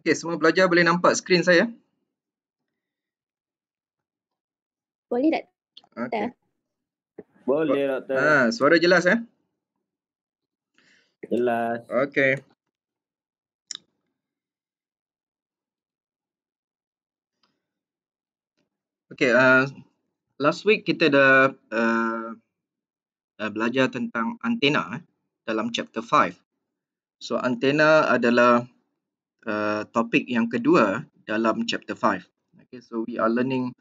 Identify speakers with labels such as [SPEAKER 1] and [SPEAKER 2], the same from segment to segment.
[SPEAKER 1] Okey, semua pelajar boleh nampak skrin saya? Boleh tak? Okay. Boleh, tak? Ah, ha, suara jelas, eh? Jelas. Okey. Okey, uh, last week kita dah, uh, dah belajar tentang antena eh, dalam chapter 5. So, antena adalah uh, topik yang kedua dalam chapter 5. Okay, so we are learning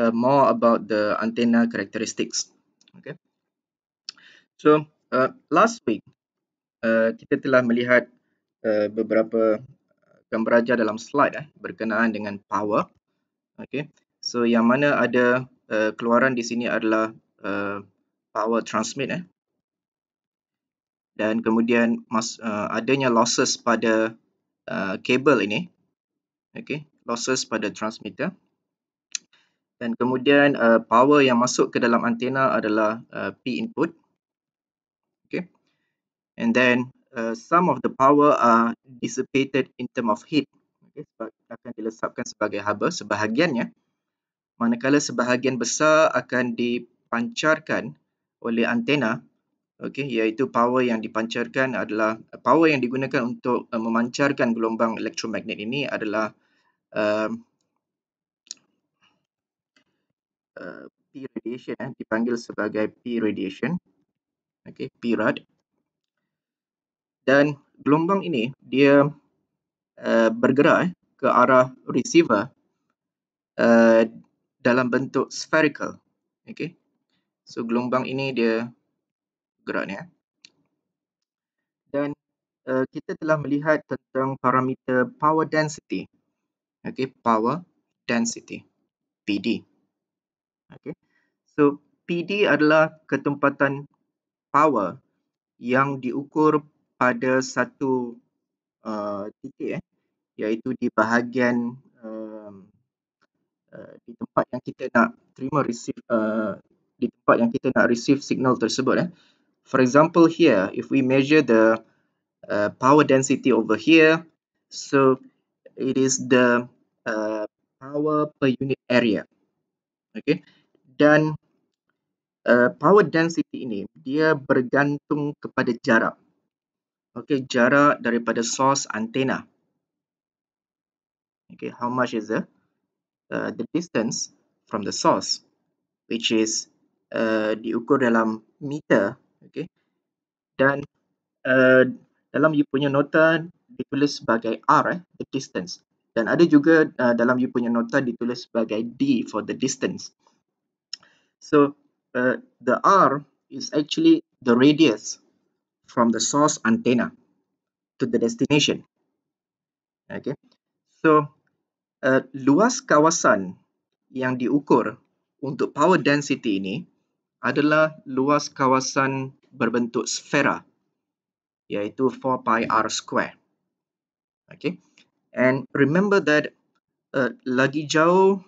[SPEAKER 1] uh, more about the antenna characteristics. Okay. So uh, last week uh, kita telah melihat uh, beberapa gambarajar dalam slide eh, berkenaan dengan power. Okay. So yang mana ada uh, keluaran di sini adalah uh, power transmit eh. dan kemudian mas, uh, adanya losses pada uh, kabel ini. Okay, losses pada transmitter. Dan kemudian uh, power yang masuk ke dalam antena adalah uh, P input. Okay, and then uh, some of the power are dissipated in term of heat. Okay, sebab akan dilesapkan sebagai haba sebahagiannya. Manakala sebahagian besar akan dipancarkan oleh antena okey iaitu power yang dipancarkan adalah power yang digunakan untuk uh, memancarkan gelombang elektromagnet ini adalah uh, uh, P radiation eh, dipanggil sebagai P radiation okey P rad dan gelombang ini dia uh, bergerak eh, ke arah receiver uh, dalam bentuk spherical okey so gelombang ini dia gerak ni eh. Dan uh, kita telah melihat tentang parameter power density. Okay, power density. PD. Okay. So, PD adalah ketempatan power yang diukur pada satu uh, titik eh, iaitu di bahagian um, uh, di tempat yang kita nak terima receive uh, di tempat yang kita nak receive signal tersebut eh. For example, here, if we measure the uh, power density over here, so it is the uh, power per unit area. Okay, dan uh, power density ini dia bergantung kepada jarak. Okay, jarak daripada source antena. Okay, how much is the uh, the distance from the source, which is uh, diukur dalam meter Okay, dan uh, dalam you punya nota ditulis sebagai r eh the distance dan ada juga uh, dalam you punya nota ditulis sebagai d for the distance so uh, the r is actually the radius from the source antenna to the destination Okay. so uh, luas kawasan yang diukur untuk power density ini adalah luas kawasan berbentuk sfera iaitu 4 pi r square. Okay. And remember that uh, lagi jauh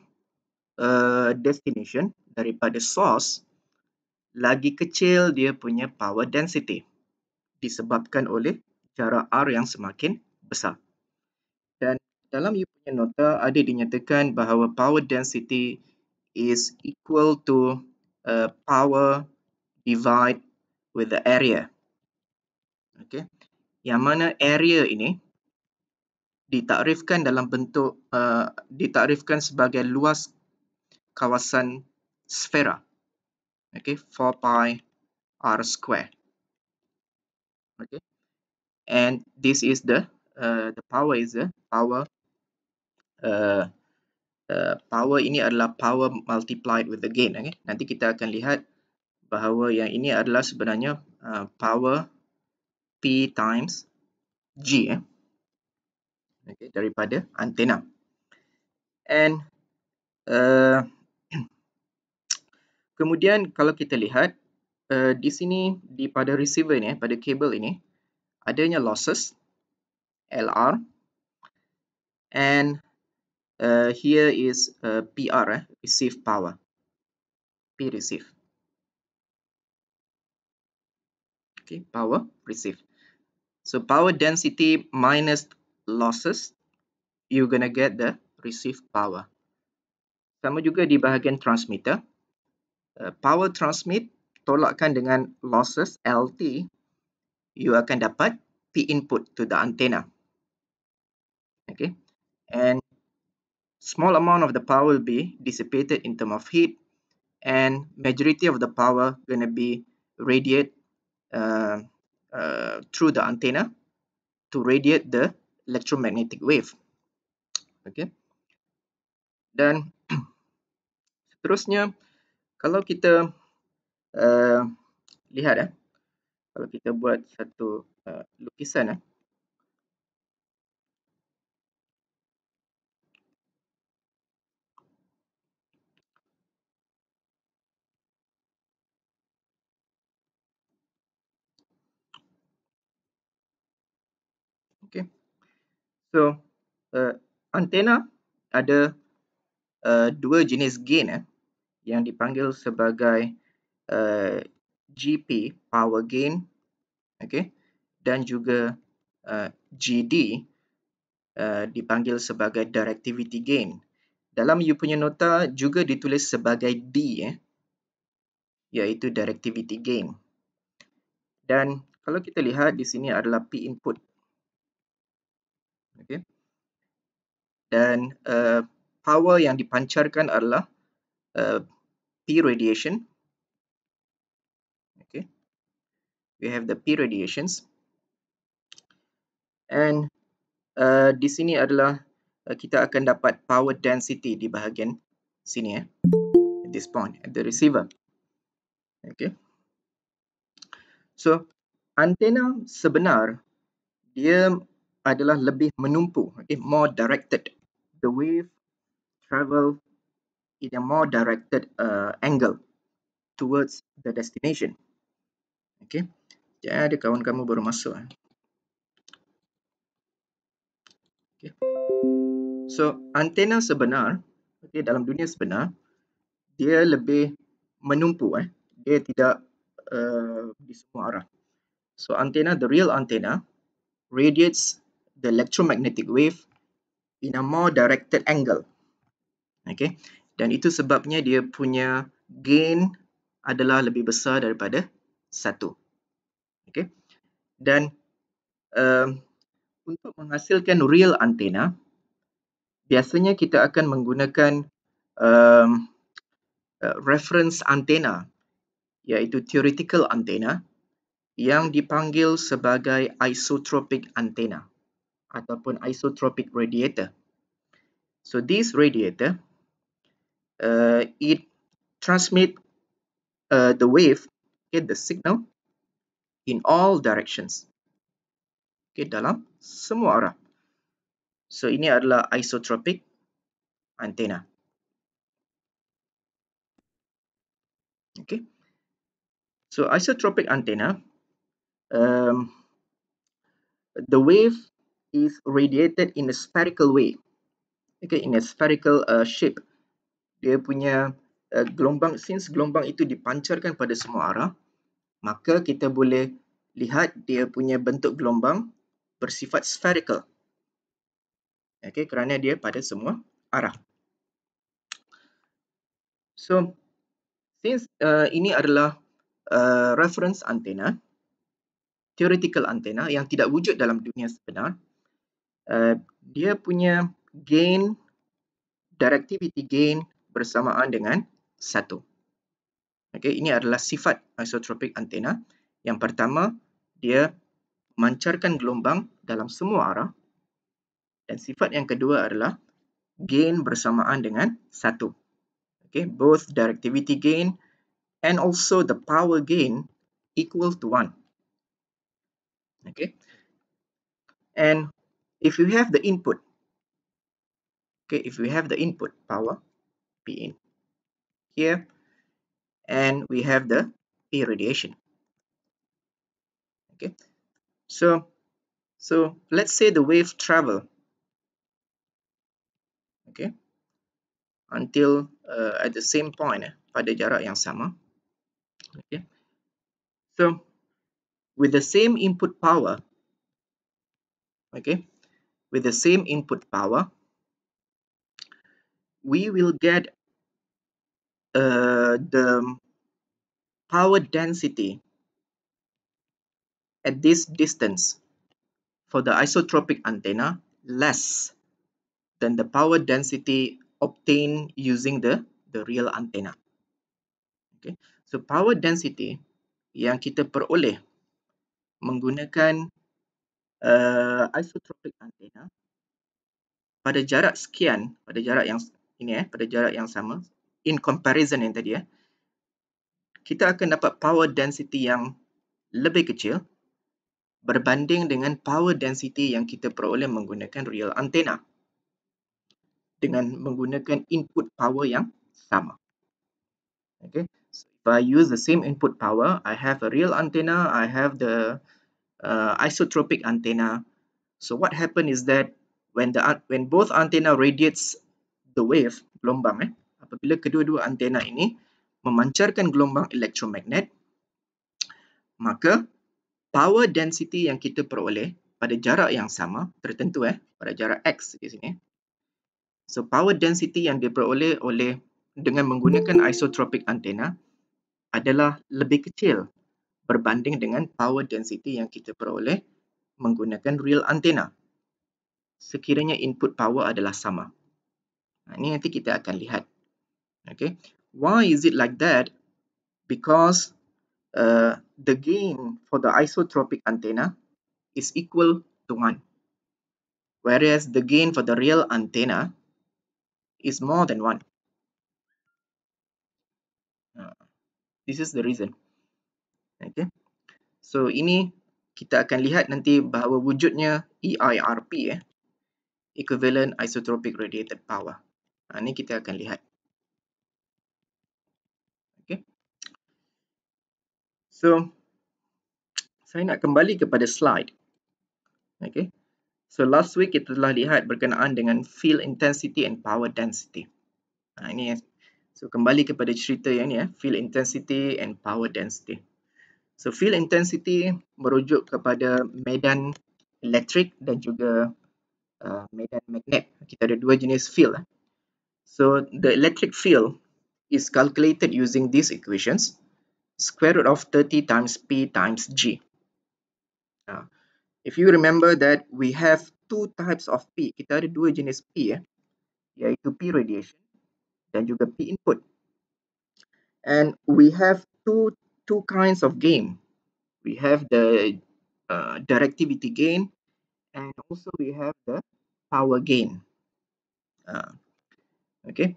[SPEAKER 1] uh, destination daripada source lagi kecil dia punya power density disebabkan oleh jarak r yang semakin besar. Dan dalam you punya nota ada dinyatakan bahawa power density is equal to power divide with the area. Okay. Yang mana area ini ditakrifkan dalam bentuk uh, ditakrifkan sebagai luas kawasan sfera. Okay, 4 pi r square. Okay. And this is the uh, the power is the power uh, Uh, power ini adalah power multiplied with the gain. Okay? Nanti kita akan lihat bahawa yang ini adalah sebenarnya uh, power P times G eh? okay, daripada antena. And uh, kemudian kalau kita lihat uh, di sini di pada receiver ni, eh, pada kabel ini adanya losses LR and uh, here is uh, PR, eh? receive power, P receive. Okay, power receive. So power density minus losses, you're gonna get the receive power. Sama juga di bahagian transmitter. Uh, power transmit, tolakkan dengan losses, LT, you akan dapat P input to the antenna. Okay, and small amount of the power will be dissipated in terms of heat and majority of the power going to be radiate uh, uh, through the antenna to radiate the electromagnetic wave. Okay. Dan seterusnya, kalau kita uh, lihat, eh, kalau kita buat satu uh, lukisan, eh, So uh, eh, antena ada uh, dua jenis gain eh, yang dipanggil sebagai uh, eh, GP power gain, okay, dan juga uh, GD uh, dipanggil sebagai directivity gain. Dalam you punya nota juga ditulis sebagai D eh, iaitu directivity gain. Dan kalau kita lihat di sini adalah P input okay. dan uh, power yang dipancarkan adalah uh, P radiation okay. we have the P radiations and uh, di sini adalah uh, kita akan dapat power density di bahagian sini eh. at this point, at the receiver okay. so antena sebenar dia adalah lebih menumpu, okay, more directed. The wave travel in a more directed uh, angle towards the destination. Okay, jadi kawan kamu baru masuk. Eh. Okay. So, antena sebenar, okay, dalam dunia sebenar, dia lebih menumpu. Eh? Dia tidak uh, di semua arah. So, antena, the real antena, radiates the electromagnetic wave in a more directed angle. Okay. Dan itu sebabnya dia punya gain adalah lebih besar daripada satu. Okay. Dan um, untuk menghasilkan real antena, biasanya kita akan menggunakan um, uh, reference antena, iaitu theoretical antena yang dipanggil sebagai isotropic antena ataupun isotropic radiator. So this radiator, uh, it transmit uh, the wave, okay, the signal in all directions, okay, dalam semua arah. So ini adalah isotropic antena. Okay, so isotropic antenna, um, the wave is radiated in a spherical way. Okay, in a spherical uh, shape. Dia punya uh, gelombang, since gelombang itu dipancarkan pada semua arah, maka kita boleh lihat dia punya bentuk gelombang bersifat spherical. Okay, kerana dia pada semua arah. So, since uh, ini adalah uh, reference antena, theoretical antena yang tidak wujud dalam dunia sebenar, Eh, dia punya gain directivity gain bersamaan dengan satu. Okay, ini adalah sifat isotropic antena. Yang pertama, dia mancarkan gelombang dalam semua arah. Dan sifat yang kedua adalah gain bersamaan dengan satu. Okay, both directivity gain and also the power gain equal to one. Okay, And if you have the input okay if we have the input power p in here and we have the p radiation okay so so let's say the wave travel okay until uh, at the same point eh, pada jarak yang sama okay so with the same input power okay with the same input power, we will get uh, the power density at this distance for the isotropic antenna less than the power density obtained using the, the real antenna. Okay. So power density yang kita peroleh menggunakan uh, isotropic antena pada jarak sekian, pada jarak yang ini eh, pada jarak yang sama, in comparison yang tadi eh, kita akan dapat power density yang lebih kecil berbanding dengan power density yang kita peroleh menggunakan real antena dengan menggunakan input power yang sama. Okay, so if I use the same input power, I have a real antenna, I have the uh, isotropic antenna. So what happened is that when the when both antenna radiates the wave gelombang eh apabila kedua-dua antena ini memancarkan gelombang elektromagnet maka power density yang kita peroleh pada jarak yang sama tertentu eh pada jarak x di sini so power density yang diperoleh oleh dengan menggunakan isotropic antena adalah lebih kecil berbanding dengan power density yang kita peroleh menggunakan real antena. Sekiranya input power adalah sama. Ini nanti kita akan lihat. Okay. Why is it like that? Because uh, the gain for the isotropic antenna is equal to 1. Whereas the gain for the real antenna is more than 1. this is the reason. Okay. So ini kita akan lihat nanti bahawa wujudnya EIRP eh. Equivalent Isotropic Radiated Power. Ha, ini kita akan lihat. Okay. So, saya nak kembali kepada slide. Okay. So, last week kita telah lihat berkenaan dengan field intensity and power density. Ha, ini, so, kembali kepada cerita yang ini. ya, eh, field intensity and power density. So field intensity merujuk kepada medan elektrik dan juga uh, medan magnet. Kita ada dua jenis field. Lah. So the electric field is calculated using these equations. Square root of 30 times P times G. Now, if you remember that we have two types of P. Kita ada dua jenis P. Eh, iaitu P radiation dan juga P input. And we have two two kinds of gain. We have the uh, directivity gain and also we have the power gain. Uh, okay,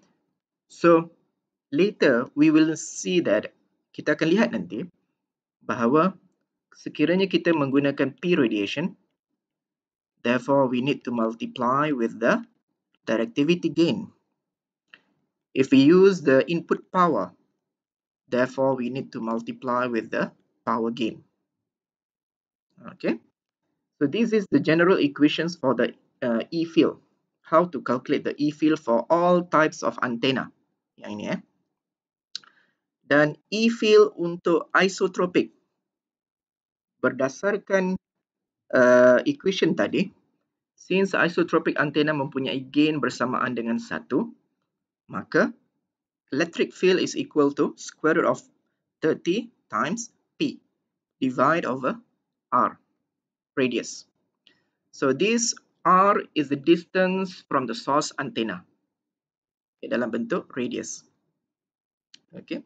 [SPEAKER 1] so later we will see that kita akan lihat nanti bahawa sekiranya kita menggunakan P radiation, therefore we need to multiply with the directivity gain. If we use the input power, Therefore, we need to multiply with the power gain. Okay, so this is the general equations for the uh, E field. How to calculate the E field for all types of antenna. Yang ini eh. Dan E field untuk isotropic Berdasarkan uh, equation tadi, since isotropic antenna mempunyai gain bersamaan dengan satu, maka electric field is equal to square root of 30 times P divided over R radius. So this R is the distance from the source antenna. Okay, dalam bentuk radius. Okay.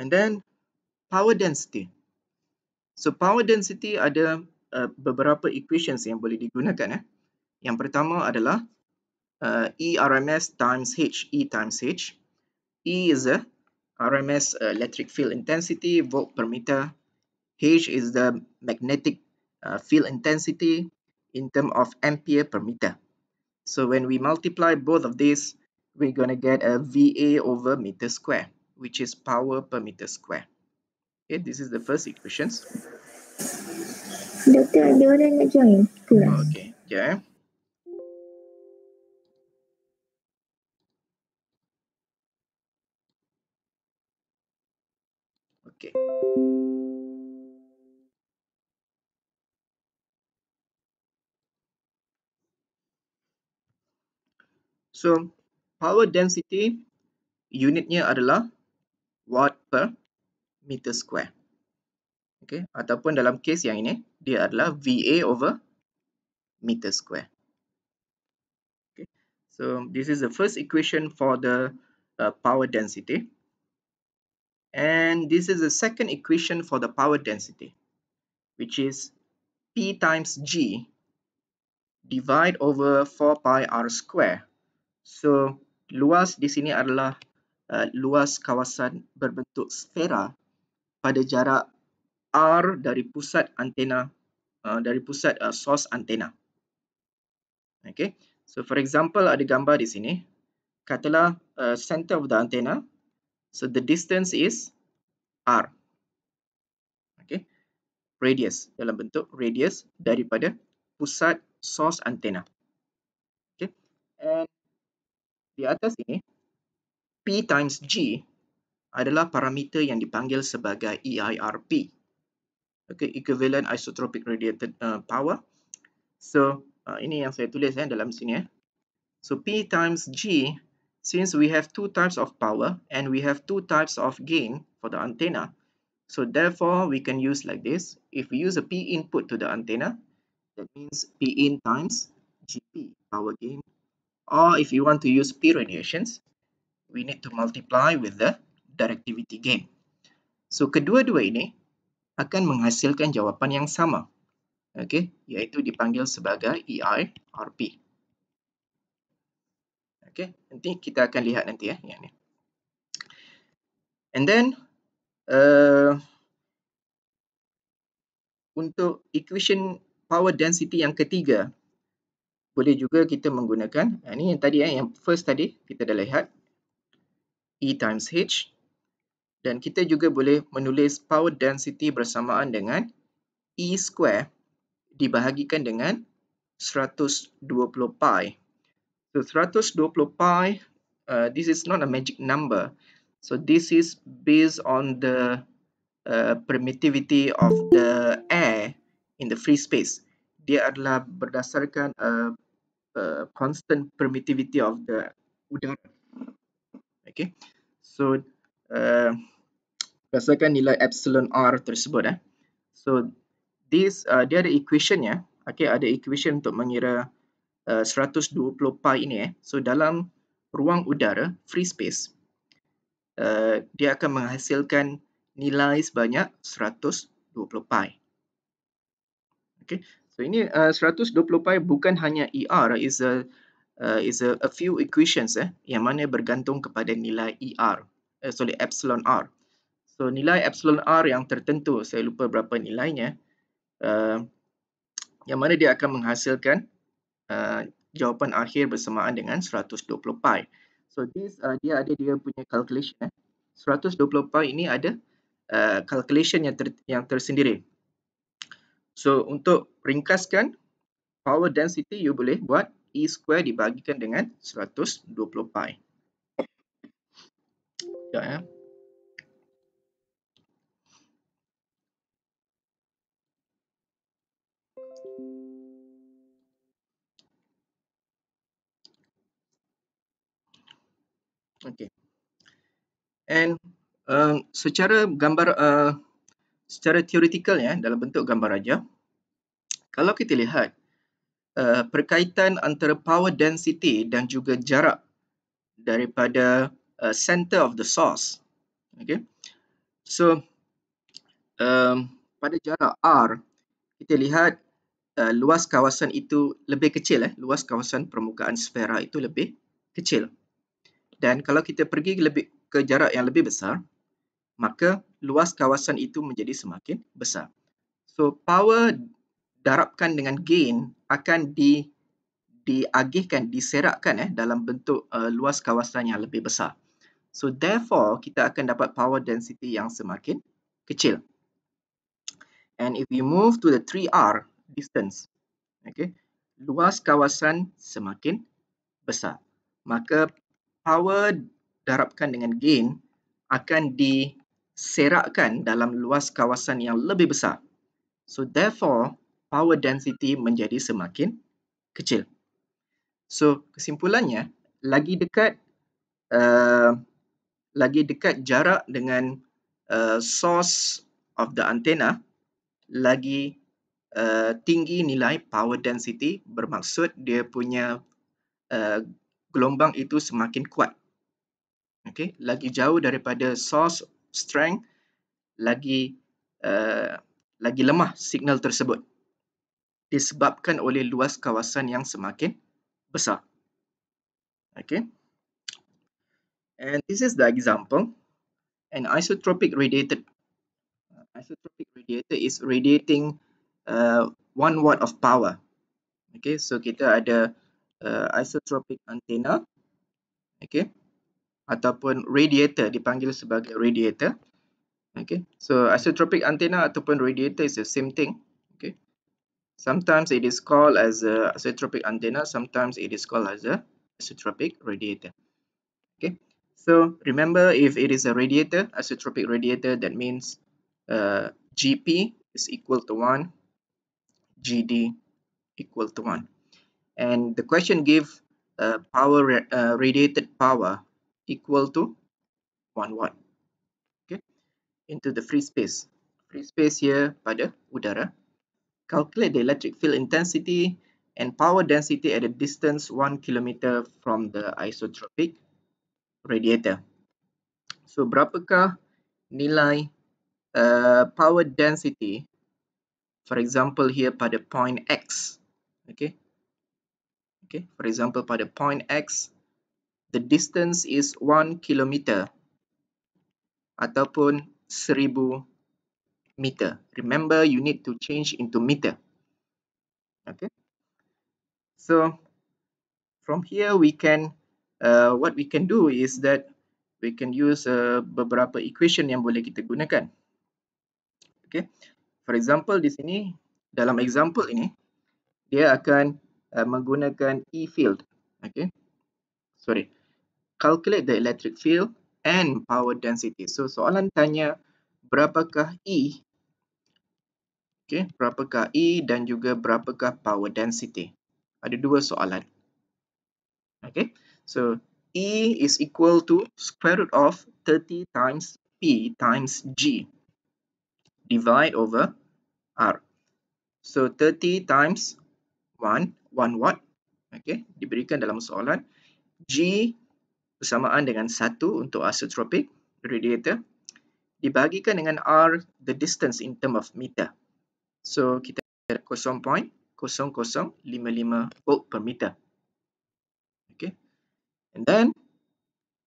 [SPEAKER 1] And then power density. So power density ada uh, beberapa equations yang boleh digunakan. Eh. Yang pertama adalah uh, E RMS times H, E times H. E is the uh, RMS uh, electric field intensity, volt per meter. H is the magnetic uh, field intensity in terms of ampere per meter. So when we multiply both of these, we're going to get a VA over meter square, which is power per meter square. Okay, this is the first equations.
[SPEAKER 2] Doktor, dia join Okay, yeah. mycket.
[SPEAKER 1] So, power density unitnya adalah watt per meter square. Okay, ataupun dalam kes yang ini, dia adalah VA over meter square. Okay, so this is the first equation for the uh, power density. And this is the second equation for the power density, which is P times G divide over 4 pi R square. So, luas di sini adalah uh, luas kawasan berbentuk sfera pada jarak R dari pusat antena, uh, dari pusat uh, source antena. Okay, so for example ada gambar di sini. Katalah uh, center of the antenna, So the distance is R. Okay. Radius. Dalam bentuk radius daripada pusat source antena. Okay. And di atas ini, P times G adalah parameter yang dipanggil sebagai EIRP. Okay. Equivalent isotropic radiated uh, power. So, uh, ini yang saya tulis eh, dalam sini. Eh. So, P times G since we have two types of power and we have two types of gain for the antenna so therefore we can use like this if we use a p input to the antenna that means p in times gp power gain or if you want to use p radiations we need to multiply with the directivity gain so kedua-dua ini akan menghasilkan jawapan yang sama okay? Yaitu dipanggil sebagai EIRP Okay, nanti kita akan lihat nanti ya yang ni. And then uh, untuk equation power density yang ketiga boleh juga kita menggunakan ini yang tadi ya yang first tadi kita dah lihat E times H dan kita juga boleh menulis power density bersamaan dengan E square dibahagikan dengan 120 pi. So 120 pi, uh, this is not a magic number. So this is based on the uh, permittivity of the air in the free space. Dia adalah berdasarkan uh, uh, constant permittivity of the udara. Okay. So uh, berdasarkan nilai epsilon r tersebut. Eh. So this uh, dia ada equation ya. Okay, ada equation untuk mengira uh, 120 pi ini eh so dalam ruang udara free space uh, dia akan menghasilkan nilai sebanyak 120 pi Okay, so ini uh, 120 pi bukan hanya er is a uh, is a, a few equations eh yang mana bergantung kepada nilai er uh, sorry epsilon r so nilai epsilon r yang tertentu saya lupa berapa nilainya uh, yang mana dia akan menghasilkan Uh, jawapan akhir bersamaan dengan 120 pi. So this uh, dia ada dia punya calculation. Eh. 120 pi ini ada uh, calculation yang, ter, yang tersendiri. So untuk ringkaskan power density you boleh buat E square dibagikan dengan 120 pi. Sekejap ya. Okay. And um, secara gambar, uh, secara teoretikal ya, dalam bentuk gambar aja, kalau kita lihat uh, perkaitan antara power density dan juga jarak daripada uh, center of the source, okay. So um, pada jarak r, kita lihat uh, luas kawasan itu lebih kecil, eh, luas kawasan permukaan sfera itu lebih kecil dan kalau kita pergi lebih ke jarak yang lebih besar maka luas kawasan itu menjadi semakin besar so power darabkan dengan gain akan di diagihkan diserakkan eh dalam bentuk uh, luas kawasan yang lebih besar so therefore kita akan dapat power density yang semakin kecil and if we move to the 3r distance okay luas kawasan semakin besar maka power darabkan dengan gain akan diserakkan dalam luas kawasan yang lebih besar. So therefore, power density menjadi semakin kecil. So kesimpulannya, lagi dekat uh, lagi dekat jarak dengan uh, source of the antenna, lagi uh, tinggi nilai power density bermaksud dia punya uh, gelombang itu semakin kuat. Okey, lagi jauh daripada source strength, lagi uh, lagi lemah signal tersebut. Disebabkan oleh luas kawasan yang semakin besar. Okey. And this is the example an isotropic radiator isotropic radiator is radiating uh, one watt of power okay so kita ada isotropic antenna, Okay. Ataupun radiator dipanggil sebagai radiator. Okay. So isotropic antenna ataupun radiator is the same thing. Okay. Sometimes it is called as a isotropic antenna. Sometimes it is called as a isotropic radiator. Okay. So remember if it is a radiator, isotropic radiator, that means uh, GP is equal to 1, GD equal to 1 and the question give uh, power uh, radiated power equal to 1 watt okay into the free space free space here pada udara calculate the electric field intensity and power density at a distance 1 kilometer from the isotropic radiator so berapakah nilai uh, power density for example here pada point x okay Okay, for example, pada point X, the distance is one kilometer ataupun seribu meter. Remember, you need to change into meter. Okay, so from here we can, uh, what we can do is that we can use uh, beberapa equation yang boleh kita gunakan. Okay, for example, di sini dalam example ini dia akan uh, menggunakan E field. Okay. Sorry. Calculate the electric field and power density. So soalan tanya berapakah E? Okay. Berapakah E dan juga berapakah power density? Ada dua soalan. Okay. So E is equal to square root of 30 times P times G divide over R. So 30 times One, one watt okey diberikan dalam soalan G bersamaan dengan satu untuk asotropik radiator dibagikan dengan R the distance in term of meter so kita ada 0.0055 volt per meter okey and then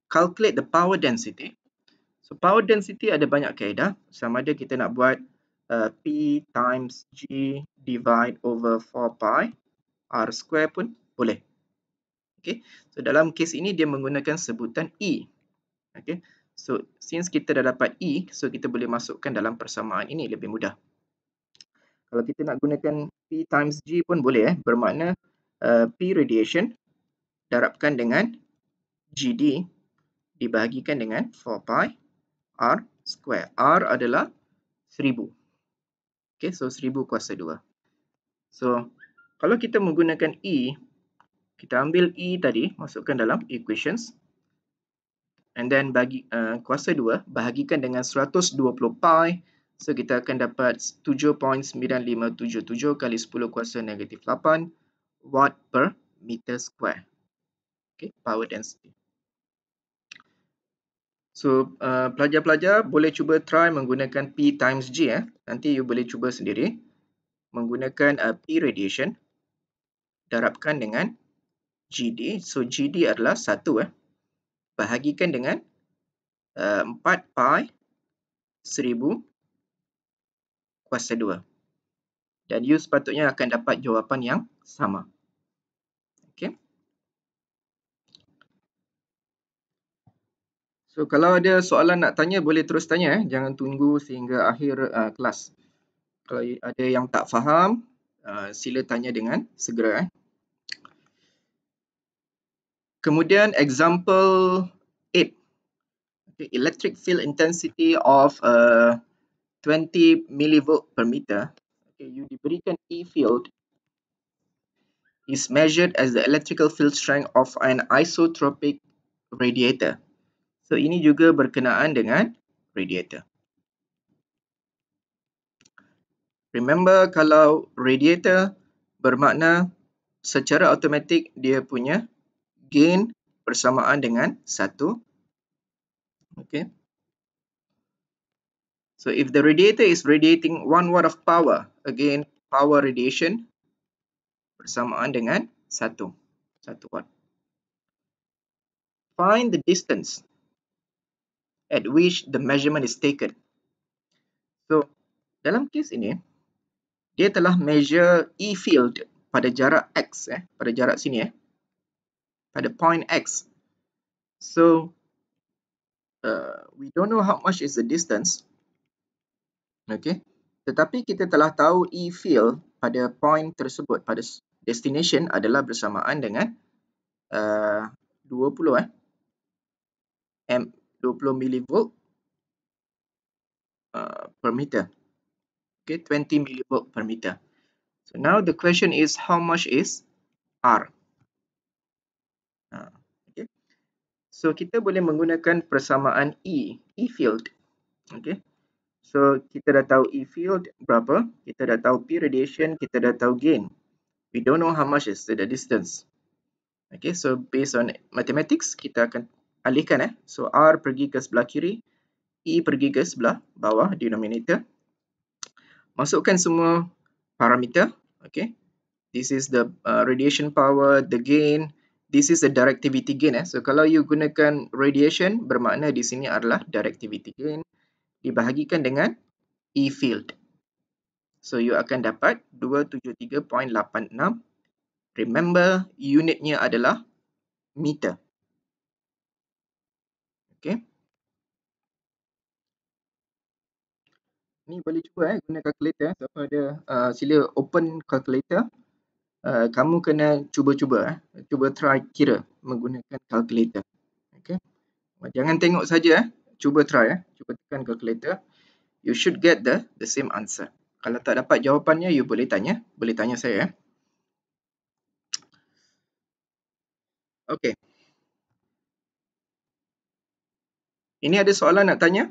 [SPEAKER 1] calculate the power density so power density ada banyak kaedah sama ada kita nak buat Uh, P times G divide over 4 pi R square pun boleh. Okay. So dalam kes ini dia menggunakan sebutan E. Okay. So since kita dah dapat E, so kita boleh masukkan dalam persamaan ini lebih mudah. Kalau kita nak gunakan P times G pun boleh. Eh. Bermakna uh, P radiation darabkan dengan GD dibahagikan dengan 4 pi R square. R adalah 1000. Okay, so 1000 kuasa 2. So kalau kita menggunakan E, kita ambil E tadi, masukkan dalam equations. And then bagi uh, kuasa 2, bahagikan dengan 120 pi. So kita akan dapat 7.9577 kali 10 kuasa negatif 8 watt per meter square. Okay, power density. So uh, pelajar-pelajar boleh cuba try menggunakan P times G. Eh. Nanti you boleh cuba sendiri menggunakan uh, P radiation darabkan dengan GD. So, GD adalah 1. Eh. Bahagikan dengan uh, eh, 4 pi 1000 kuasa 2. Dan you sepatutnya akan dapat jawapan yang sama. Okay. So, kalau ada soalan nak tanya, boleh terus tanya. Eh. Jangan tunggu sehingga akhir uh, kelas. Kalau ada yang tak faham, uh, sila tanya dengan segera. Eh. Kemudian example 8. Okay, electric field intensity of uh, 20 millivolt per meter. Okay, you diberikan E field is measured as the electrical field strength of an isotropic radiator. So ini juga berkenaan dengan radiator. Remember kalau radiator bermakna secara automatik dia punya gain persamaan dengan 1. Okay. So if the radiator is radiating 1 watt of power, again power radiation persamaan dengan 1. 1 watt. Find the distance at which the measurement is taken. So dalam kes ini, dia telah measure E-field pada jarak X, eh, pada jarak sini. Eh pada point x. So, uh, we don't know how much is the distance. Okay. Tetapi kita telah tahu E field pada point tersebut, pada destination adalah bersamaan dengan uh, 20 eh. M 20 millivolt uh, per meter. Okay, 20 millivolt per meter. So now the question is how much is R? So kita boleh menggunakan persamaan E, E field. Okay. So kita dah tahu E field berapa, kita dah tahu P radiation, kita dah tahu gain. We don't know how much is the distance. Okay, so based on mathematics, kita akan alihkan eh. So R pergi ke sebelah kiri, E pergi ke sebelah bawah denominator. Masukkan semua parameter. Okay, this is the uh, radiation power, the gain, the gain this is a directivity gain eh. So kalau you gunakan radiation bermakna di sini adalah directivity gain dibahagikan dengan E field. So you akan dapat 273.86. Remember unitnya adalah meter. Okay. Ni boleh cuba eh guna calculator. Eh. So ada uh, sila open calculator 273.86 uh, kamu kena cuba-cuba eh cuba try kira menggunakan kalkulator. okey jangan tengok saja eh cuba try eh cuba tekan calculator you should get the the same answer kalau tak dapat jawapannya you boleh tanya boleh tanya saya eh okey ini ada soalan nak tanya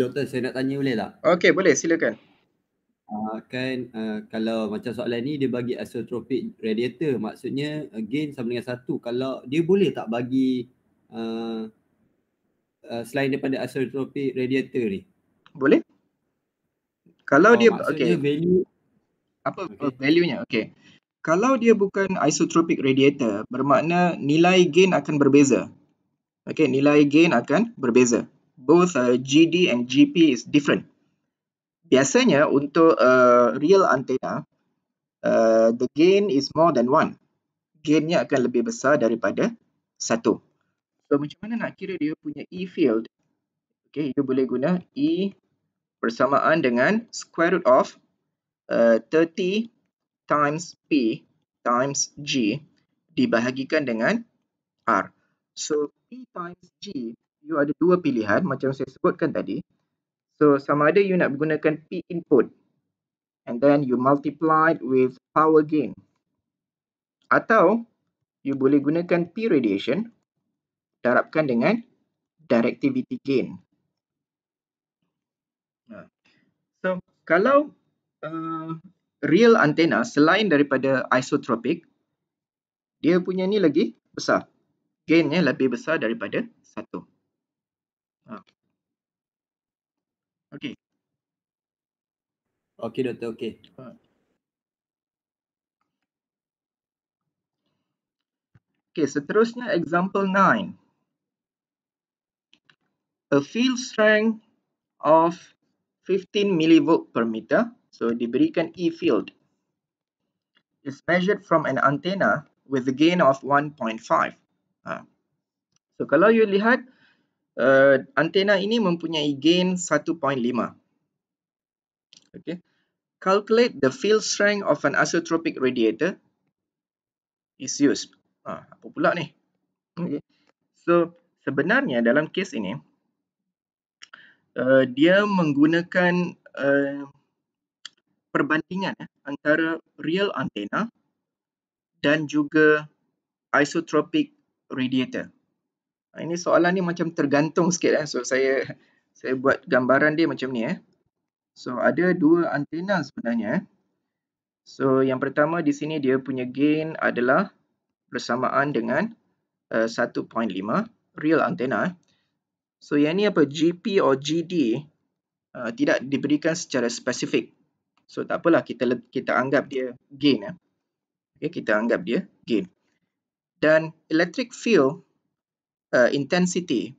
[SPEAKER 1] Doktor saya nak tanya boleh tak? Okey boleh silakan. Uh, kan uh, kalau macam soalan ni dia bagi isotropic radiator maksudnya gain sama dengan satu kalau dia boleh tak bagi uh, uh, selain daripada isotropic radiator ni? Boleh. Kalau oh, dia okey. value apa okay. value-nya? Okey. Kalau dia bukan isotropic radiator bermakna nilai gain akan berbeza. Okey, nilai gain akan berbeza both uh, GD and GP is different. Biasanya untuk uh, real antena, uh, the gain is more than one. Gainnya akan lebih besar daripada satu. So macam mana nak kira dia punya E field? Okay, you boleh guna E bersamaan dengan square root of uh, 30 times P times G dibahagikan dengan R. So P times G you ada dua pilihan macam saya sebutkan tadi. So sama ada you nak gunakan P input and then you multiply with power gain. Atau you boleh gunakan P radiation darabkan dengan directivity gain. Ha. So kalau uh, real antena selain daripada isotropic, dia punya ni lagi besar. Gainnya lebih besar daripada satu. Okay. Okay, Doctor. Okay. okay, seterusnya example 9. A field strength of 15 millivolt per meter. So diberikan E field is measured from an antenna with a gain of 1.5. Ah. So kalau you lihat uh, antena ini mempunyai gain 1.5. Okay. Calculate the field strength of an isotropic radiator is used. Ha, apa pula ni? Okay. So, sebenarnya dalam kes ini, uh, dia menggunakan uh, perbandingan eh, antara real antena dan juga isotropic radiator. Ah, ini soalan ni macam tergantung sikit eh. So saya saya buat gambaran dia macam ni eh. So ada dua antena sebenarnya eh. So yang pertama di sini dia punya gain adalah bersamaan dengan uh, eh, 1.5 real antena eh. So yang ni apa GP or GD uh, ah, tidak diberikan secara spesifik. So tak apalah kita kita anggap dia gain eh. Okay, kita anggap dia gain. Dan electric field uh, intensity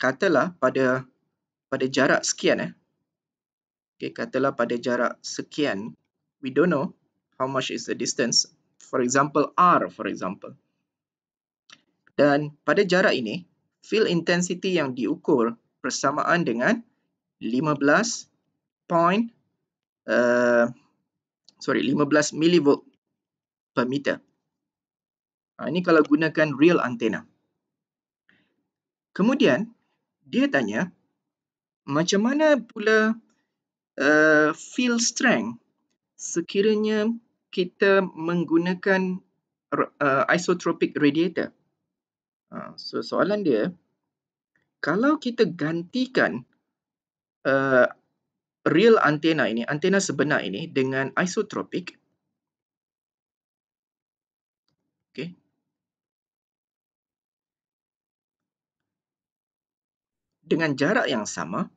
[SPEAKER 1] katalah pada pada jarak sekian eh okey katalah pada jarak sekian we don't know how much is the distance for example r for example dan pada jarak ini field intensity yang diukur persamaan dengan 15 point uh, sorry 15 millivolt per meter ha, ini kalau gunakan real antena Kemudian dia tanya macam mana pula uh, eh, field strength sekiranya kita menggunakan uh, isotropic radiator. Uh, so soalan dia kalau kita gantikan uh, real antena ini, antena sebenar ini dengan isotropic Okay. dengan jarak yang sama.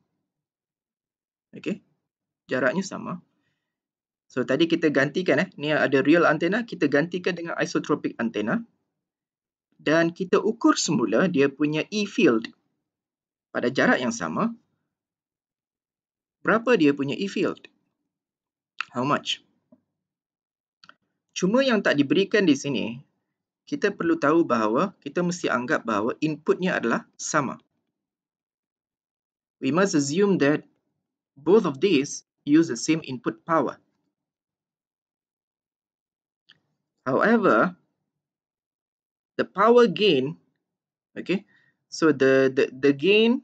[SPEAKER 1] Okey. Jaraknya sama. So tadi kita gantikan eh ni ada real antena kita gantikan dengan isotropic antena dan kita ukur semula dia punya E field pada jarak yang sama. Berapa dia punya E field? How much? Cuma yang tak diberikan di sini, kita perlu tahu bahawa kita mesti anggap bahawa inputnya adalah sama we must assume that both of these use the same input power. However, the power gain, okay, so the, the, the gain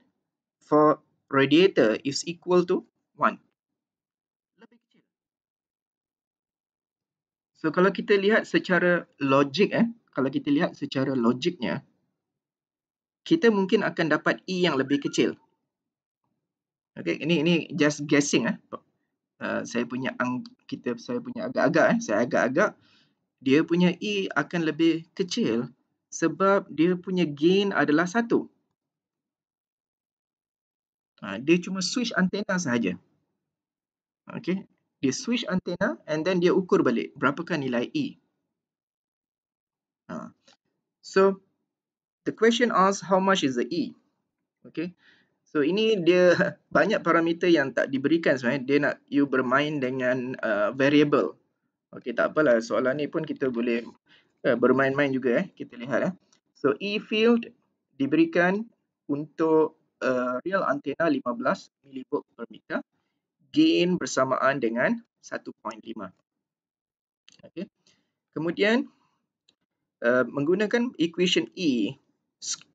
[SPEAKER 1] for radiator is equal to 1. So kalau kita lihat secara logik eh, kalau kita lihat secara logiknya, kita mungkin akan dapat E yang lebih kecil. Okay, ini ini just guessing ah. Eh. Uh, saya punya ang kita saya punya agak-agak eh. saya agak-agak dia punya E akan lebih kecil sebab dia punya gain adalah satu. Uh, dia cuma switch antena sahaja. Okay, dia switch antena and then dia ukur balik berapakah nilai E. Uh, so, the question asks how much is the E? Okay, So ini dia banyak parameter yang tak diberikan sebenarnya. Dia nak you bermain dengan uh, variable. Okey tak apalah soalan ni pun kita boleh uh, bermain-main juga eh. Kita lihat eh. So E field diberikan untuk uh, real antena 15 mV per meter. Gain bersamaan dengan 1.5. Okey. Kemudian uh, menggunakan equation E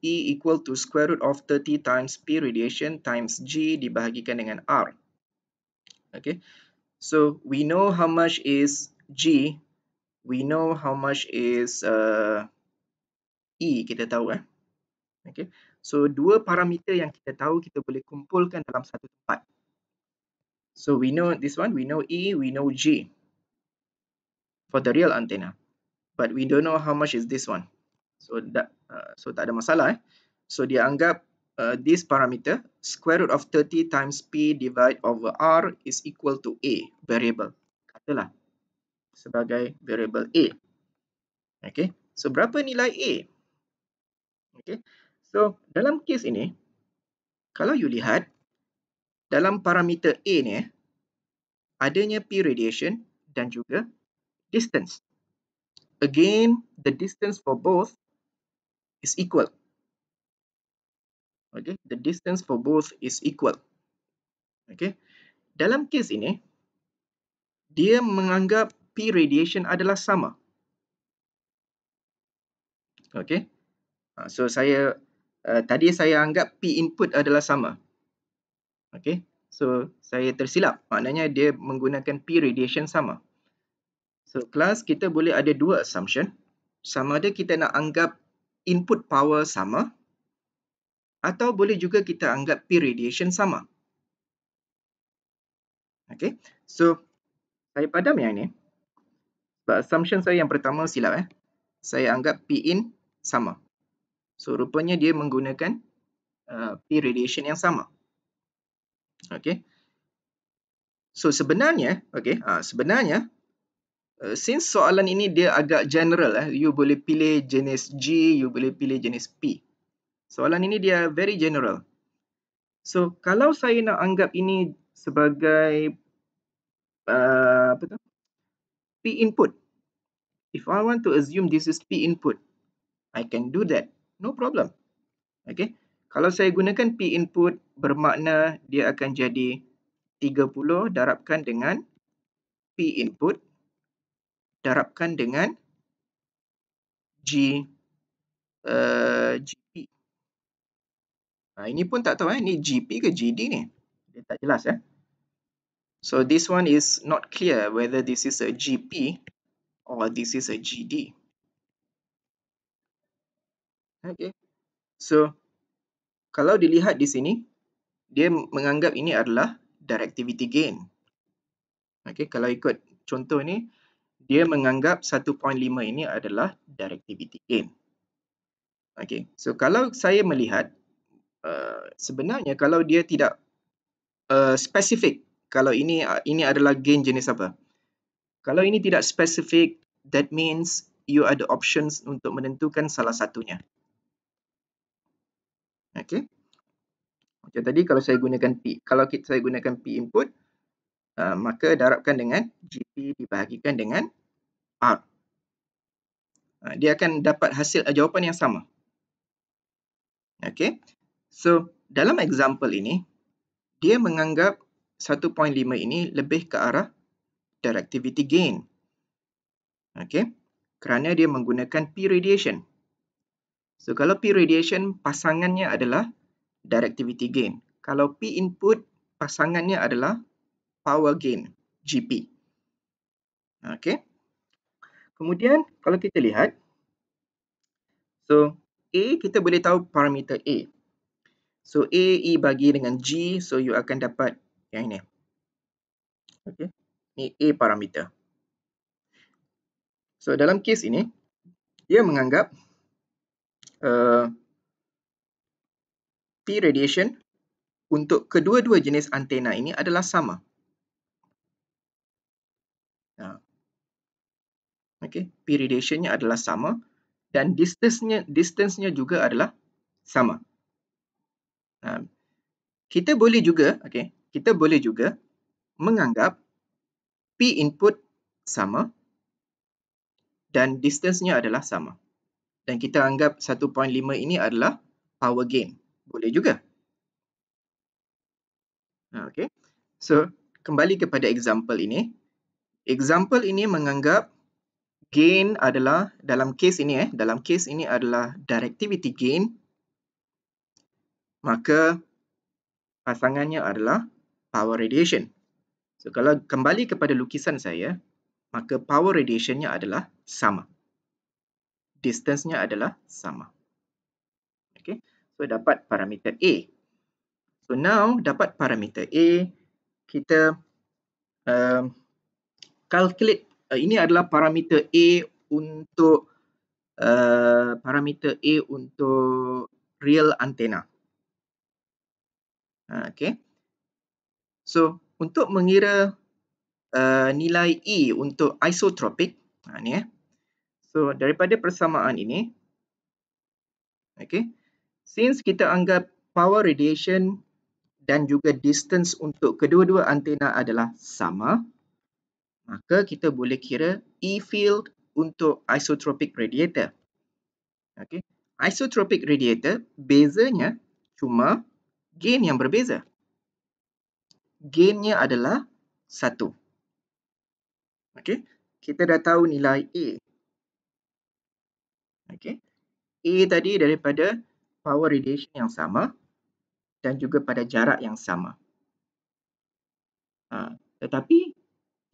[SPEAKER 1] E equal to square root of 30 times P radiation times G dibahagikan dengan R. Okay, so we know how much is G, we know how much is uh, E, kita tahu eh. Okay, so dua parameter yang kita tahu kita boleh kumpulkan dalam satu tempat. So we know this one, we know E, we know G for the real antenna. But we don't know how much is this one. So that, uh, so tak ada masalah. Eh. So dia anggap uh, this parameter square root of 30 times p divide over r is equal to a variable. Katalah sebagai variable a. Okay. So berapa nilai a? Okay. So dalam kes ini, kalau you lihat dalam parameter a ni eh, adanya p radiation dan juga distance. Again, the distance for both is equal. Okay, the distance for both is equal. Okay, dalam kes ini, dia menganggap P radiation adalah sama. Okay, ha, so saya uh, tadi saya anggap P input adalah sama. Okay, so saya tersilap. Maknanya dia menggunakan P radiation sama. So, kelas kita boleh ada dua assumption. Sama ada kita nak anggap input power sama atau boleh juga kita anggap P radiation sama. Okay, so saya padam yang ini. But assumption saya yang pertama silap eh. Saya anggap P in sama. So rupanya dia menggunakan uh, P radiation yang sama. Okay. So sebenarnya, okay, uh, sebenarnya Eh, since soalan ini dia agak general eh you boleh pilih jenis G you boleh pilih jenis P soalan ini dia very general so kalau saya nak anggap ini sebagai uh, apa tu P input if i want to assume this is P input i can do that no problem okay kalau saya gunakan P input bermakna dia akan jadi 30 darabkan dengan P input darabkan dengan G uh, eh, GP. Ha, ini pun tak tahu eh ni GP ke GD ni. Dia tak jelas ya. Eh? So this one is not clear whether this is a GP or this is a GD. Okay. So kalau dilihat di sini dia menganggap ini adalah directivity gain. Okay, kalau ikut contoh ni, dia menganggap 1.5 ini adalah directivity gain. Okay, so kalau saya melihat uh, sebenarnya kalau dia tidak uh, spesifik, kalau ini uh, ini adalah gain jenis apa? Kalau ini tidak spesifik, that means you ada options untuk menentukan salah satunya. Okay, macam tadi kalau saya gunakan p, kalau kita saya gunakan p input, uh, maka darabkan dengan GP dibahagikan dengan R. Ah, dia akan dapat hasil ah, jawapan yang sama. Okay. So, dalam example ini, dia menganggap 1.5 ini lebih ke arah directivity gain. Okay. Kerana dia menggunakan P radiation. So, kalau P radiation, pasangannya adalah directivity gain. Kalau P input, pasangannya adalah power gain GP. Okay. Kemudian kalau kita lihat so A kita boleh tahu parameter A. So A E bagi dengan G so you akan dapat yang ini. Okay. Ni A parameter. So dalam kes ini dia menganggap uh, P radiation untuk kedua-dua jenis antena ini adalah sama. okey periodationnya adalah sama dan distancenya distancenya juga adalah sama um, kita boleh juga okay kita boleh juga menganggap p input sama dan distancenya adalah sama dan kita anggap 1.5 ini adalah power gain boleh juga okay. so kembali kepada example ini example ini menganggap gain adalah dalam case ini eh dalam case ini adalah directivity gain maka pasangannya adalah power radiation so kalau kembali kepada lukisan saya maka power radiationnya adalah sama distancenya adalah sama okey so dapat parameter A so now dapat parameter A kita um, calculate Eh, ini adalah parameter A untuk uh, parameter A untuk real antena. Ha, okay. So, untuk mengira uh, nilai E untuk isotropic, uh, ni, eh. so daripada persamaan ini, okay. since kita anggap power radiation dan juga distance untuk kedua-dua antena adalah sama, maka kita boleh kira E field untuk isotropic radiator. Okey, isotropic radiator bezanya cuma gain yang berbeza. Gainnya adalah 1. Okey, kita dah tahu nilai A. Okey, A tadi daripada power radiation yang sama dan juga pada jarak yang sama. Ha, tetapi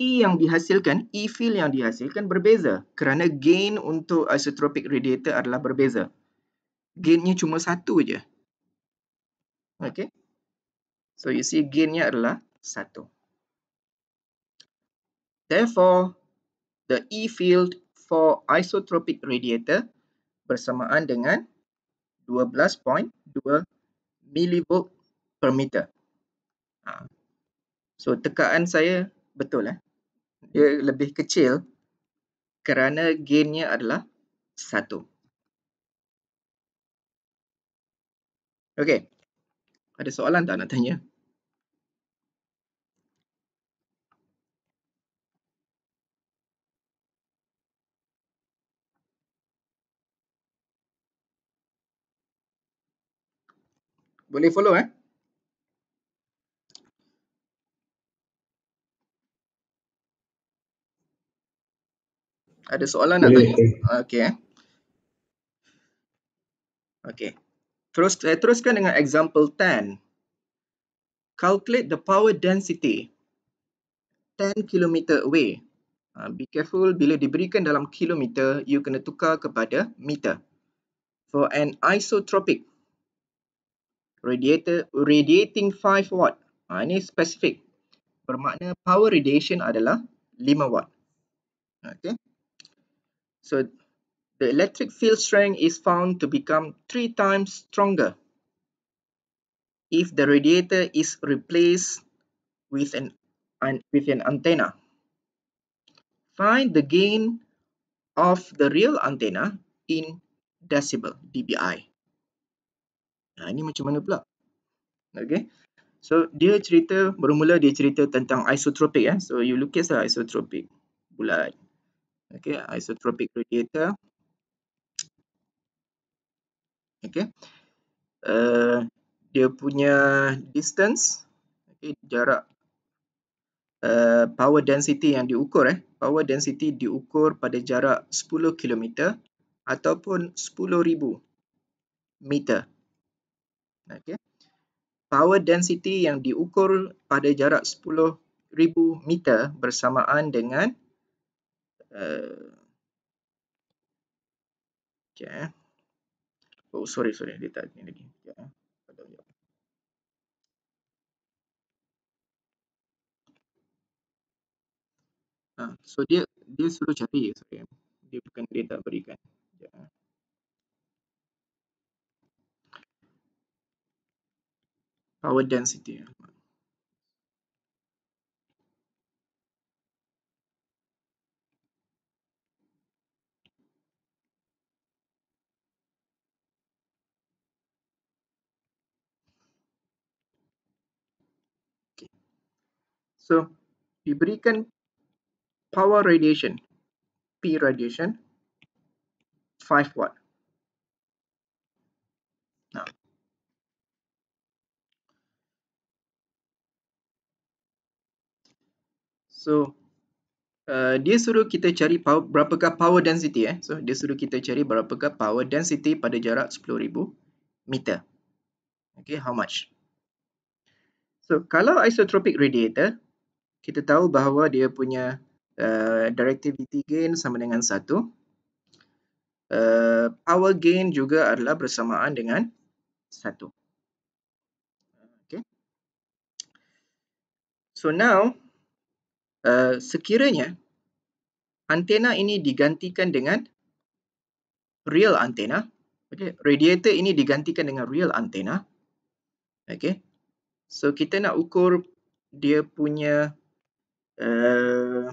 [SPEAKER 1] E yang dihasilkan, E field yang dihasilkan berbeza kerana gain untuk isotropic radiator adalah berbeza. Gainnya cuma satu je. Okay. So you see gainnya adalah satu. Therefore, the E field for isotropic radiator bersamaan dengan 12.2 millivolt per meter. Ha. So tekaan saya betul eh? dia lebih kecil kerana gainnya adalah satu. Okey. Ada soalan tak nak tanya? Boleh follow eh? Ada soalan nak tanya? Okey. Eh. Okey. Terus saya teruskan dengan example 10. Calculate the power density 10 km away. Ha, be careful bila diberikan dalam kilometer, you kena tukar kepada meter. For an isotropic radiator radiating 5 watt. Ha, ini spesifik. Bermakna power radiation adalah 5 watt. Okay. So the electric field strength is found to become three times stronger if the radiator is replaced with an, an, with an antenna. Find the gain of the real antenna in decibel, dBi. Nah, ini macam mana pula? Okay. So, dia cerita, bermula dia cerita tentang isotropic. Eh? So, you look at the isotropic bulat okay isotropic radiator okay uh, dia punya distance okay jarak uh, power density yang diukur eh power density diukur pada jarak 10 km ataupun 10000 meter okay power density yang diukur pada jarak 10 ribu meter bersamaan dengan Eh, okay. Eh.
[SPEAKER 2] Oh, sorry, sorry. Dia tak ni lagi. Sekejap. Eh.
[SPEAKER 1] Ah, so dia dia suruh cari ya, sorry. Dia bukan dia tak berikan. Power density. So diberikan power radiation, P radiation, 5 watt. Nah. So uh, dia suruh kita cari power, berapakah power density eh. So dia suruh kita cari berapakah power density pada jarak 10,000 meter. Okay, how much? So kalau isotropic radiator, kita tahu bahawa dia punya uh, directivity gain sama dengan 1. Uh, power gain juga adalah bersamaan dengan 1. Okay. So now, uh, sekiranya antena ini digantikan dengan real antena, okay, radiator ini digantikan dengan real antena, okay. so kita nak ukur dia punya Eh,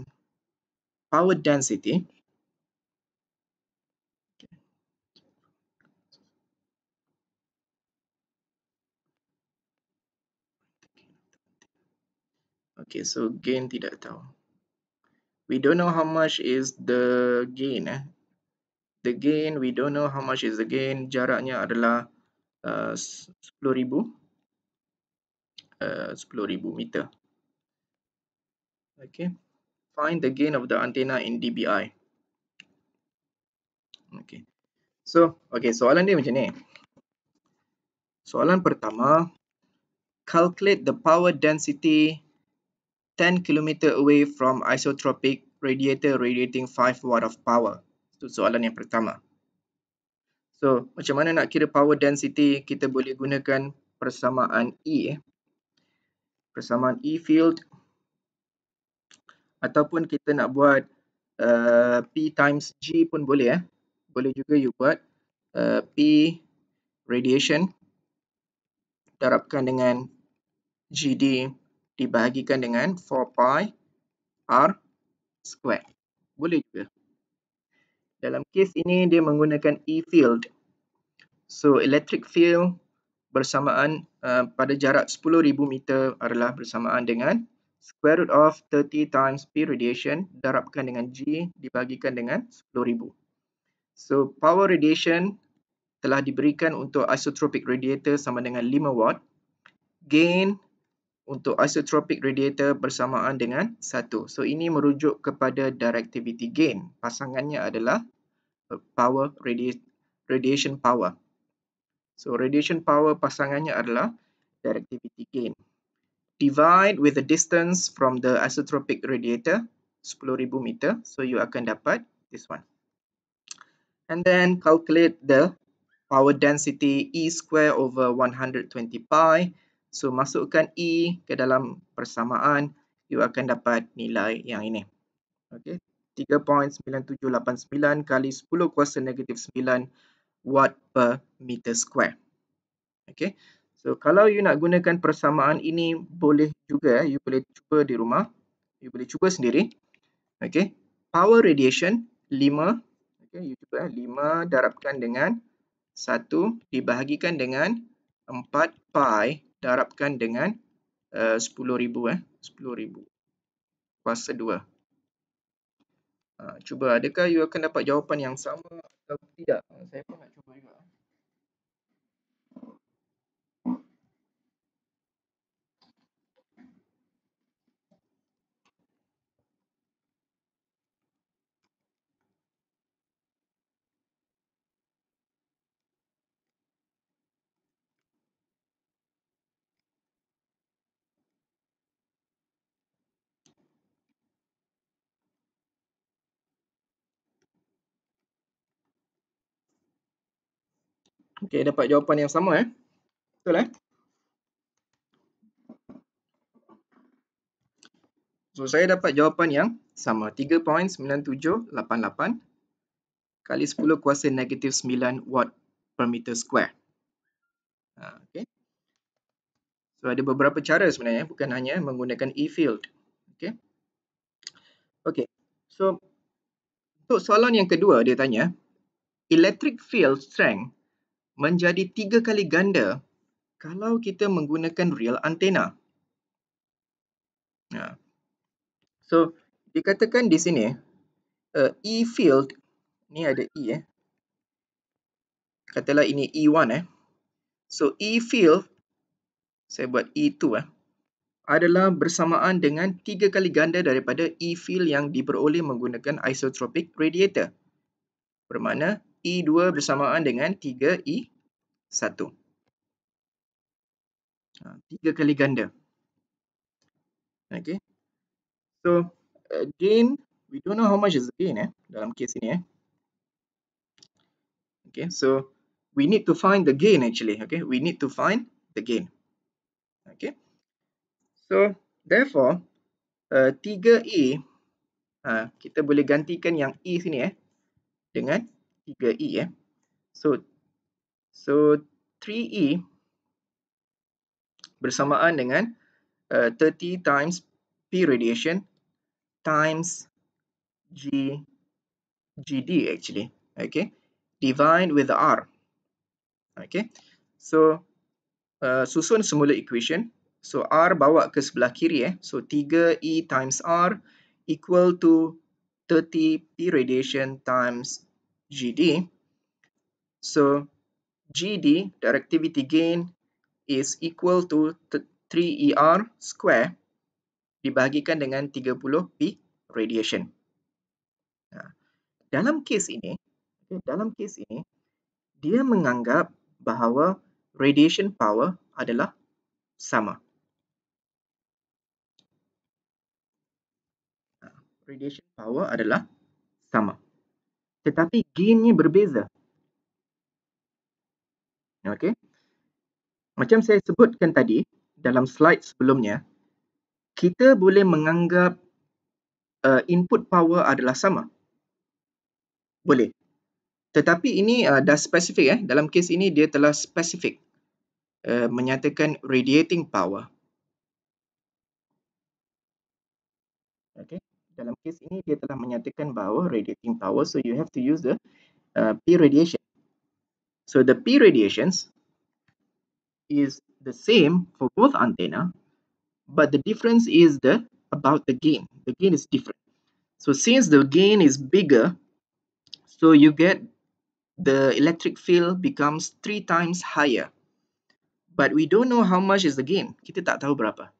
[SPEAKER 1] power density Okay, so gain tidak tahu. We don't know how much is the gain. Eh? The gain, we don't know how much is the gain. Jaraknya adalah uh, 10,000 uh, 10, meter. 10,000 meter okay find the gain of the antenna in dbi okay so okay soalan dia macam ni soalan pertama calculate the power density 10 km away from isotropic radiator radiating 5 watt of power itu soalan yang pertama so macam mana nak kira power density kita boleh gunakan persamaan e persamaan e field ataupun kita nak buat uh, P times G pun boleh eh. Boleh juga you buat uh, P radiation darabkan dengan GD dibahagikan dengan 4 pi R square. Boleh juga. Dalam kes ini dia menggunakan E field. So electric field bersamaan uh, pada jarak 10,000 meter adalah bersamaan dengan square root of 30 times P radiation darabkan dengan G dibagikan dengan 10,000. So power radiation telah diberikan untuk isotropic radiator sama dengan 5 watt. Gain untuk isotropic radiator bersamaan dengan 1. So ini merujuk kepada directivity gain. Pasangannya adalah uh, power radi radiation power. So radiation power pasangannya adalah directivity gain divide with the distance from the isotropic radiator, 10,000 meter. So you akan dapat this one. And then calculate the power density E square over 120 pi. So masukkan E ke dalam persamaan, you akan dapat nilai yang ini. Okay. 3.9789 kali 10 kuasa negatif 9 watt per meter square. Okay. So kalau you nak gunakan persamaan ini boleh juga eh. You boleh cuba di rumah. You boleh cuba sendiri. Okay. Power radiation 5. Okay. You cuba 5 eh. darabkan dengan 1 dibahagikan dengan 4 pi darabkan dengan uh, 10,000 eh. 10,000 eh. kuasa 2. Uh, ah, cuba adakah you akan dapat jawapan yang sama atau tidak? Saya pun nak cuba juga. Okey, dapat jawapan yang sama eh. Betul eh? So saya dapat jawapan yang sama 3.9788 kali 10 kuasa negatif 9 watt per meter square. Ha, okay. So ada beberapa cara sebenarnya, bukan hanya menggunakan e-field. Okay. okay, so untuk soalan yang kedua dia tanya, electric field strength menjadi tiga kali ganda kalau kita menggunakan real antena. Nah. Ya. So, dikatakan di sini, uh, E field, ni ada E eh. Katalah ini E1 eh. So, E field, saya buat E2 eh. Adalah bersamaan dengan tiga kali ganda daripada E field yang diperoleh menggunakan isotropic radiator. Bermakna I2 bersamaan dengan 3I1. 3 ha, kali ganda. Okay. So, gain, uh, we don't know how much is the gain eh, dalam kes ini. Eh. Okay, so, we need to find the gain actually. Okay, we need to find the gain. Okay. So, therefore, uh, 3E, uh, ha, kita boleh gantikan yang E sini eh, dengan 3 Tiga e eh. So so 3E e bersamaan dengan uh, 30 times P radiation times G GD actually. Okay. Divide with R. Okay. So uh, susun semula equation. So R bawa ke sebelah kiri eh. So 3E e times R equal to 30 P radiation times GD. So GD directivity gain is equal to 3ER e square dibahagikan dengan 30P radiation. Dalam kes ini, dalam kes ini dia menganggap bahawa radiation power adalah sama. Radiation power adalah sama tetapi gainnya berbeza. Okey. Macam saya sebutkan tadi dalam slide sebelumnya, kita boleh menganggap uh, input power adalah sama. Boleh. Tetapi ini uh, dah spesifik eh. Dalam kes ini dia telah spesifik uh, menyatakan radiating power. Okey dalam kes ini dia telah menyatakan bahawa radiating power so you have to use the uh, P radiation. So the P radiations is the same for both antenna but the difference is the about the gain. The gain is different. So since the gain is bigger so you get the electric field becomes three times higher. But we don't know how much is the gain. Kita tak tahu berapa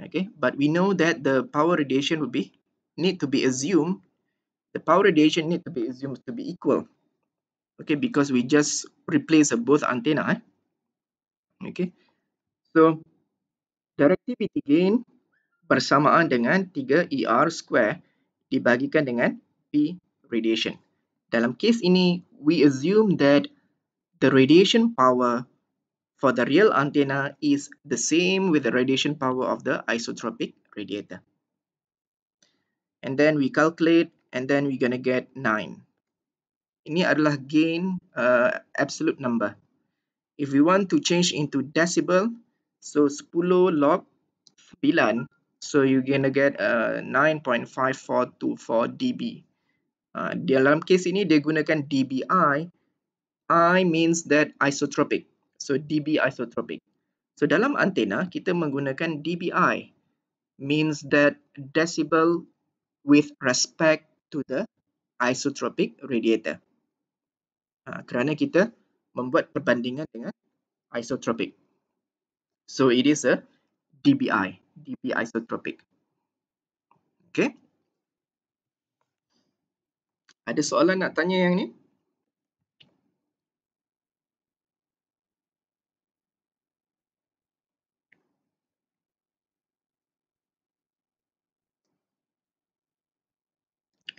[SPEAKER 1] okay but we know that the power radiation would be need to be assumed the power radiation need to be assumed to be equal okay because we just replace a both antenna eh? okay so directivity gain bersamaan dengan 3 er square dibagikan dengan p radiation dalam case ini we assume that the radiation power for the real antenna is the same with the radiation power of the isotropic radiator. And then we calculate and then we're going to get 9. Ini adalah gain uh, absolute number. If we want to change into decibel, so 10 log 9, so you're going to get uh, 9.5424 dB. Uh, dalam case ini dia gunakan dBi. I means that isotropic. So dB isotropic. So dalam antena kita menggunakan dBi means that decibel with respect to the isotropic radiator. Ha, kerana kita membuat perbandingan dengan isotropic. So it is a dBi, dB isotropic. Okay. Ada soalan nak tanya yang ni?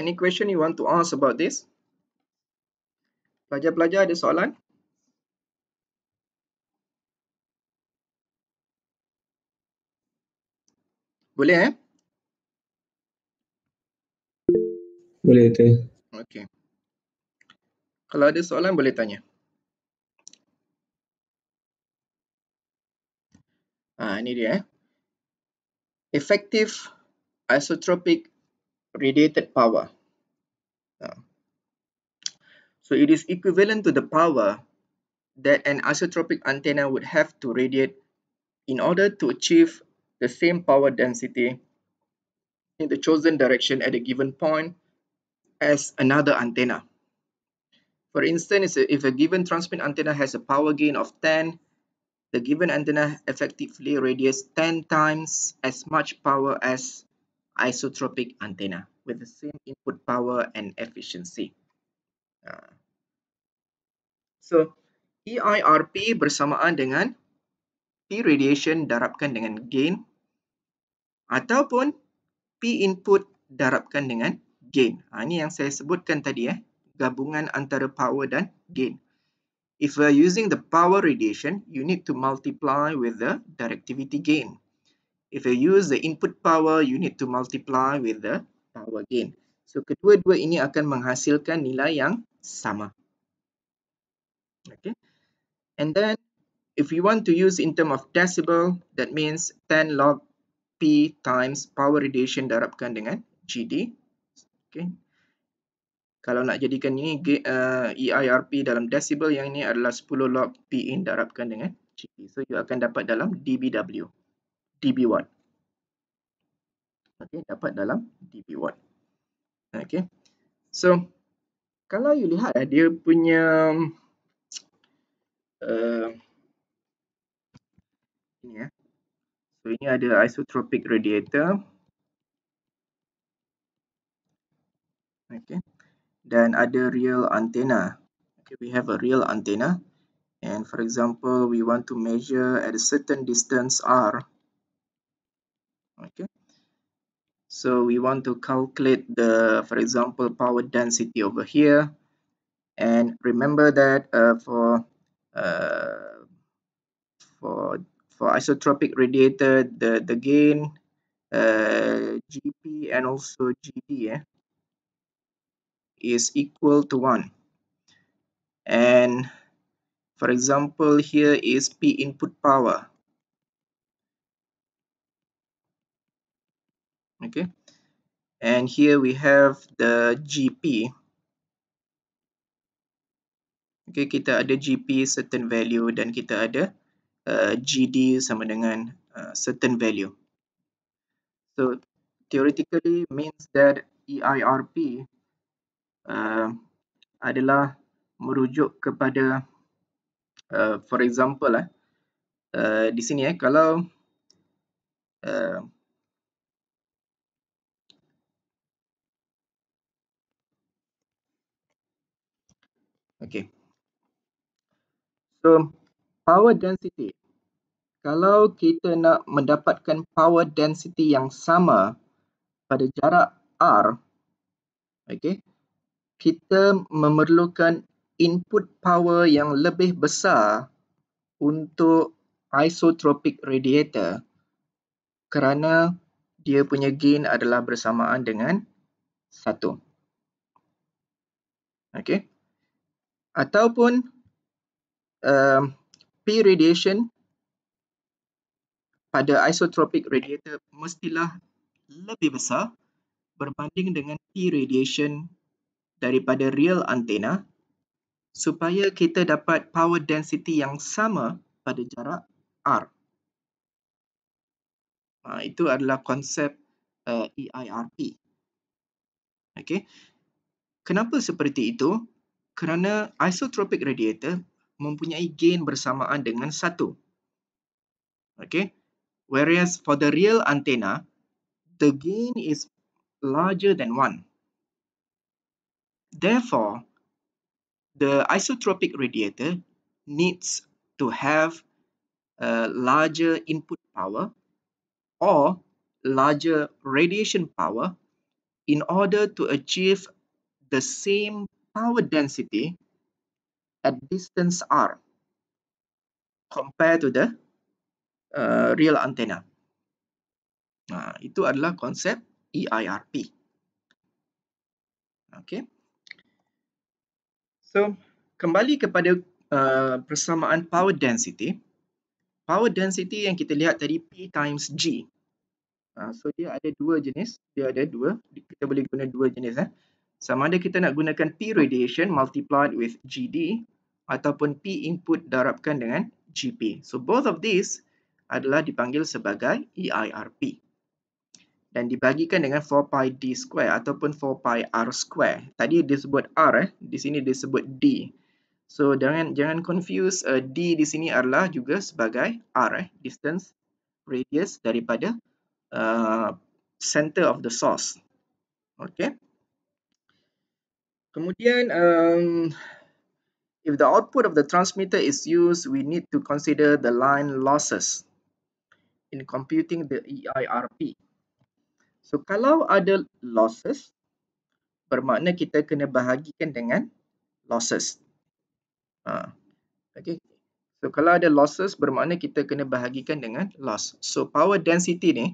[SPEAKER 1] Any question you want to ask about this? Pelajar-pelajar ada soalan? Boleh eh? Boleh tu. Okay. Kalau ada soalan boleh tanya. Ah ha, ini dia eh. Effective isotropic radiated power. So it is equivalent to the power that an isotropic antenna would have to radiate in order to achieve the same power density in the chosen direction at a given point as another antenna. For instance, if a given transmit antenna has a power gain of 10, the given antenna effectively radiates 10 times as much power as isotropic antenna with the same input power and efficiency. Uh, so, EIRP bersamaan dengan P radiation darabkan dengan gain ataupun P input darabkan dengan gain. Ha, ini yang saya sebutkan tadi, eh, gabungan antara power dan gain. If we are using the power radiation, you need to multiply with the directivity gain. If you use the input power, you need to multiply with the power gain. So, kedua-dua ini akan menghasilkan nilai yang sama. Okay. And then, if you want to use in term of decibel, that means 10 log P times power radiation darabkan dengan GD. Okay. Kalau nak jadikan ini uh, EIRP dalam decibel, yang ini adalah 10 log P in darabkan dengan GD. So, you akan dapat dalam dBW dB1. Okay, dapat dalam dB1. Okay. So, kalau you lihat eh, dia punya uh, ini, eh. so, ini ada isotropic radiator. Okay. Dan ada real antena. Okay, we have a real antenna. And for example, we want to measure at a certain distance R. okay so we want to calculate the for example power density over here and remember that uh, for uh, for for isotropic radiator the the gain uh, GP and also GD eh, is equal to 1 and for example here is P input power okay and here we have the GP okay kita ada GP certain value dan kita ada uh, GD sama dengan uh, certain value so theoretically means that EIRP uh, adalah merujuk kepada uh, for example lah, uh, di sini eh kalau uh, Okay. So, power density. Kalau kita nak mendapatkan power density yang sama pada jarak R, okay, kita memerlukan input power yang lebih besar untuk isotropic radiator kerana dia punya gain adalah bersamaan dengan satu. Okay ataupun um, P radiation pada isotropic radiator mestilah lebih besar berbanding dengan P radiation daripada real antena supaya kita dapat power density yang sama pada jarak R. Ha, itu adalah konsep uh, EIRP. Okay. Kenapa seperti itu? kerana isotropic radiator mempunyai gain bersamaan dengan satu, Okay. Whereas for the real antenna, the gain is larger than one. Therefore, the isotropic radiator needs to have a larger input power or larger radiation power in order to achieve the same power density at distance r compared to the uh, real antenna. Nah, itu adalah konsep EIRP. Okay. So, kembali kepada uh, persamaan power density. Power density yang kita lihat tadi P times G. Uh, so, dia ada dua jenis. Dia ada dua. Kita boleh guna dua jenis. Eh sama ada kita nak gunakan P radiation multiplied with GD ataupun P input darabkan dengan GP. So both of these adalah dipanggil sebagai EIRP dan dibagikan dengan 4 pi D square ataupun 4 pi R square. Tadi disebut R eh, di sini dia sebut D. So jangan jangan confuse uh, D di sini adalah juga sebagai R eh, distance radius daripada uh, center of the source. Okay. Kemudian, um, if the output of the transmitter is used, we need to consider the line losses in computing the EIRP. So, kalau ada losses, bermakna kita kena bahagikan dengan losses. Uh, okay. So, kalau ada losses, bermakna kita kena bahagikan dengan loss. So, power density ni,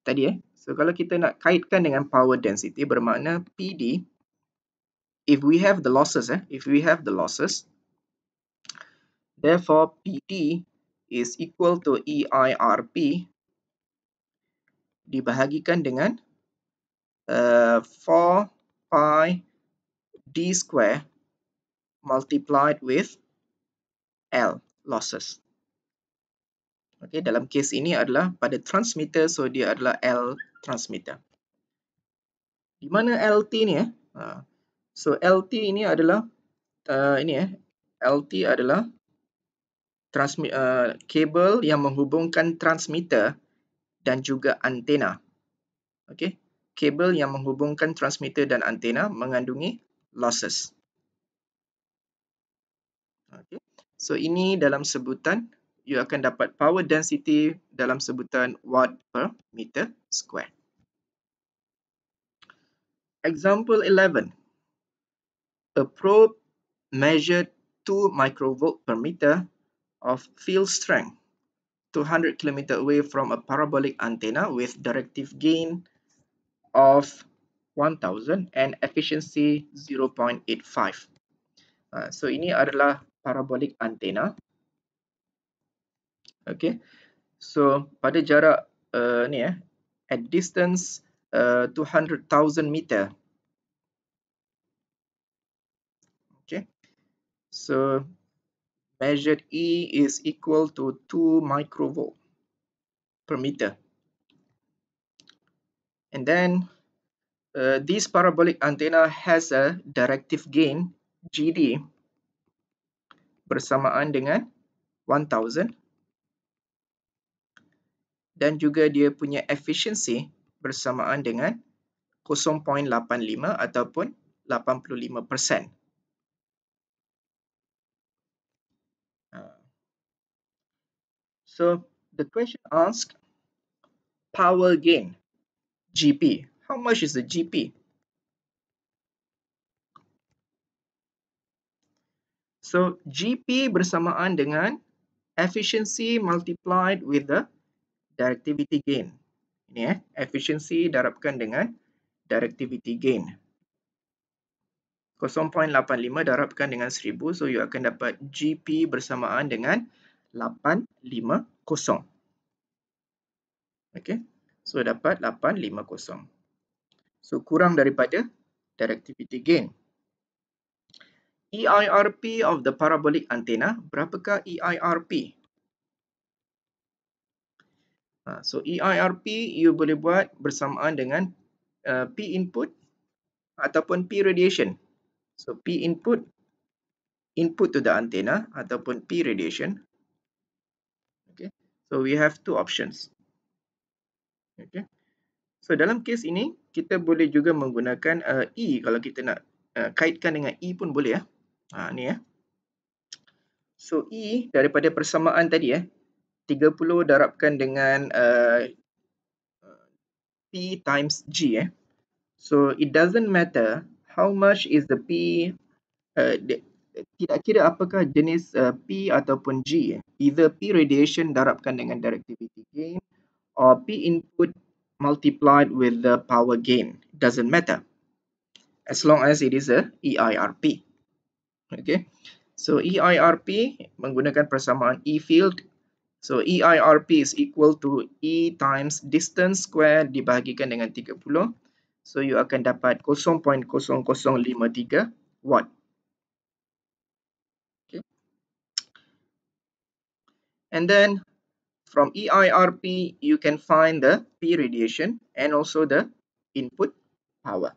[SPEAKER 1] tadi eh. So, kalau kita nak kaitkan dengan power density, bermakna PD, PD, if we have the losses eh? if we have the losses therefore PT is equal to EIRP dibahagikan dengan uh, 4 pi d square multiplied with L losses. Okay, dalam kes ini adalah pada transmitter, so dia adalah L transmitter. Di mana LT ni? Eh? Ah, So LT ini adalah uh, ini eh LT adalah transmit uh, kabel yang menghubungkan transmitter dan juga antena. Okey, kabel yang menghubungkan transmitter dan antena mengandungi losses. Okey. So ini dalam sebutan you akan dapat power density dalam sebutan watt per meter square. Example 11. A probe measured 2 microvolt per meter of field strength 200 kilometer away from a parabolic antenna with directive gain of 1000 and efficiency 0.85. Uh, so ini adalah parabolic antenna. Okay. So pada jarak uh, ni eh, at distance uh, 200,000 meter So measured E is equal to 2 microvolt per meter. And then uh, this parabolic antenna has a directive gain GD bersamaan dengan 1000 dan juga dia punya efficiency bersamaan dengan 0.85 ataupun 85%. So the question asks power gain, GP. How much is the GP? So GP bersamaan dengan efficiency multiplied with the directivity gain. Ini eh, efficiency darabkan dengan directivity gain. 0.85 darabkan dengan 1000 so you akan dapat GP bersamaan dengan 850. Okey. So dapat 850. So kurang daripada directivity gain. EIRP of the parabolic antenna, berapakah EIRP? Ha, so EIRP you boleh buat bersamaan dengan uh, P input ataupun P radiation. So P input, input to the antenna ataupun P radiation So we have two options. Okay. So dalam kes ini kita boleh juga menggunakan uh, E kalau kita nak uh, kaitkan dengan E pun boleh ya. Ha ni ya. So E daripada persamaan tadi ya. 30 darabkan dengan uh, P times G eh. So it doesn't matter how much is the P uh, tidak kira apakah jenis uh, P ataupun G. Either P radiation darabkan dengan directivity gain or P input multiplied with the power gain. Doesn't matter. As long as it is a EIRP. Okay. So EIRP menggunakan persamaan E field. So EIRP is equal to E times distance square dibahagikan dengan 30. So you akan dapat 0.0053 watt. and then from EIRP you can find the P radiation and also the input power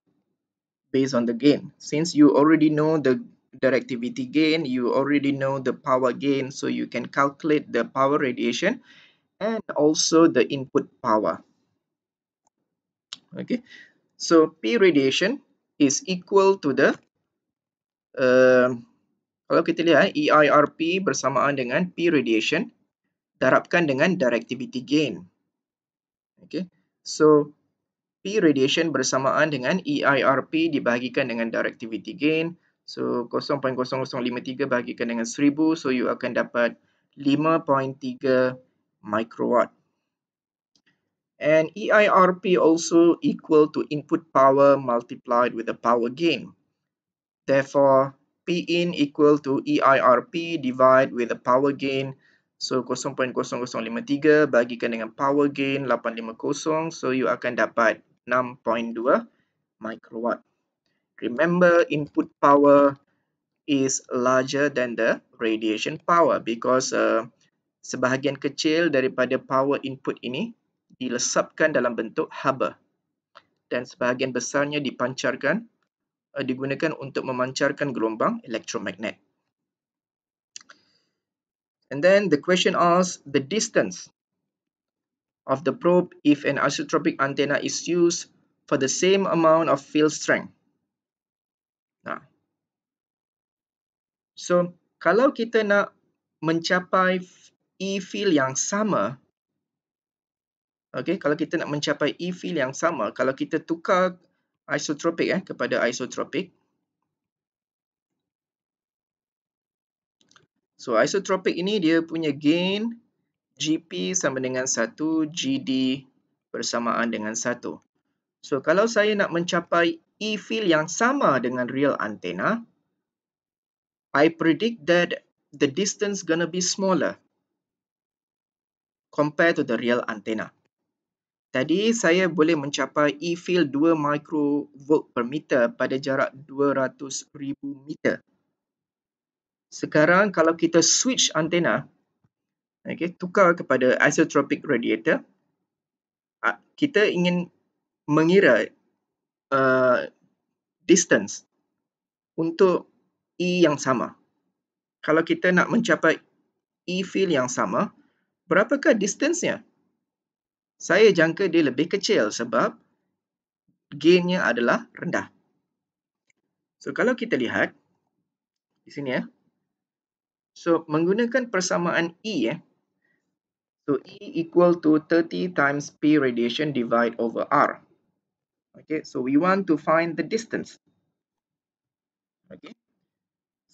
[SPEAKER 1] based on the gain since you already know the directivity gain you already know the power gain so you can calculate the power radiation and also the input power okay so p radiation is equal to the uh, kalau kita lihat EIRP bersamaan dengan p radiation darabkan dengan directivity gain. Okay. So, P radiation bersamaan dengan EIRP dibahagikan dengan directivity gain. So, 0.0053 bahagikan dengan 1000. So, you akan dapat 5.3 microwatt. And EIRP also equal to input power multiplied with the power gain. Therefore, P in equal to EIRP divide with the power gain So 0.0053 bagikan dengan power gain 850. So you akan dapat 6.2 microwatt. Remember input power is larger than the radiation power because uh, sebahagian kecil daripada power input ini dilesapkan dalam bentuk haba dan sebahagian besarnya dipancarkan uh, digunakan untuk memancarkan gelombang elektromagnet. And then the question asks the distance of the probe if an isotropic antenna is used for the same amount of field strength. Nah. So, kalau kita nak mencapai E-field yang sama, okay, kalau kita nak mencapai E-field yang sama, kalau kita tukar isotropic eh, kepada isotropic. So isotropic ini dia punya gain GP sama dengan 1 GD bersamaan dengan 1. So kalau saya nak mencapai E field yang sama dengan real antena, I predict that the distance gonna be smaller compared to the real antena. Tadi saya boleh mencapai E-field 2 microvolt per meter pada jarak 200,000 meter. Sekarang kalau kita switch antena, okay, tukar kepada isotropic radiator, kita ingin mengira uh, distance untuk E yang sama. Kalau kita nak mencapai E field yang sama, berapakah distance-nya? Saya jangka dia lebih kecil sebab gain-nya adalah rendah. So kalau kita lihat di sini ya, So menggunakan persamaan E eh. So E equal to 30 times P radiation divide over R. Okay, so we want to find the distance. Okay.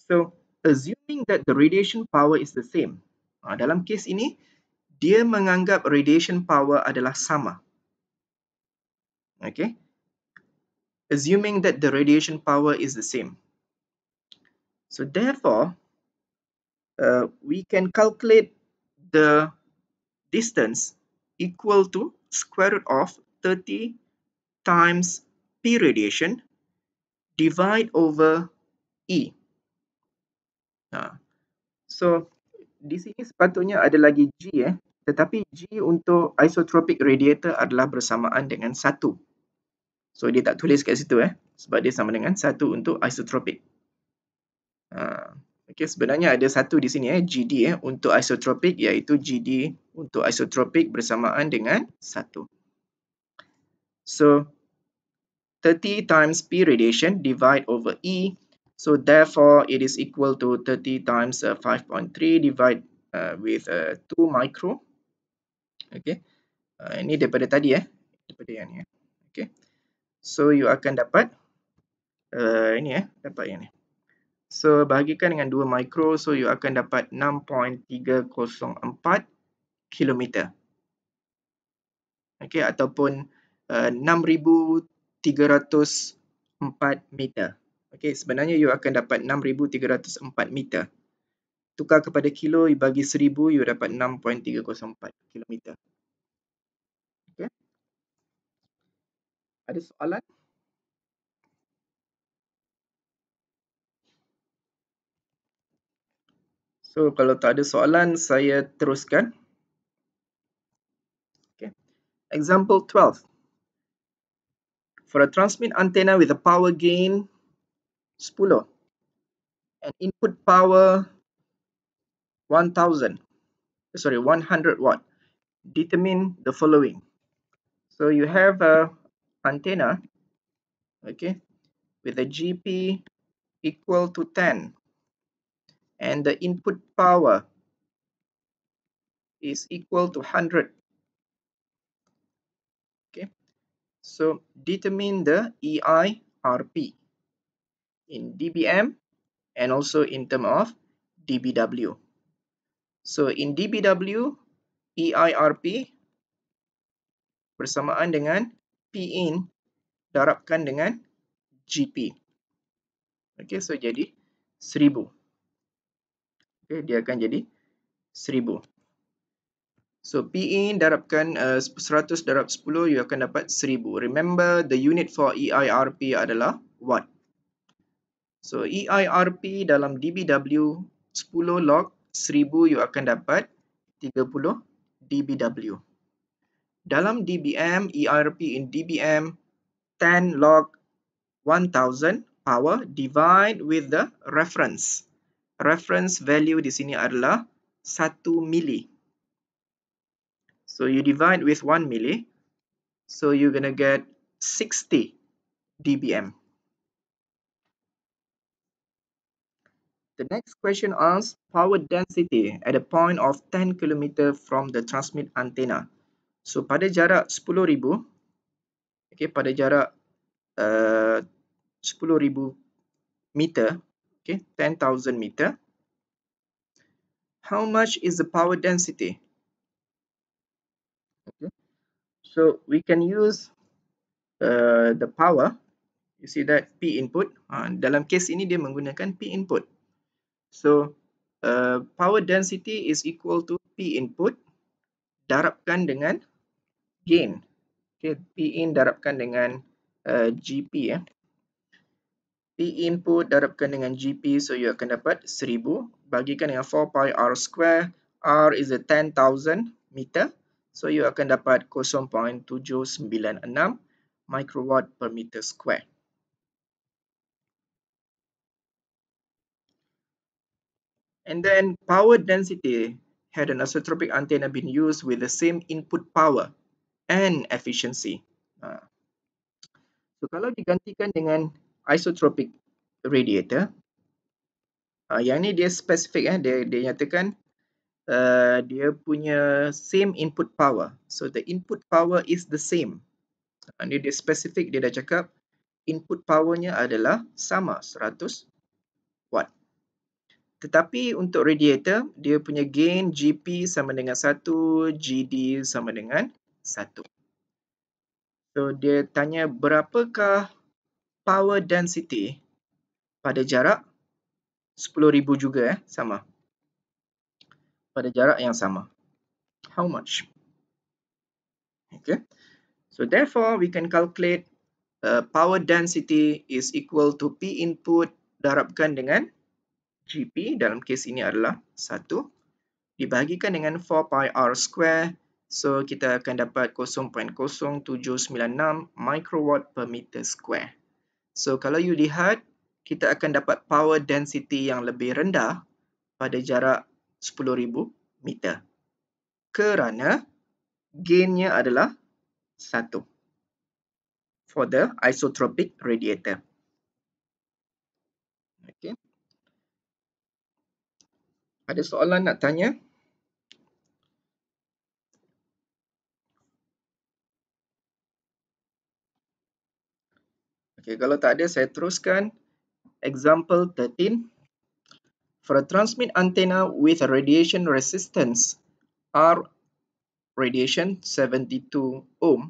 [SPEAKER 1] So assuming that the radiation power is the same. Ah dalam kes ini dia menganggap radiation power adalah sama. Okay. Assuming that the radiation power is the same. So therefore Uh, we can calculate the distance equal to square root of 30 times P radiation divide over E. Ha. So, di sini sepatutnya ada lagi G eh. Tetapi G untuk isotropic radiator adalah bersamaan dengan 1. So, dia tak tulis kat situ eh. Sebab dia sama dengan 1 untuk isotropic. Ha. Okey, sebenarnya ada satu di sini eh GD eh untuk isotropik iaitu GD untuk isotropik bersamaan dengan 1. So 30 times P radiation divide over E. So therefore it is equal to 30 times uh, 5.3 divide uh, with uh, 2 micro. Okey. Uh, ini daripada tadi eh, daripada yang ni. Eh. Okey. So you akan dapat uh, ini eh, dapat yang ni. So bahagikan dengan 2 mikro so you akan dapat 6.304 kilometer. Okay ataupun uh, 6304 meter. Okay sebenarnya you akan dapat 6304 meter. Tukar kepada kilo you bagi 1000 you dapat 6.304 kilometer. Okay. Ada soalan? So kalau tak ada soalan, saya teruskan. Okay. Example 12. For a transmit antenna with a power gain 10 and input power 1000. Eh, sorry, 100 watt. Determine the following. So you have a antenna okay with a GP equal to and the input power is equal to 100 okay so determine the EIRP in dBm and also in term of dBW so in dBW EIRP bersamaan dengan Pin darabkan dengan GP okay so jadi 1000 okay, dia akan jadi 1000. So PIN e darabkan uh, eh, 100 darab 10 you akan dapat 1000. Remember the unit for EIRP adalah watt. So EIRP dalam dBW 10 log 1000 you akan dapat 30 dBW. Dalam dBm EIRP in dBm 10 log 1000 power divide with the reference reference value di sini adalah 1 mili. So you divide with 1 mili. So you going to get 60 dBm. The next question asks power density at a point of 10 km from the transmit antenna. So pada jarak 10,000, okay, pada jarak uh, 10,000 meter okay 10000 meter how much is the power density okay so we can use uh, the power you see that p input uh, dalam kes ini dia menggunakan p input so uh, power density is equal to p input darabkan dengan gain okay p in darabkan dengan uh, gp ya eh. P input darabkan dengan GP so you akan dapat 1000 bagikan dengan 4 pi R square R is a 10,000 meter so you akan dapat 0.796 microwatt per meter square. And then power density had an isotropic antenna been used with the same input power and efficiency. Ah. so kalau digantikan dengan isotropic radiator. Uh, yang ni dia spesifik eh dia dia nyatakan uh, dia punya same input power. So the input power is the same. Ini ah, dia spesifik dia dah cakap input powernya adalah sama 100 watt. Tetapi untuk radiator dia punya gain GP sama dengan 1, GD sama dengan 1. So dia tanya berapakah power density pada jarak 10,000 juga eh, sama. Pada jarak yang sama. How much? Okay. So therefore, we can calculate uh, power density is equal to P input darabkan dengan GP. Dalam kes ini adalah 1. Dibahagikan dengan 4 pi R square. So kita akan dapat 0.0796 microwatt per meter square. So kalau you lihat, kita akan dapat power density yang lebih rendah pada jarak 10,000 meter. Kerana gainnya adalah 1 for the isotropic radiator. Okay. Ada soalan nak tanya? Okay, kalau tak ada, saya teruskan. Example 13. For a transmit antenna with a radiation resistance, R radiation 72 ohm.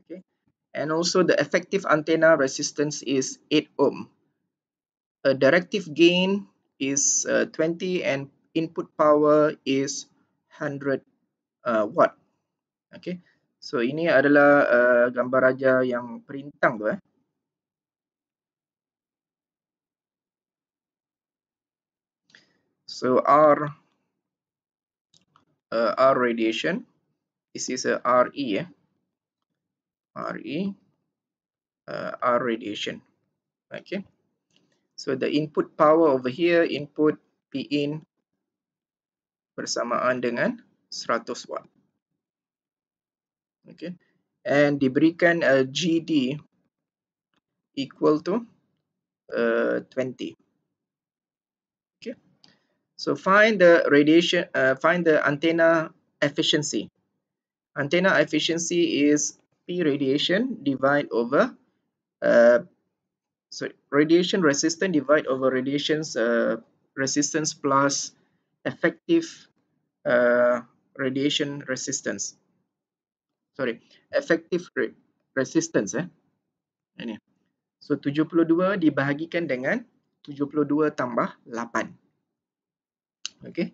[SPEAKER 1] Okay, and also the effective antenna resistance is 8 ohm. A directive gain is uh, 20 and input power is 100 uh, watt. Okay, so ini adalah uh, gambar raja yang perintang tu eh. so r uh, r radiation this is a re eh? re uh, r radiation okay so the input power over here input p in bersamaan dengan 100 watt okay and diberikan a uh, gd equal to uh, 20 so find the radiation, uh, find the antenna efficiency. Antenna efficiency is P radiation divided over, uh, so radiation resistance divided over radiation's uh, resistance plus effective uh, radiation resistance. Sorry, effective re resistance. Eh? Ini. So 72 dibahagikan dengan 72 tambah 8. Okay.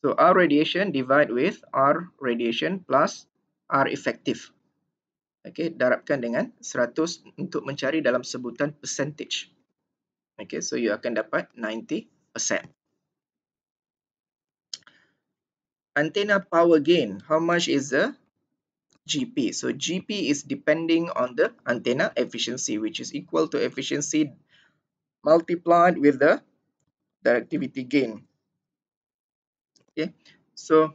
[SPEAKER 1] So R radiation divide with R radiation plus R effective. Okay, darabkan dengan 100 untuk mencari dalam sebutan percentage. Okay, so you akan dapat 90%. Antenna power gain, how much is the GP? So GP is depending on the antenna efficiency, which is equal to efficiency multiplied with the directivity gain okay so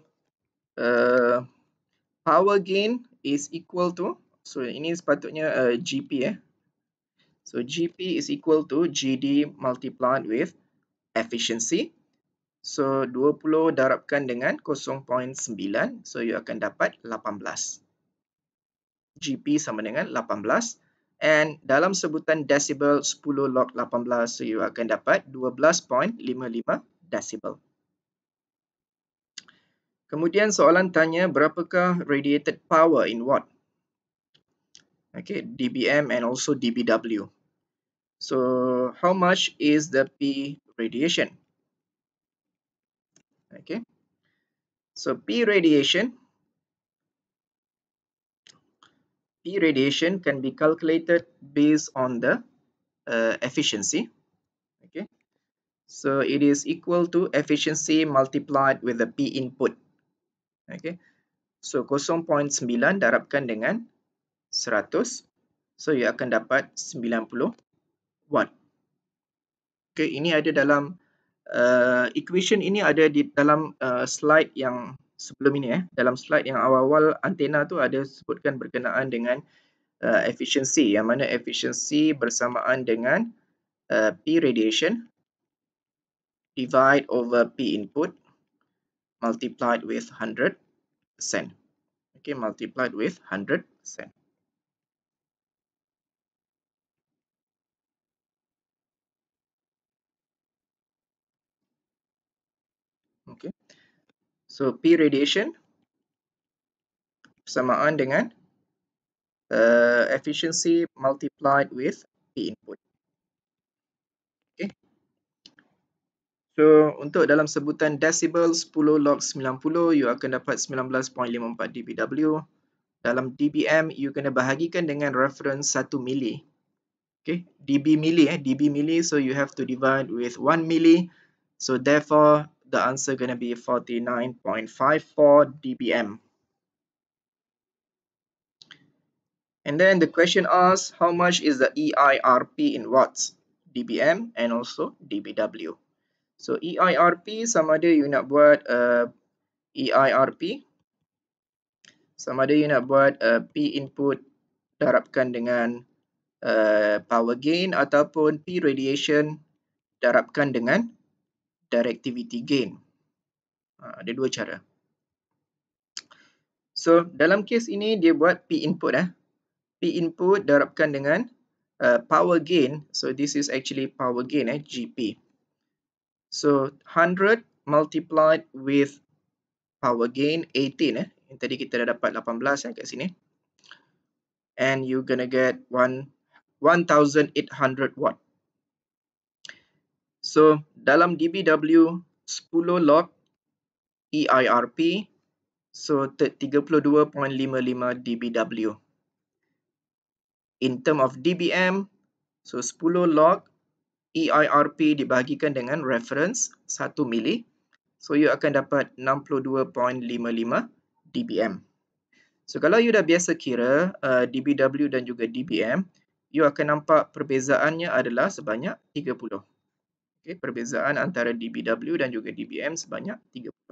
[SPEAKER 1] uh, power gain is equal to so ini sepatutnya uh, GP eh so GP is equal to GD multiplied with efficiency so 20 darabkan dengan 0.9 so you akan dapat 18 GP sama dengan 18 And dalam sebutan decibel 10 log 18, so you akan dapat 12.55 decibel. Kemudian soalan tanya berapakah radiated power in watt? Okay, dBm and also dBw. So how much is the P radiation? Okay, so P radiation P radiation can be calculated based on the uh, efficiency. Okay, so it is equal to efficiency multiplied with the P input Okay. So 0.9 darabkan dengan 100. So you akan dapat watt. Okay. Ini ada dalam uh, equation ini ada di dalam uh, slide yang sebelum ini. Eh. Dalam slide yang awal-awal antena tu ada sebutkan berkenaan dengan uh, efficiency. Yang mana efficiency bersamaan dengan uh, P radiation divide over P input multiplied with 100 percent okay multiplied with 100 percent okay so p radiation samaan dengan uh, efficiency multiplied with p input So untuk dalam sebutan decibel 10 log 90, you akan dapat 19.54 dBW. Dalam dBm, you kena bahagikan dengan reference 1 mili. Okay, dB mili eh, dB mili. So you have to divide with 1 mili. So therefore, the answer gonna be 49.54 dBm. And then the question asks, how much is the EIRP in watts, dBm and also dBw? So EIRP sama ada you nak buat uh, EIRP sama ada you nak buat uh, P input darabkan dengan uh, power gain ataupun P radiation darabkan dengan directivity gain. Ha, ada dua cara. So dalam kes ini dia buat P input eh. P input darabkan dengan uh, power gain. So this is actually power gain eh GP. So 100 multiplied with power gain 18 eh. Yang tadi kita dah dapat 18 yang eh, kat sini. And you gonna get one 1800 watt. So dalam DBW 10 log EIRP so 32.55 DBW. In term of DBM, so 10 log EIRP dibahagikan dengan reference 1 mili. So, you akan dapat 62.55 dBm. So, kalau you dah biasa kira uh, dBW dan juga dBm, you akan nampak perbezaannya adalah sebanyak 30. Okay, perbezaan antara dBW dan juga dBm sebanyak 30. Uh,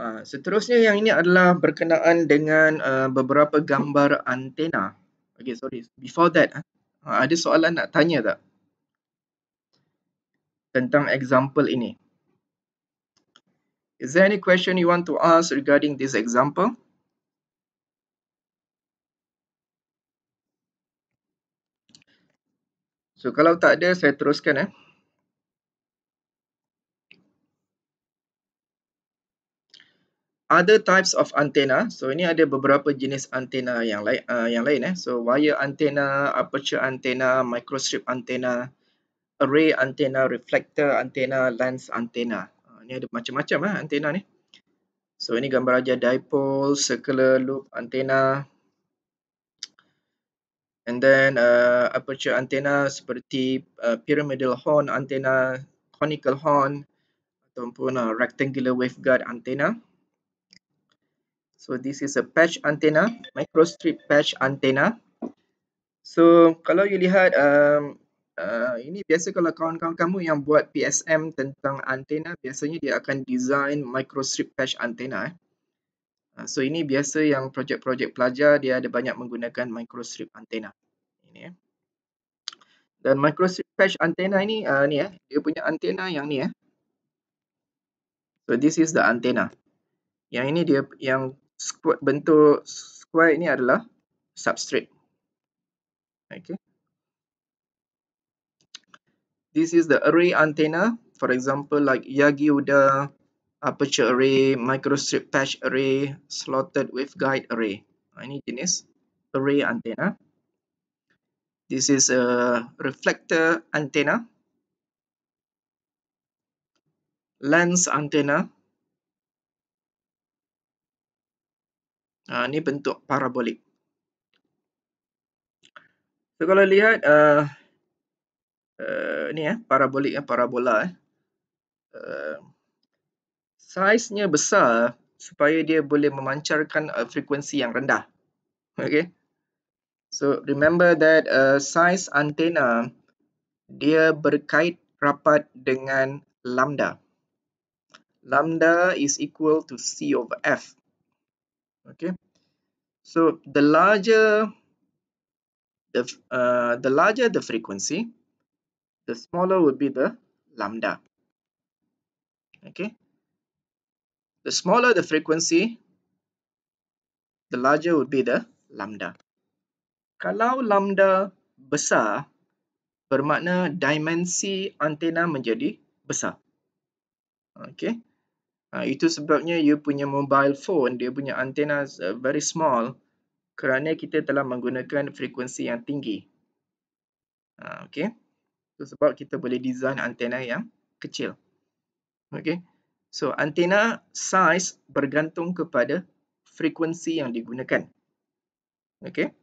[SPEAKER 1] ah, seterusnya yang ini adalah berkenaan dengan uh, beberapa gambar antena. Okay, sorry. Before that, ah, ada soalan nak tanya tak? Tentang example ini. Is there any question you want to ask regarding this example? So, kalau tak ada, saya teruskan eh. other types of antenna. So ini ada beberapa jenis antena yang lain uh, yang lain eh. So wire antenna, aperture antenna, microstrip antenna, array antenna, reflector antenna, lens antenna. Uh, ini ada macam-macam lah eh, antena ni. So ini gambar aja dipole, circular loop antenna. And then uh, aperture antenna seperti uh, pyramidal horn antenna, conical horn ataupun uh, rectangular waveguide antenna. So this is a patch antenna, microstrip patch antenna. So kalau you lihat, um, uh, ini biasa kalau kawan-kawan kamu yang buat PSM tentang antena, biasanya dia akan design microstrip patch antena. Eh. Uh, so ini biasa yang projek-projek pelajar, dia ada banyak menggunakan microstrip antena. Ini, eh. Dan microstrip patch antena ini, uh, ni, eh, dia punya antena yang ni. Eh. So this is the antenna. Yang ini dia yang square, bentuk square ini adalah substrate. Okay. This is the array antenna. For example, like Yagi Uda, aperture array, microstrip patch array, slotted waveguide array. Ini jenis array antenna. This is a reflector antenna. Lens antenna. Uh, ha, ini bentuk parabolik. So, kalau lihat uh, uh, ini ya eh, parabolik eh, parabola. Eh. Uh, Saiznya besar supaya dia boleh memancarkan uh, frekuensi yang rendah. Okay. So remember that uh, size antena dia berkait rapat dengan lambda. Lambda is equal to C over F. okay so the larger the uh, the larger the frequency the smaller would be the lambda okay the smaller the frequency the larger would be the lambda kalau lambda besar bermakna dimensi antena menjadi besar Okay. Ha, itu sebabnya you punya mobile phone, dia punya antena uh, very small kerana kita telah menggunakan frekuensi yang tinggi. Ha, okay. Itu sebab kita boleh design antena yang kecil. Okay. So, antena size bergantung kepada frekuensi yang digunakan. Okay.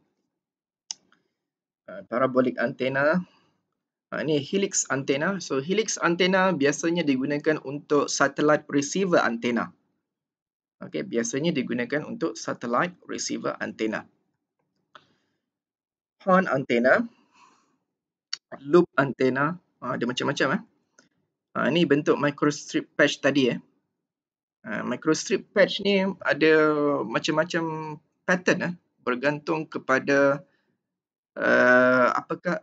[SPEAKER 1] Ha, parabolik antena Uh, ini helix antena. So helix antena biasanya digunakan untuk satellite receiver antena. Okay, biasanya digunakan untuk satellite receiver antena. Horn antena, loop antena, uh, ha, ada macam-macam. Eh. Uh, ini bentuk microstrip patch tadi. Eh. Uh, microstrip patch ni ada macam-macam pattern eh, bergantung kepada uh, apakah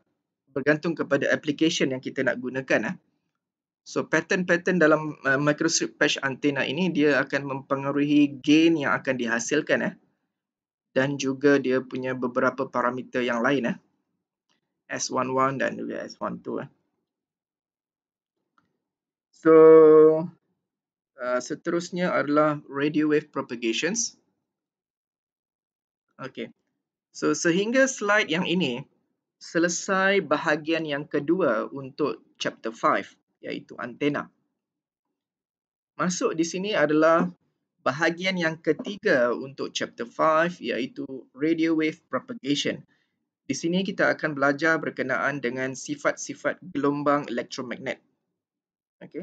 [SPEAKER 1] bergantung kepada application yang kita nak gunakan ah. So pattern-pattern dalam uh, microstrip patch antena ini dia akan mempengaruhi gain yang akan dihasilkan ah, Dan juga dia punya beberapa parameter yang lain ah. Eh. S11 dan juga S12 eh. So uh, seterusnya adalah radio wave propagations. Okay. So sehingga slide yang ini selesai bahagian yang kedua untuk chapter 5 iaitu antena. Masuk di sini adalah bahagian yang ketiga untuk chapter 5 iaitu radio wave propagation. Di sini kita akan belajar berkenaan dengan sifat-sifat gelombang elektromagnet. Okay.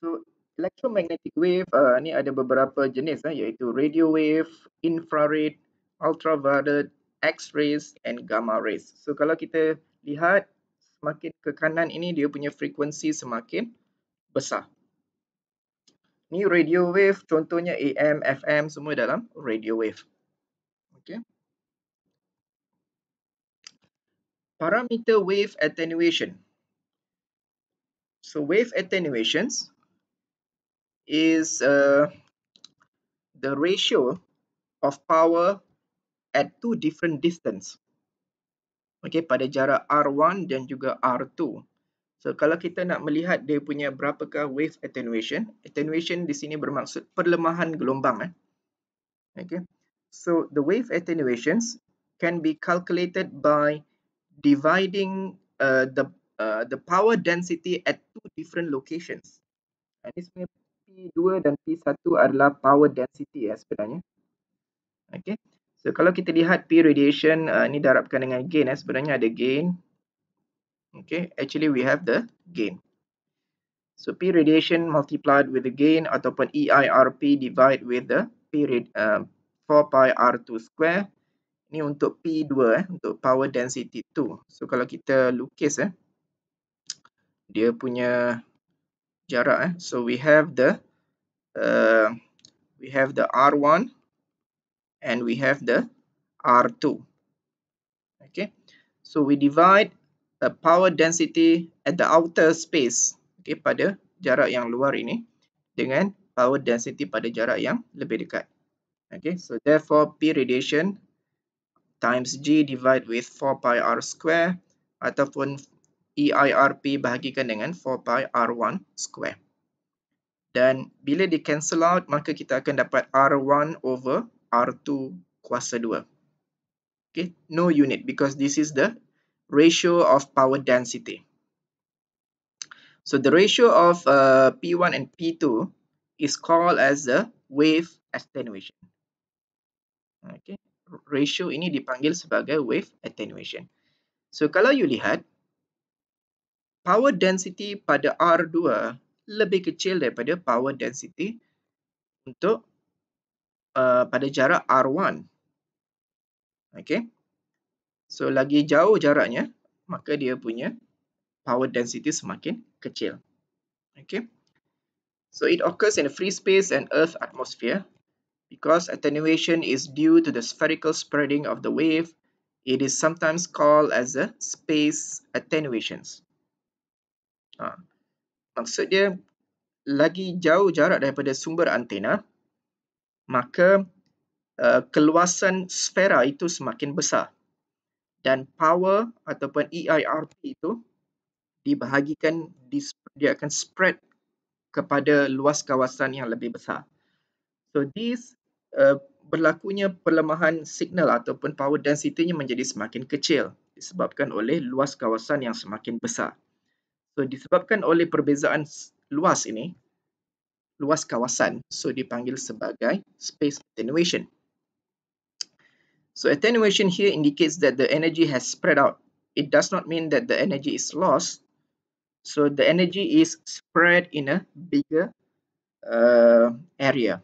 [SPEAKER 1] So, electromagnetic wave uh, ni ada beberapa jenis eh, iaitu radio wave, infrared, ultraviolet, X-rays and gamma rays. So kalau kita lihat semakin ke kanan ini dia punya frekuensi semakin besar. Ni radio wave contohnya AM, FM semua dalam radio wave. Okay. Parameter wave attenuation. So wave attenuations is uh, the ratio of power at two different distance. okay, pada jarak R1 dan juga R2. So, kalau kita nak melihat dia punya berapakah wave attenuation. Attenuation di sini bermaksud perlemahan gelombang. Eh. Okey. So, the wave attenuations can be calculated by dividing uh, the uh, the power density at two different locations. Ini sebenarnya P2 dan P1 adalah power density eh, sebenarnya. Okey. So kalau kita lihat P radiation uh, ni darabkan dengan gain eh, sebenarnya ada gain. Okay, actually we have the gain. So P radiation multiplied with the gain ataupun EIRP divide with the P rad, uh, 4 pi R2 square. Ni untuk P2 eh, untuk power density 2. So kalau kita lukis eh, dia punya jarak eh. So we have the uh, we have the R1 and we have the R2. Okay, so we divide a power density at the outer space, okay, pada jarak yang luar ini, dengan power density pada jarak yang lebih dekat. Okay, so therefore P radiation times G divide with 4 pi R square ataupun EIRP bahagikan dengan 4 pi R1 square. Dan bila di cancel out, maka kita akan dapat R1 over R2 kuasa 2. Okay, no unit because this is the ratio of power density. So the ratio of uh, P1 and P2 is called as the wave attenuation. Okay, ratio ini dipanggil sebagai wave attenuation. So kalau you lihat, power density pada R2 lebih kecil daripada power density untuk Uh, pada jarak R1. Okay. So, lagi jauh jaraknya, maka dia punya power density semakin kecil. Okay. So, it occurs in free space and Earth atmosphere because attenuation is due to the spherical spreading of the wave. It is sometimes called as a space attenuations. Ha. Maksud dia, lagi jauh jarak daripada sumber antena, maka uh, keluasan sfera itu semakin besar dan power ataupun EIRP itu dibahagikan dia akan spread kepada luas kawasan yang lebih besar. So this uh, berlakunya perlemahan signal ataupun power density-nya menjadi semakin kecil disebabkan oleh luas kawasan yang semakin besar. So disebabkan oleh perbezaan luas ini, luas kawasan. So, dipanggil sebagai space attenuation. So, attenuation here indicates that the energy has spread out. It does not mean that the energy is lost. So, the energy is spread in a bigger uh, area.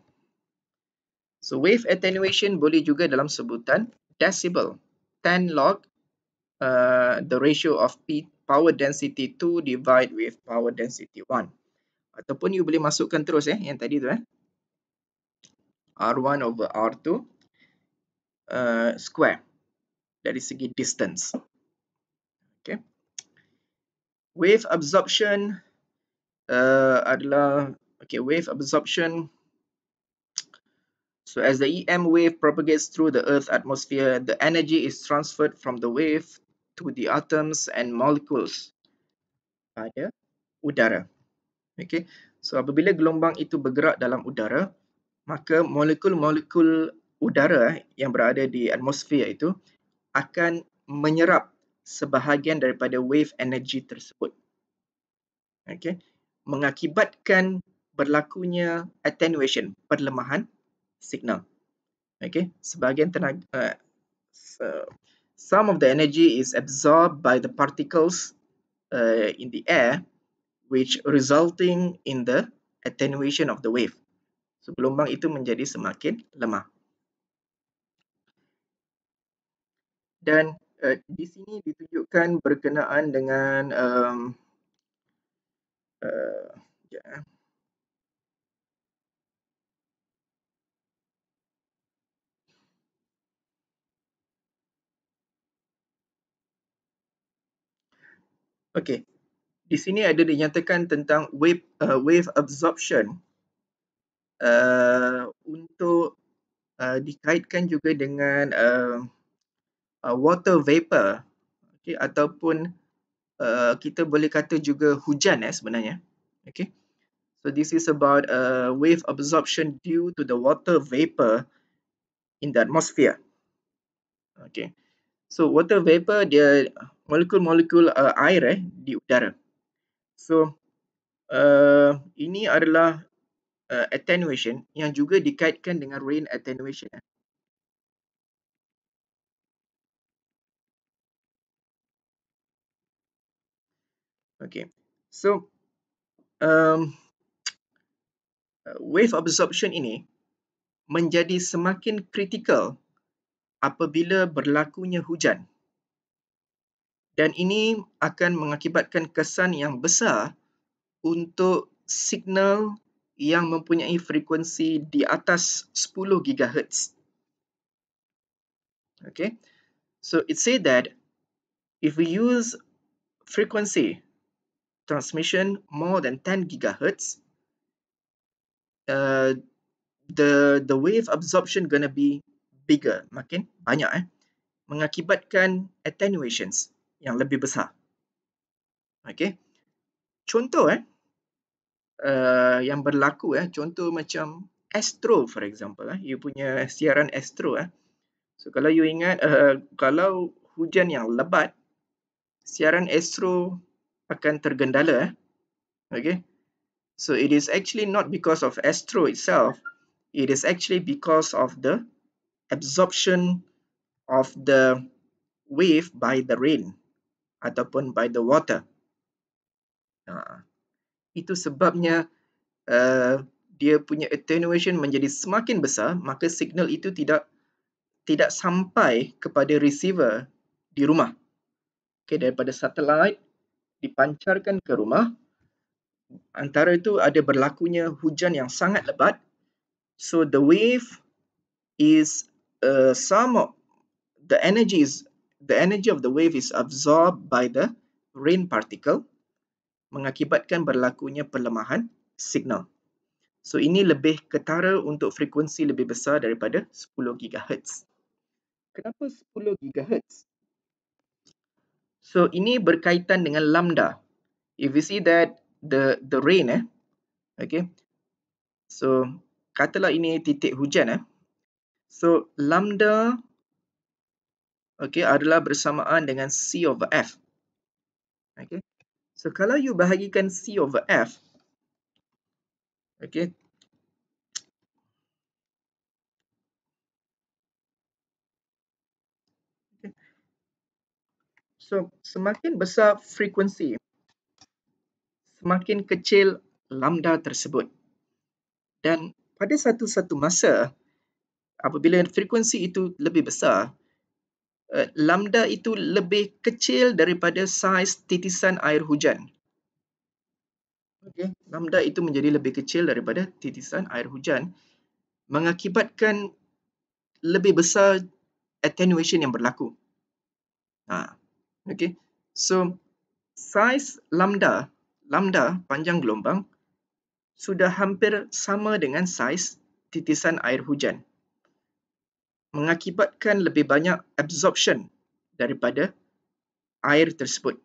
[SPEAKER 1] So, wave attenuation boleh juga dalam sebutan decibel. 10 log uh, the ratio of P power density 2 divide with power density 1 ataupun you boleh masukkan terus eh yang tadi tu eh r1 over r2 uh, square dari segi distance okay wave absorption uh, adalah okay wave absorption So as the EM wave propagates through the Earth atmosphere, the energy is transferred from the wave to the atoms and molecules Ada udara. Okey. So apabila gelombang itu bergerak dalam udara, maka molekul-molekul udara eh, yang berada di atmosfer itu akan menyerap sebahagian daripada wave energy tersebut. Okey. Mengakibatkan berlakunya attenuation, perlemahan signal. Okey. Sebahagian tenaga uh, eh, so, some of the energy is absorbed by the particles uh, in the air which resulting in the attenuation of the wave. So gelombang itu menjadi semakin lemah. Dan uh, di sini ditunjukkan berkenaan dengan um, uh, ya. Okey, di sini ada dinyatakan tentang wave uh, wave absorption uh, untuk uh, dikaitkan juga dengan uh, uh, water vapor okay, ataupun uh, kita boleh kata juga hujan eh, sebenarnya. Okay. So this is about a uh, wave absorption due to the water vapor in the atmosphere. Okay. So water vapor dia uh, molekul-molekul uh, air eh, di udara. So uh, ini adalah uh, attenuation yang juga dikaitkan dengan rain attenuation. Okay, so um, wave absorption ini menjadi semakin kritikal apabila berlakunya hujan dan ini akan mengakibatkan kesan yang besar untuk signal yang mempunyai frekuensi di atas 10 GHz. Okay, so it say that if we use frequency transmission more than 10 gigahertz, uh, the the wave absorption gonna be bigger, makin banyak eh, mengakibatkan attenuations yang lebih besar. Okey. Contoh eh uh, yang berlaku eh contoh macam Astro for example eh you punya siaran Astro eh. So kalau you ingat uh, kalau hujan yang lebat siaran Astro akan tergendala eh. Okey. So it is actually not because of Astro itself. It is actually because of the absorption of the wave by the rain ataupun by the water. Ha. Itu sebabnya uh, dia punya attenuation menjadi semakin besar, maka signal itu tidak tidak sampai kepada receiver di rumah. Okay, daripada satelit dipancarkan ke rumah, antara itu ada berlakunya hujan yang sangat lebat. So the wave is uh, some of the energy is the energy of the wave is absorbed by the rain particle mengakibatkan berlakunya perlemahan signal. So ini lebih ketara untuk frekuensi lebih besar daripada 10 GHz. Kenapa 10 GHz? So ini berkaitan dengan lambda. If you see that the the rain eh. Okay. So katalah ini titik hujan eh. So lambda okay, adalah bersamaan dengan C over F. Okay. So, kalau you bahagikan C over F, okay, So, semakin besar frekuensi, semakin kecil lambda tersebut. Dan pada satu-satu masa, apabila frekuensi itu lebih besar, Eh, lambda itu lebih kecil daripada saiz titisan air hujan. Okay, lambda itu menjadi lebih kecil daripada titisan air hujan mengakibatkan lebih besar attenuation yang berlaku. Ha. okay. So saiz lambda, lambda panjang gelombang sudah hampir sama dengan saiz titisan air hujan mengakibatkan lebih banyak absorption daripada air tersebut.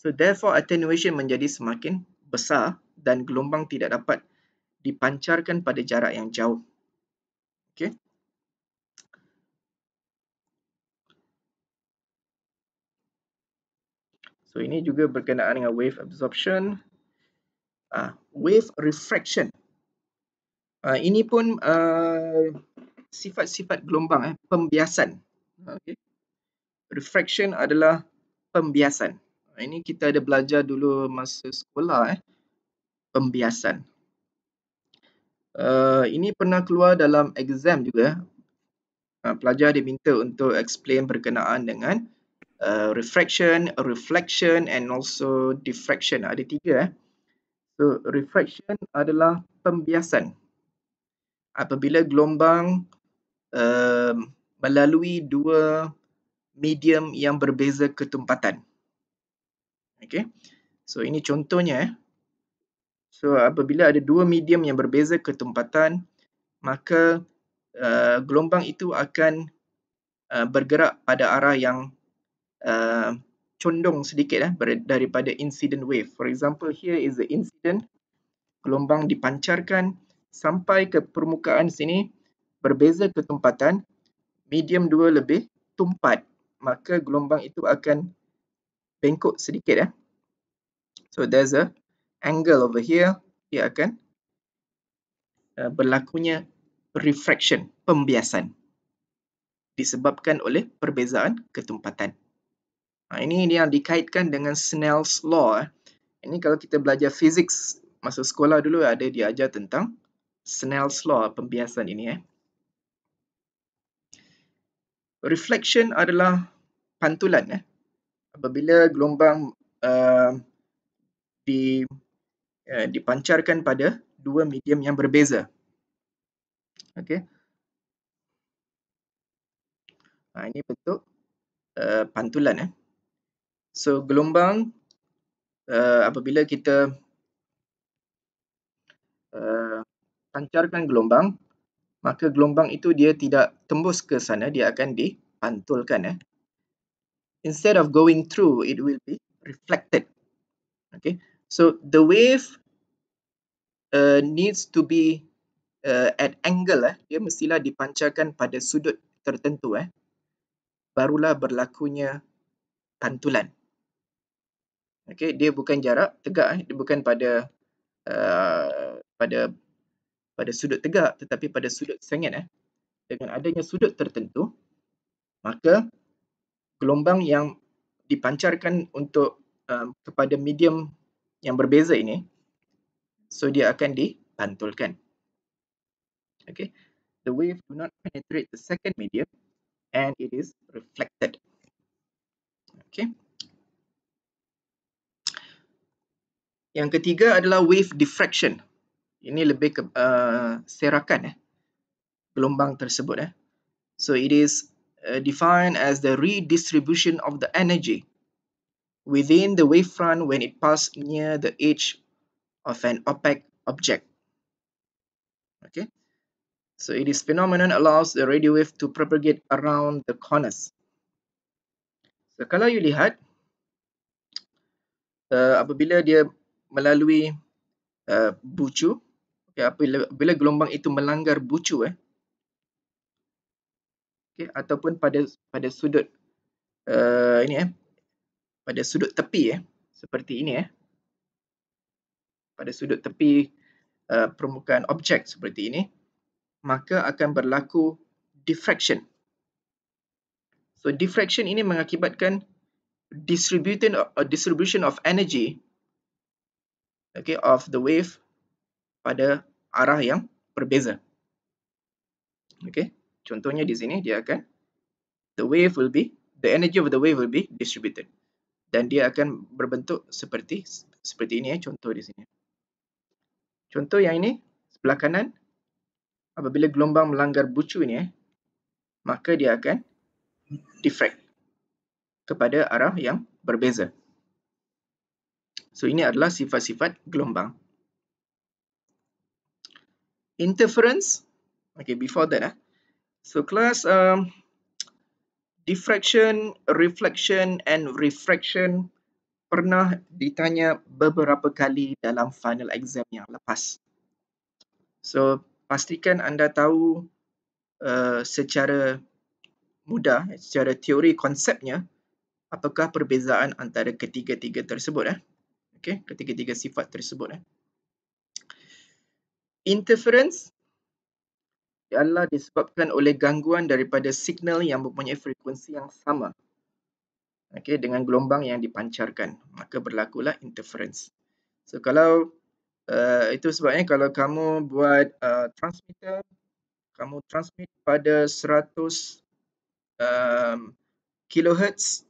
[SPEAKER 1] So therefore attenuation menjadi semakin besar dan gelombang tidak dapat dipancarkan pada jarak yang jauh. Okay. So ini juga berkenaan dengan wave absorption. Uh, wave refraction. Uh, ini pun uh, sifat-sifat gelombang eh pembiasan. Okay. Refraction adalah pembiasan. Ini kita ada belajar dulu masa sekolah eh pembiasan. Uh, ini pernah keluar dalam exam juga. Uh, pelajar diminta untuk explain berkenaan dengan uh, refraction, reflection and also diffraction. Ada tiga eh. So refraction adalah pembiasan. Apabila gelombang melalui dua medium yang berbeza ketumpatan. Okay. So ini contohnya. Eh. So apabila ada dua medium yang berbeza ketumpatan, maka uh, gelombang itu akan uh, bergerak pada arah yang uh, condong sedikit eh, daripada incident wave. For example, here is the incident. Gelombang dipancarkan sampai ke permukaan sini berbeza ketumpatan, medium 2 lebih tumpat, maka gelombang itu akan bengkok sedikit. Eh. So there's a angle over here, dia akan uh, berlakunya refraction, pembiasan disebabkan oleh perbezaan ketumpatan. Ha, ini yang dikaitkan dengan Snell's Law. Eh. Ini kalau kita belajar fizik masa sekolah dulu ada diajar tentang Snell's Law, pembiasan ini. Eh reflection adalah pantulan ya. Apabila gelombang uh, di uh, dipancarkan pada dua medium yang berbeza. Okey. Nah, ha, ini bentuk uh, pantulan ya. So gelombang uh, apabila kita uh, pancarkan gelombang maka gelombang itu dia tidak tembus ke sana, dia akan dipantulkan. Eh. Instead of going through, it will be reflected. Okay, so the wave uh, needs to be uh, at angle, eh. dia mestilah dipancarkan pada sudut tertentu. Eh. Barulah berlakunya pantulan. Okay, dia bukan jarak tegak, eh. dia bukan pada uh, pada pada sudut tegak tetapi pada sudut sengit eh dengan adanya sudut tertentu maka gelombang yang dipancarkan untuk um, kepada medium yang berbeza ini so dia akan dipantulkan Okay, the wave do not penetrate the second medium and it is reflected Okay. yang ketiga adalah wave diffraction ini lebih ke uh, serakan eh gelombang tersebut eh so it is uh, defined as the redistribution of the energy within the wavefront when it pass near the edge of an opaque object okay so it is phenomenon allows the radio wave to propagate around the corners so kalau you lihat uh, apabila dia melalui uh, bucu Okey, apabila bila gelombang itu melanggar bucu eh. okay, ataupun pada pada sudut uh, ini eh. Pada sudut tepi eh, seperti ini eh. Pada sudut tepi uh, permukaan objek seperti ini, maka akan berlaku diffraction. So diffraction ini mengakibatkan distribution distribution of energy okay of the wave pada arah yang berbeza. Okay, contohnya di sini dia akan the wave will be the energy of the wave will be distributed dan dia akan berbentuk seperti seperti ini ya contoh di sini. Contoh yang ini sebelah kanan apabila gelombang melanggar bucu ini ya maka dia akan diffract kepada arah yang berbeza. So ini adalah sifat-sifat gelombang interference okay before that uh, so class um, diffraction reflection and refraction pernah ditanya beberapa kali dalam final exam yang lepas so pastikan anda tahu uh, secara mudah secara teori konsepnya apakah perbezaan antara ketiga-tiga tersebut eh Okay, ketiga-tiga sifat tersebut eh interference ialah disebabkan oleh gangguan daripada signal yang mempunyai frekuensi yang sama okay, dengan gelombang yang dipancarkan. Maka berlakulah interference. So kalau uh, itu sebabnya kalau kamu buat uh, transmitter, kamu transmit pada 100 um, kilohertz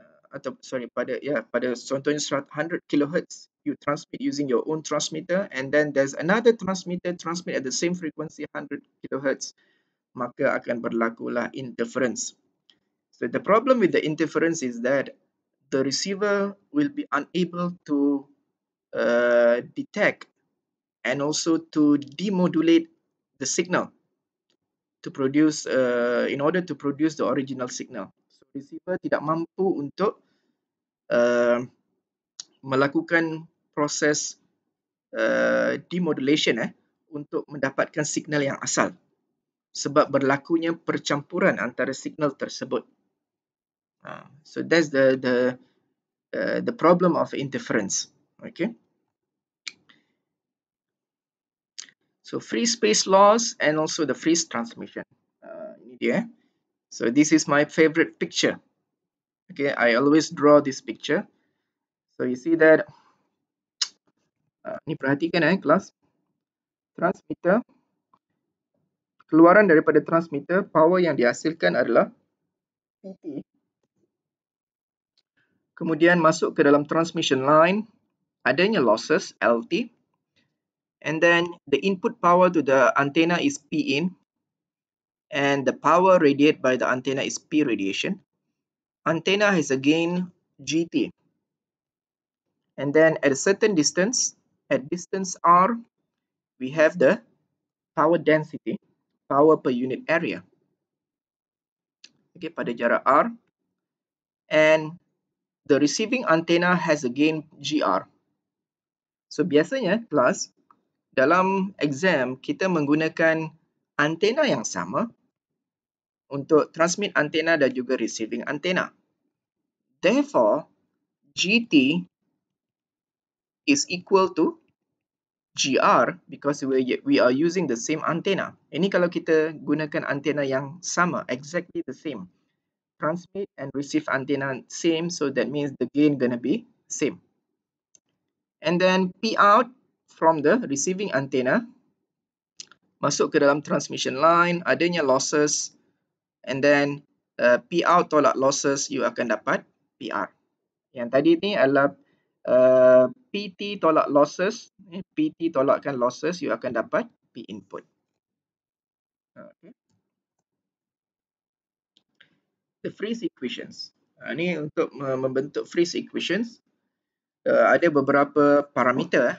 [SPEAKER 1] uh, atau sorry pada ya pada contohnya 100 kilohertz you transmit using your own transmitter and then there's another transmitter transmit at the same frequency 100 kilohertz maka akan berlakulah interference so the problem with the interference is that the receiver will be unable to uh, detect and also to demodulate the signal to produce uh, in order to produce the original signal so receiver tidak mampu untuk uh, melakukan proses uh, demodulation eh untuk mendapatkan signal yang asal sebab berlakunya percampuran antara signal tersebut. Uh, so that's the the uh, the problem of interference. Okay. So free space laws and also the free transmission. Uh, ini dia. Eh. So this is my favorite picture. Okay, I always draw this picture. So you see that Ah, ni perhatikan eh kelas transmitter keluaran daripada transmitter power yang dihasilkan adalah PT kemudian masuk ke dalam transmission line adanya losses LT and then the input power to the antenna is P in and the power radiated by the antenna is P radiation antenna has a gain GT and then at a certain distance at distance r, we have the power density, power per unit area. Okay, pada jarak r. And the receiving antenna has a gain gr. So biasanya, plus, dalam exam, kita menggunakan antena yang sama untuk transmit antena dan juga receiving antena. Therefore, GT is equal to GR because we we are using the same antenna. Ini kalau kita gunakan antena yang sama, exactly the same. Transmit and receive antenna same, so that means the gain gonna be same. And then P out from the receiving antenna masuk ke dalam transmission line, adanya losses, and then uh, P out tolak losses, you akan dapat PR. Yang tadi ni adalah uh, PT tolak losses, eh, PT tolakkan losses, you akan dapat P input. Okay. The freeze equations. Uh, ini untuk membentuk freeze equations, uh, ada beberapa parameter. Eh.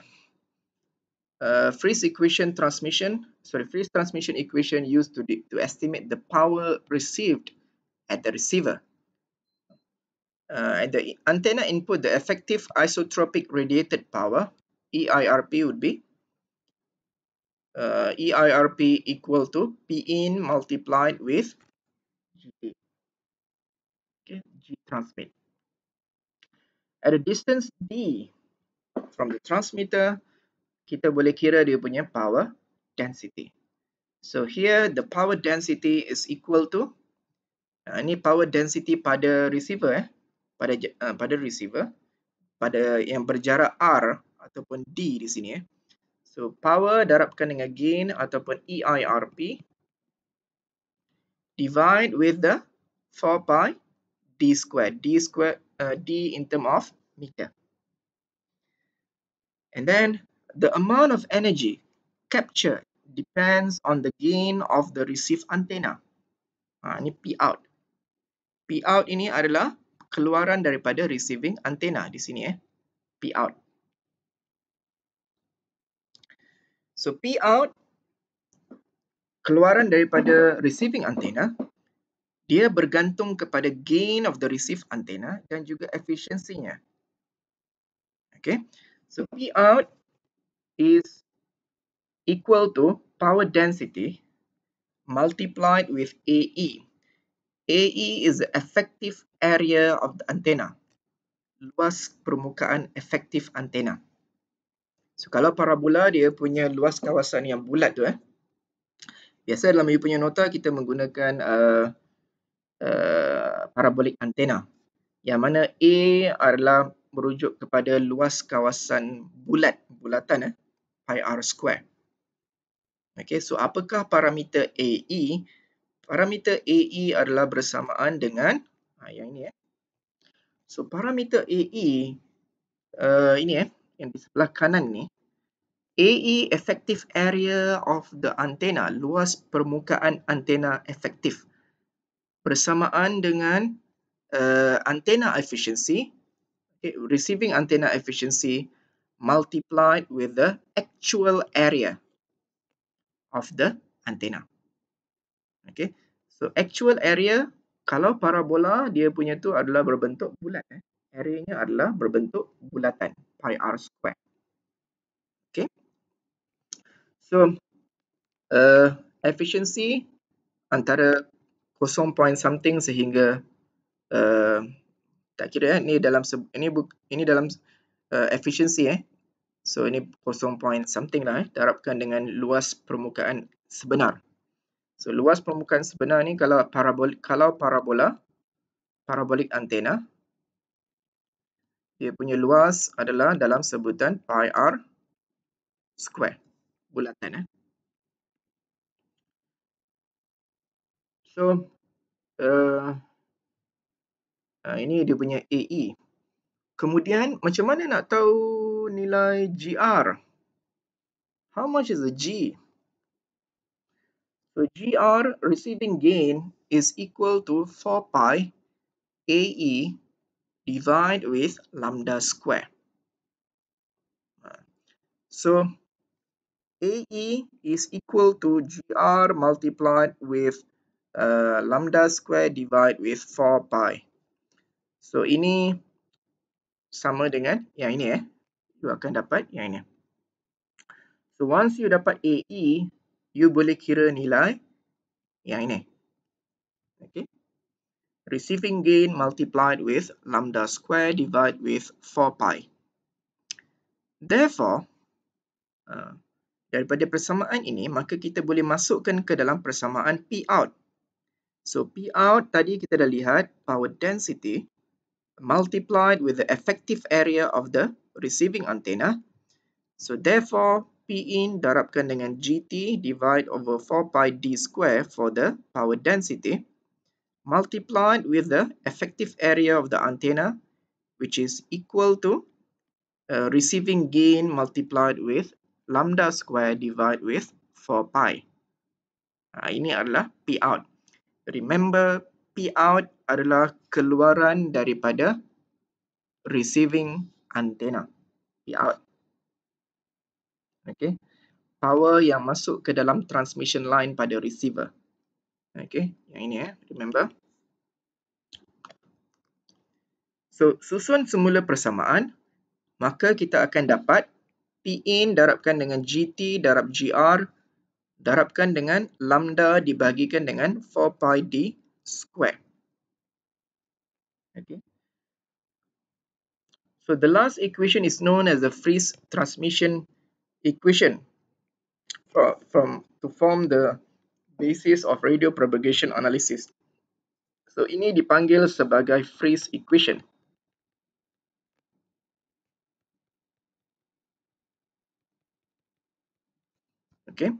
[SPEAKER 1] Uh, freeze equation transmission, sorry, freeze transmission equation used to, to estimate the power received at the receiver. Uh, and the antenna input, the effective isotropic radiated power, EIRP would be uh, EIRP equal to P in multiplied with GA. Okay, G transmit. At a distance D from the transmitter, kita boleh kira dia punya power density. So here the power density is equal to, uh, ini power density pada receiver eh pada uh, pada receiver pada yang berjarak R ataupun D di sini eh. So power darabkan dengan gain ataupun EIRP divide with the 4 pi D square D square uh, D in term of meter. And then the amount of energy captured depends on the gain of the receive antenna. Ha, ini P out. P out ini adalah keluaran daripada receiving antena di sini eh P out so P out keluaran daripada receiving antena dia bergantung kepada gain of the receive antena dan juga efisiensinya okay so P out is equal to power density multiplied with AE AE is the effective area of the antenna. Luas permukaan efektif antena. So kalau parabola dia punya luas kawasan yang bulat tu eh. Biasa dalam you punya nota kita menggunakan uh, uh, parabolik antena, Yang mana A adalah merujuk kepada luas kawasan bulat, bulatan eh, pi r square. Okay, so apakah parameter AE? Parameter AE adalah bersamaan dengan Ha, yang ini eh. So parameter AE uh, ini eh yang di sebelah kanan ni AE effective area of the antenna luas permukaan antena efektif bersamaan dengan uh, antena efficiency okay, receiving antena efficiency multiplied with the actual area of the antenna okay so actual area kalau parabola dia punya tu adalah berbentuk bulat eh. Area-nya adalah berbentuk bulatan pi r square. Okay. So uh, efficiency antara 0. Point something sehingga uh, tak kira eh ni dalam ini buk ini dalam uh, efficiency eh. So ini 0. Point something lah eh, diharapkan dengan luas permukaan sebenar So luas permukaan sebenar ni kalau parabol kalau parabola parabolik antena dia punya luas adalah dalam sebutan pi r square bulatan eh. So uh, uh, ini dia punya AE. Kemudian macam mana nak tahu nilai GR? How much is the G? So GR receiving gain is equal to 4 pi AE divided with lambda square. So AE is equal to GR multiplied with uh, lambda square divided with 4 pi. So ini sama dengan yang ini eh. You akan dapat yang ini. So once you dapat AE, you boleh kira nilai yang ini. Okay. Receiving gain multiplied with lambda square divided with 4 pi. Therefore, uh, daripada persamaan ini, maka kita boleh masukkan ke dalam persamaan P out. So, P out tadi kita dah lihat power density multiplied with the effective area of the receiving antenna. So, therefore, P in darabkan dengan GT divide over 4 pi D square for the power density multiplied with the effective area of the antenna which is equal to uh, receiving gain multiplied with lambda square divide with 4 pi. Ha, ini adalah P out. Remember P out adalah keluaran daripada receiving antenna. P out okay, power yang masuk ke dalam transmission line pada receiver. Okay, yang ini eh, remember. So, susun semula persamaan, maka kita akan dapat P in darabkan dengan GT darab GR darabkan dengan lambda dibahagikan dengan 4 pi D square. Okay. So, the last equation is known as the freeze transmission equation for, from to form the basis of radio propagation analysis. So ini dipanggil sebagai Freeze equation. Okay.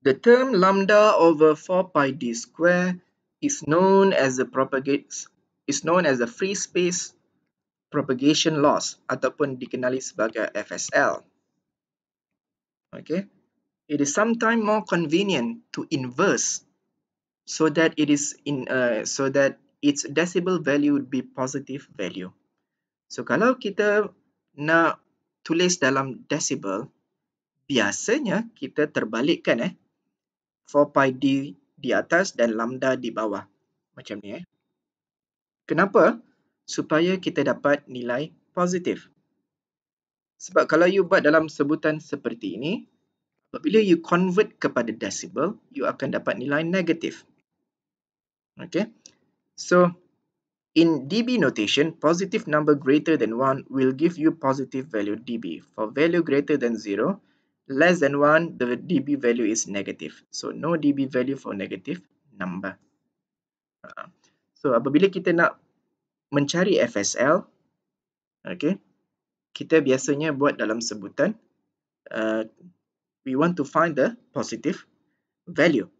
[SPEAKER 1] The term lambda over 4 pi d square is known as the propagates is known as the free space propagation loss ataupun dikenali sebagai FSL. Okay. It is sometimes more convenient to inverse so that it is in uh, so that its decibel value would be positive value. So kalau kita nak tulis dalam decibel biasanya kita terbalikkan eh 4 pi d di atas dan lambda di bawah macam ni eh. Kenapa? supaya kita dapat nilai positif. Sebab kalau you buat dalam sebutan seperti ini, apabila you convert kepada decibel, you akan dapat nilai negatif. Okay. So, in dB notation, positive number greater than 1 will give you positive value dB. For value greater than 0, less than 1, the dB value is negative. So, no dB value for negative number. Uh, so, apabila kita nak mencari FSL, okay, kita biasanya buat dalam sebutan, uh, we want to find the positive value.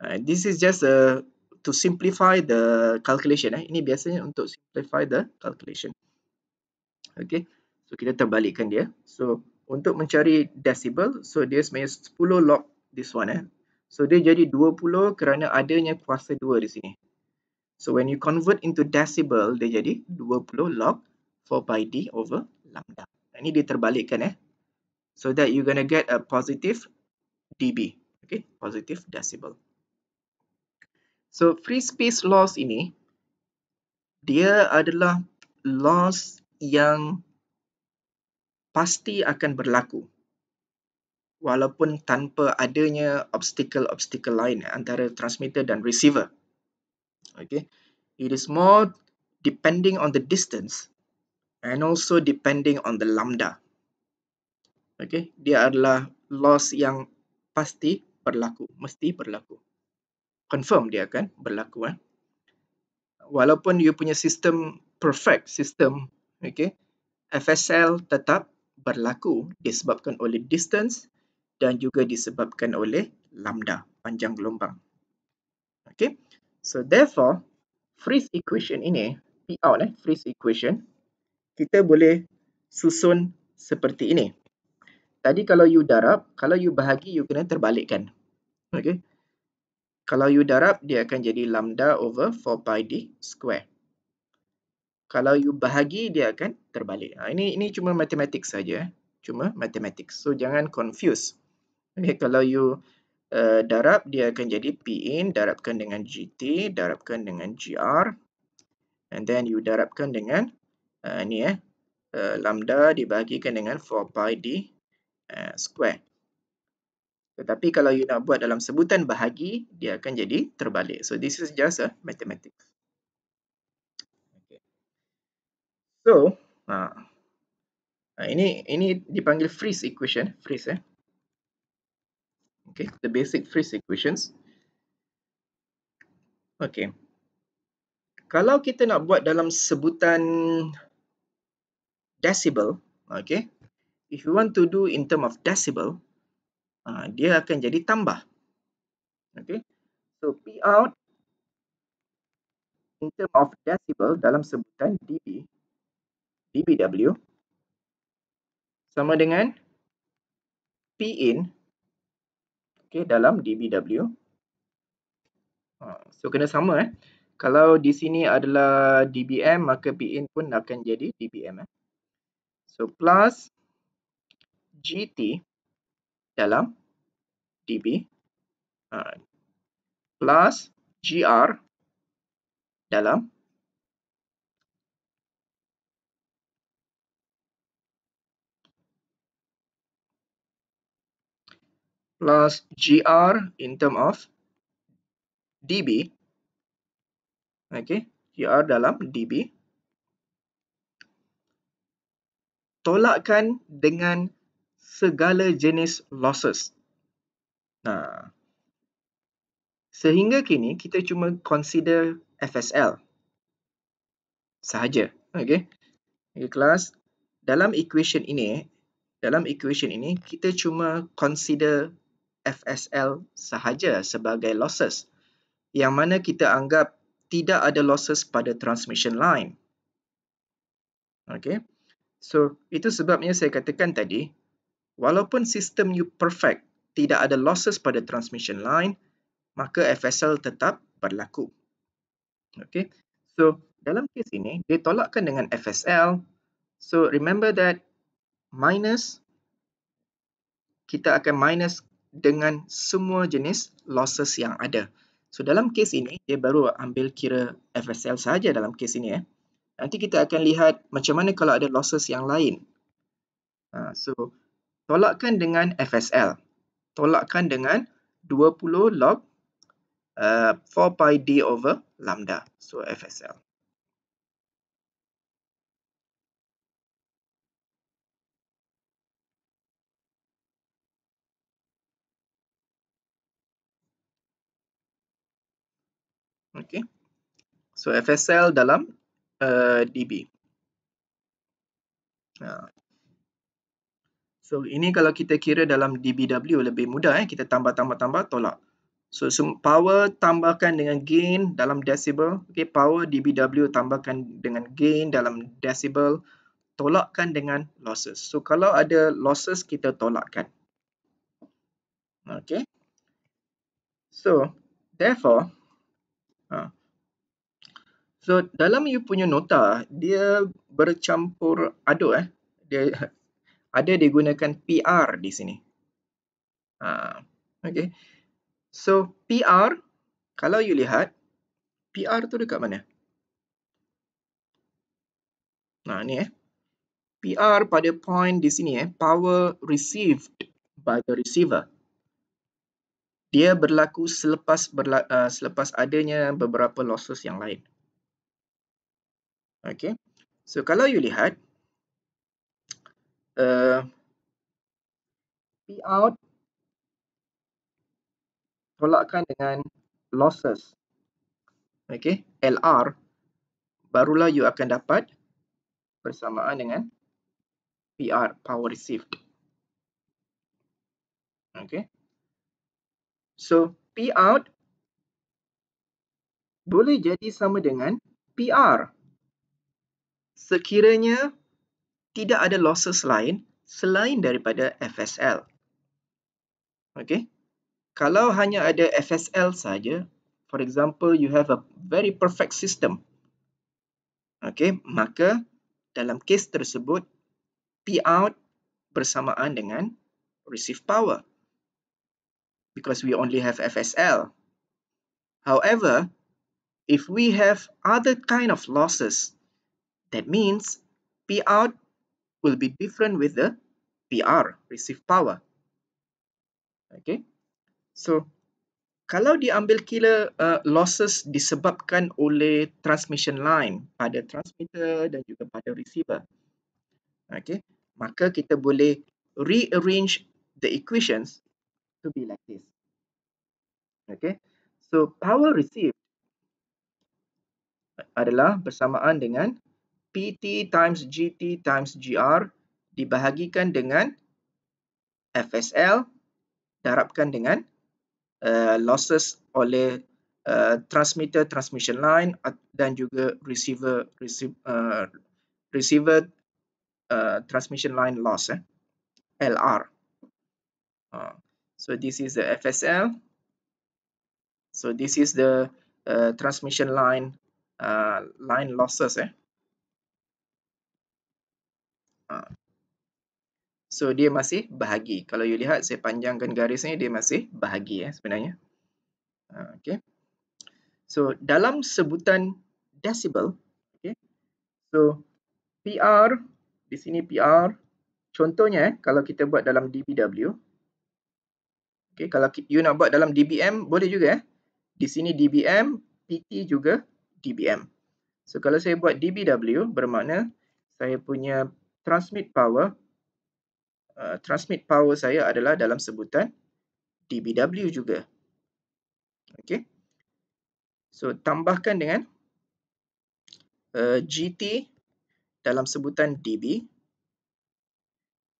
[SPEAKER 1] Uh, this is just uh, to simplify the calculation. Eh. Ini biasanya untuk simplify the calculation. Okay, so kita terbalikkan dia. So, untuk mencari decibel, so dia sebenarnya 10 log this one. Eh. So, dia jadi 20 kerana adanya kuasa 2 di sini. So when you convert into decibel, dia jadi 20 log 4 by D over lambda. Ini dia terbalikkan eh. So that you're gonna get a positive dB. Okay, positive decibel. So free space loss ini, dia adalah loss yang pasti akan berlaku. Walaupun tanpa adanya obstacle-obstacle lain eh, antara transmitter dan receiver okay it is more depending on the distance and also depending on the lambda okay dia adalah loss yang pasti berlaku mesti berlaku confirm dia akan berlaku eh? walaupun you punya sistem perfect sistem okay FSL tetap berlaku disebabkan oleh distance dan juga disebabkan oleh lambda panjang gelombang okay So therefore, freeze equation ini, PR eh, freeze equation, kita boleh susun seperti ini. Tadi kalau you darab, kalau you bahagi, you kena terbalikkan. Okay. Kalau you darab, dia akan jadi lambda over 4 pi d square. Kalau you bahagi, dia akan terbalik. Ha, ini ini cuma matematik saja. Eh. Cuma matematik. So, jangan confuse. Okay, kalau you uh, darab dia akan jadi P in darabkan dengan GT darabkan dengan GR and then you darabkan dengan uh, ni eh uh, lambda dibahagikan dengan 4 pi d uh, square tetapi kalau you nak buat dalam sebutan bahagi dia akan jadi terbalik so this is just a mathematics okay. so uh, ini ini dipanggil freeze equation freeze eh okay the basic freeze equations okay kalau kita nak buat dalam sebutan decibel okay if you want to do in term of decibel uh, dia akan jadi tambah okay so p out in term of decibel dalam sebutan db dbw sama dengan p in okay, dalam dbw. Ha, so, kena sama. Eh? Kalau di sini adalah dbm, maka bin pun akan jadi dbm. Eh? So, plus gt dalam db. Ha, plus gr dalam db. plus gr in term of db okay gr dalam db tolakkan dengan segala jenis losses nah sehingga kini kita cuma consider fsl sahaja okey okay, kelas dalam equation ini dalam equation ini kita cuma consider FSL sahaja sebagai losses yang mana kita anggap tidak ada losses pada transmission line. Okay. So, itu sebabnya saya katakan tadi, walaupun sistem you perfect, tidak ada losses pada transmission line, maka FSL tetap berlaku. Okay. So, dalam kes ini, dia tolakkan dengan FSL. So, remember that minus, kita akan minus dengan semua jenis losses yang ada. So dalam kes ini dia baru ambil kira FSL saja dalam kes ini ya. Eh. Nanti kita akan lihat macam mana kalau ada losses yang lain. Uh, so tolakkan dengan FSL. Tolakkan dengan 20 log uh, 4 pi d over lambda. So FSL. Okay. So FSL dalam uh, DB. Uh. Ha. So ini kalau kita kira dalam DBW lebih mudah. Eh? Kita tambah-tambah-tambah tolak. So power tambahkan dengan gain dalam decibel. Okay, power DBW tambahkan dengan gain dalam decibel. Tolakkan dengan losses. So kalau ada losses, kita tolakkan. Okay. So therefore... So dalam you punya nota, dia bercampur aduk eh. Dia ada digunakan PR di sini. Ha, okay. So PR, kalau you lihat, PR tu dekat mana? Nah ni eh. PR pada point di sini eh, power received by the receiver. Dia berlaku selepas berla uh, selepas adanya beberapa losses yang lain. Okay. So, kalau you lihat, uh, out tolakkan dengan losses. Okay. LR. Barulah you akan dapat bersamaan dengan PR, power received. Okay. So, P out boleh jadi sama dengan PR sekiranya tidak ada losses lain selain daripada FSL. Okay? Kalau hanya ada FSL saja, for example, you have a very perfect system. Okay? Maka dalam kes tersebut, P out bersamaan dengan receive power. Because we only have FSL. However, if we have other kind of losses, That means PR will be different with the PR, receive power. Okay. So, kalau diambil kira uh, losses disebabkan oleh transmission line pada transmitter dan juga pada receiver. Okay. Maka kita boleh rearrange the equations to be like this. Okay. So, power received adalah bersamaan dengan PT times GT times GR dibahagikan dengan FSL darabkan dengan uh, losses oleh uh, transmitter transmission line dan juga receiver receive, uh, receiver uh, transmission line loss eh, LR. Uh, ah, so this is the FSL. So this is the uh, transmission line uh, line losses eh. So dia masih bahagi. Kalau you lihat saya panjangkan garis ni dia masih bahagi ya sebenarnya. Ah, okay. So dalam sebutan decibel, okay. So PR di sini PR contohnya eh, kalau kita buat dalam dBW. Okay, kalau you nak buat dalam dBm boleh juga eh. Di sini dBm, PT juga dBm. So kalau saya buat dBW bermakna saya punya transmit power Uh, transmit power saya adalah dalam sebutan dBW juga. Okay. So, tambahkan dengan uh, GT dalam sebutan dB.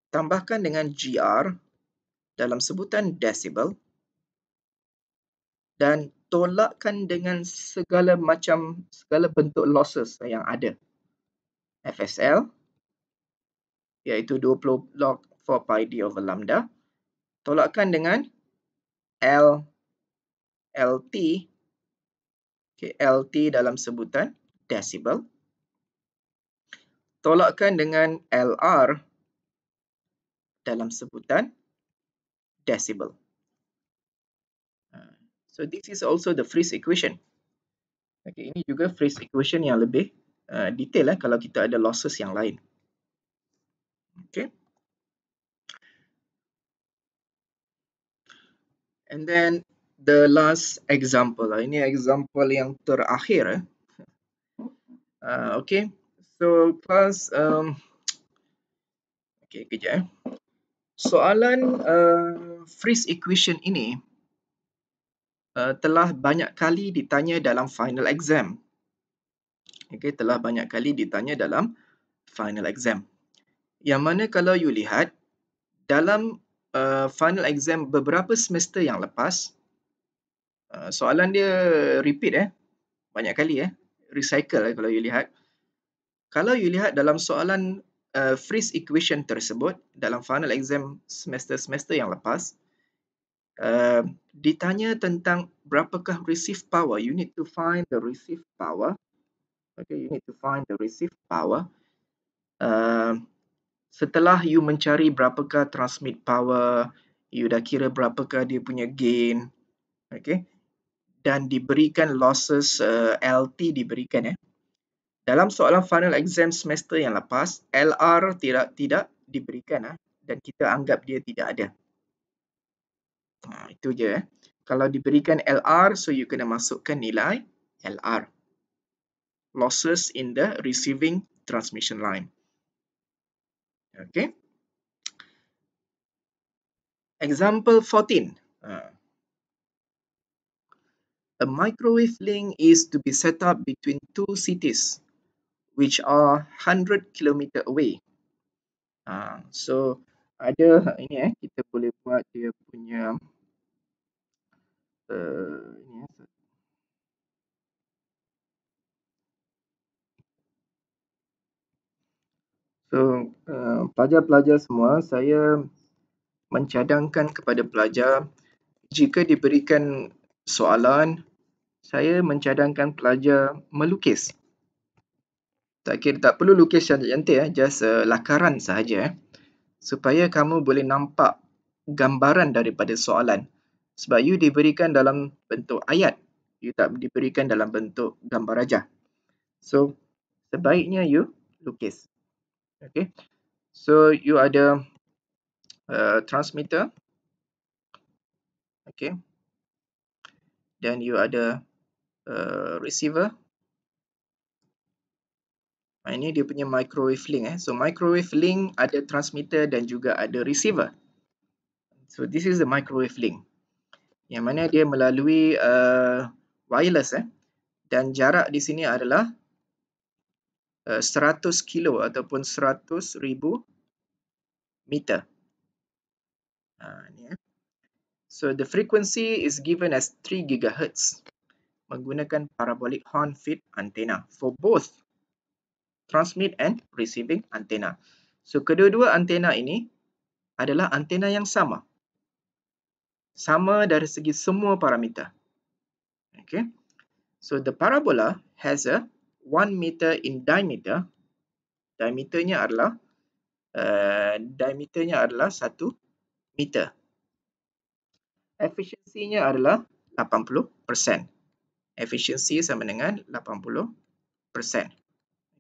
[SPEAKER 1] Tambahkan dengan GR dalam sebutan decibel. Dan tolakkan dengan segala macam, segala bentuk losses yang ada. FSL, iaitu 20 log 4 pi d over lambda. Tolakkan dengan L, LT. Okay, LT dalam sebutan decibel. Tolakkan dengan LR dalam sebutan decibel. Ah, so, this is also the freeze equation. Okay, ini juga freeze equation yang lebih uh, detail eh, kalau kita ada losses yang lain. Okay. And then the last example. Ini example yang terakhir. Eh. Uh, okay. So class. Um, okay, kerja. Eh. Soalan uh, freeze equation ini uh, telah banyak kali ditanya dalam final exam. Okay, telah banyak kali ditanya dalam final exam. Yang mana kalau you lihat, dalam uh, final exam beberapa semester yang lepas. Uh, soalan dia repeat eh. Banyak kali eh. Recycle eh, kalau you lihat. Kalau you lihat dalam soalan uh, freeze equation tersebut dalam final exam semester-semester yang lepas, uh, ditanya tentang berapakah receive power. You need to find the receive power. Okay, you need to find the receive power. Uh, setelah you mencari berapakah transmit power, you dah kira berapakah dia punya gain, okay? dan diberikan losses uh, eh, LT diberikan. Eh. Dalam soalan final exam semester yang lepas, LR tidak tidak diberikan eh, dan kita anggap dia tidak ada. Ha, itu je. Eh. Kalau diberikan LR, so you kena masukkan nilai LR. Losses in the receiving transmission line. Okay. Example 14. Uh, a microwave link is to be set up between two cities which are 100 km away. Uh, so, ada ini eh, kita boleh buat dia punya uh, ini eh, So uh, pelajar-pelajar semua, saya mencadangkan kepada pelajar jika diberikan soalan, saya mencadangkan pelajar melukis. Tak kira tak perlu lukis cantik-cantik ya, eh, just uh, lakaran sahaja eh. Supaya kamu boleh nampak gambaran daripada soalan. Sebab you diberikan dalam bentuk ayat. You tak diberikan dalam bentuk gambar raja. So, sebaiknya you lukis okay so you ada uh, transmitter okay then you ada uh, receiver ini dia punya microwave link eh so microwave link ada transmitter dan juga ada receiver so this is the microwave link yang mana dia melalui uh, wireless eh dan jarak di sini adalah 100 eh, kilo ataupun 100 ribu meter. Ha, ni, eh. So the frequency is given as 3 gigahertz menggunakan parabolic horn feed antena for both transmit and receiving antena. So kedua-dua antena ini adalah antena yang sama. Sama dari segi semua parameter. Okay. So the parabola has a 1 meter in diameter. Diameternya adalah uh, diameternya adalah 1 meter. Efisiensinya adalah 80%. Efisiensi sama dengan 80%.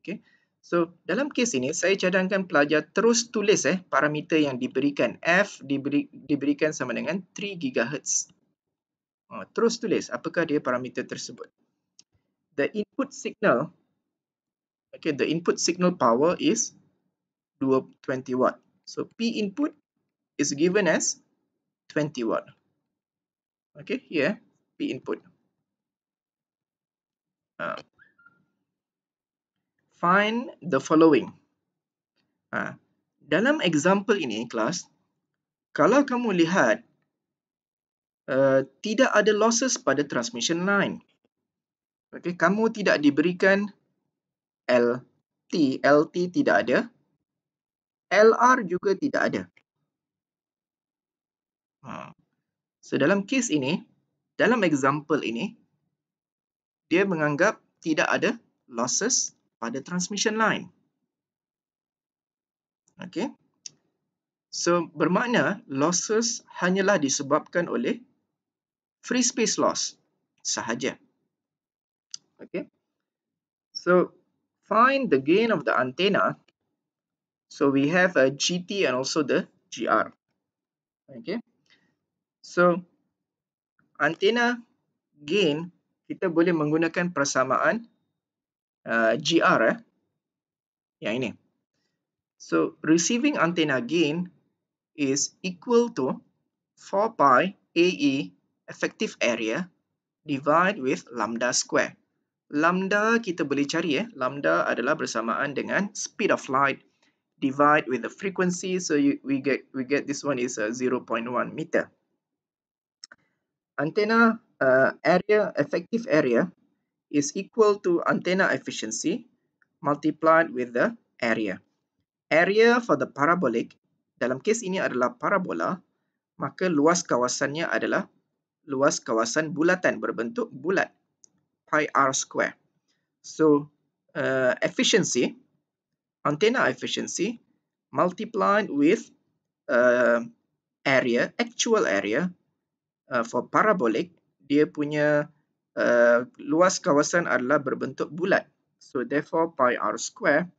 [SPEAKER 1] Okay. So, dalam kes ini, saya cadangkan pelajar terus tulis eh parameter yang diberikan. F diberi, diberikan sama dengan 3 gigahertz. Oh, terus tulis apakah dia parameter tersebut. The input signal okay the input signal power is 20 watt so p input is given as 20 watt okay here p input uh, find the following uh, dalam example ini kelas kalau kamu lihat Uh, tidak ada losses pada transmission line. Okay, kamu tidak diberikan LT. LT tidak ada. LR juga tidak ada. Ha. So, dalam kes ini, dalam example ini, dia menganggap tidak ada losses pada transmission line. Okay. So, bermakna losses hanyalah disebabkan oleh free space loss sahaja. Okay. So, Find the gain of the antenna. So we have a GT and also the GR. Okay. So, antenna gain, kita boleh menggunakan persamaan uh, GR. Eh? Yang ini. So, receiving antenna gain is equal to 4 pi AE effective area divided with lambda square. lambda kita boleh cari eh lambda adalah bersamaan dengan speed of light divide with the frequency so you, we get we get this one is a uh, 0.1 meter Antena uh, area effective area is equal to antenna efficiency multiplied with the area area for the parabolic dalam kes ini adalah parabola maka luas kawasannya adalah luas kawasan bulatan berbentuk bulat pi r square. So uh, efficiency, antenna efficiency, multiplied with uh, area, actual area uh, for parabolic, dia punya uh, luas kawasan adalah berbentuk bulat. So therefore pi r square.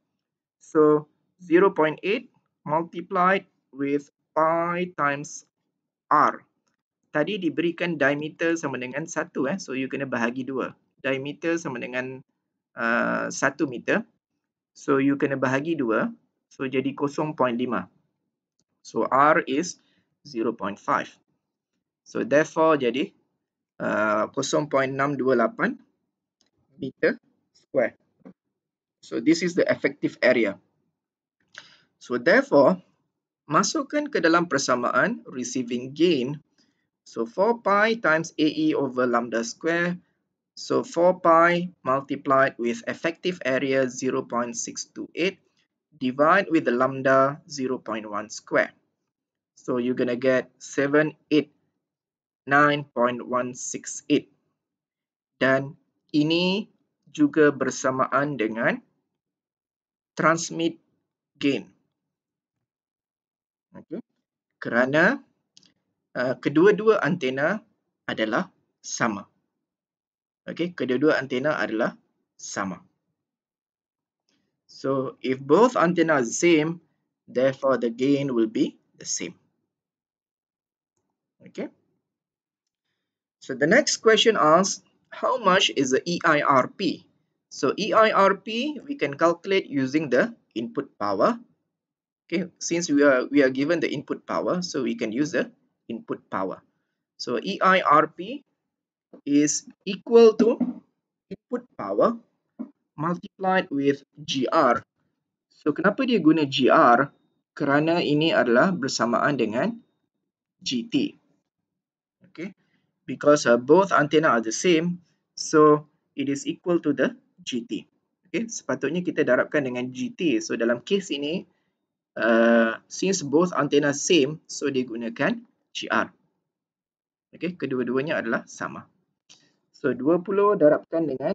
[SPEAKER 1] So 0.8 multiplied with pi times r. Tadi diberikan diameter sama dengan 1 eh. So you kena bahagi 2 diameter sama dengan uh, 1 meter. So you kena bahagi 2. So jadi 0.5. So R is 0.5. So therefore jadi uh, 0.628 meter square. So this is the effective area. So therefore, masukkan ke dalam persamaan receiving gain. So 4 pi times AE over lambda square So 4 pi multiplied with effective area 0.628 divide with the lambda 0.1 square. So you're going to get 789.168. Dan ini juga bersamaan dengan transmit gain. Okay. Kerana uh, kedua-dua antena adalah sama. okay, kedua-dua antena adalah sama. So if both antenna are the same, therefore the gain will be the same. Okay. So the next question asks, how much is the EIRP? So EIRP we can calculate using the input power. Okay, since we are we are given the input power, so we can use the input power. So EIRP is equal to input power multiplied with GR. So, kenapa dia guna GR? Kerana ini adalah bersamaan dengan GT. Okay. Because uh, both antenna are the same, so it is equal to the GT. Okay. Sepatutnya kita darabkan dengan GT. So, dalam kes ini, uh, since both antenna same, so dia gunakan GR. Okay. Kedua-duanya adalah sama. So 20 darabkan dengan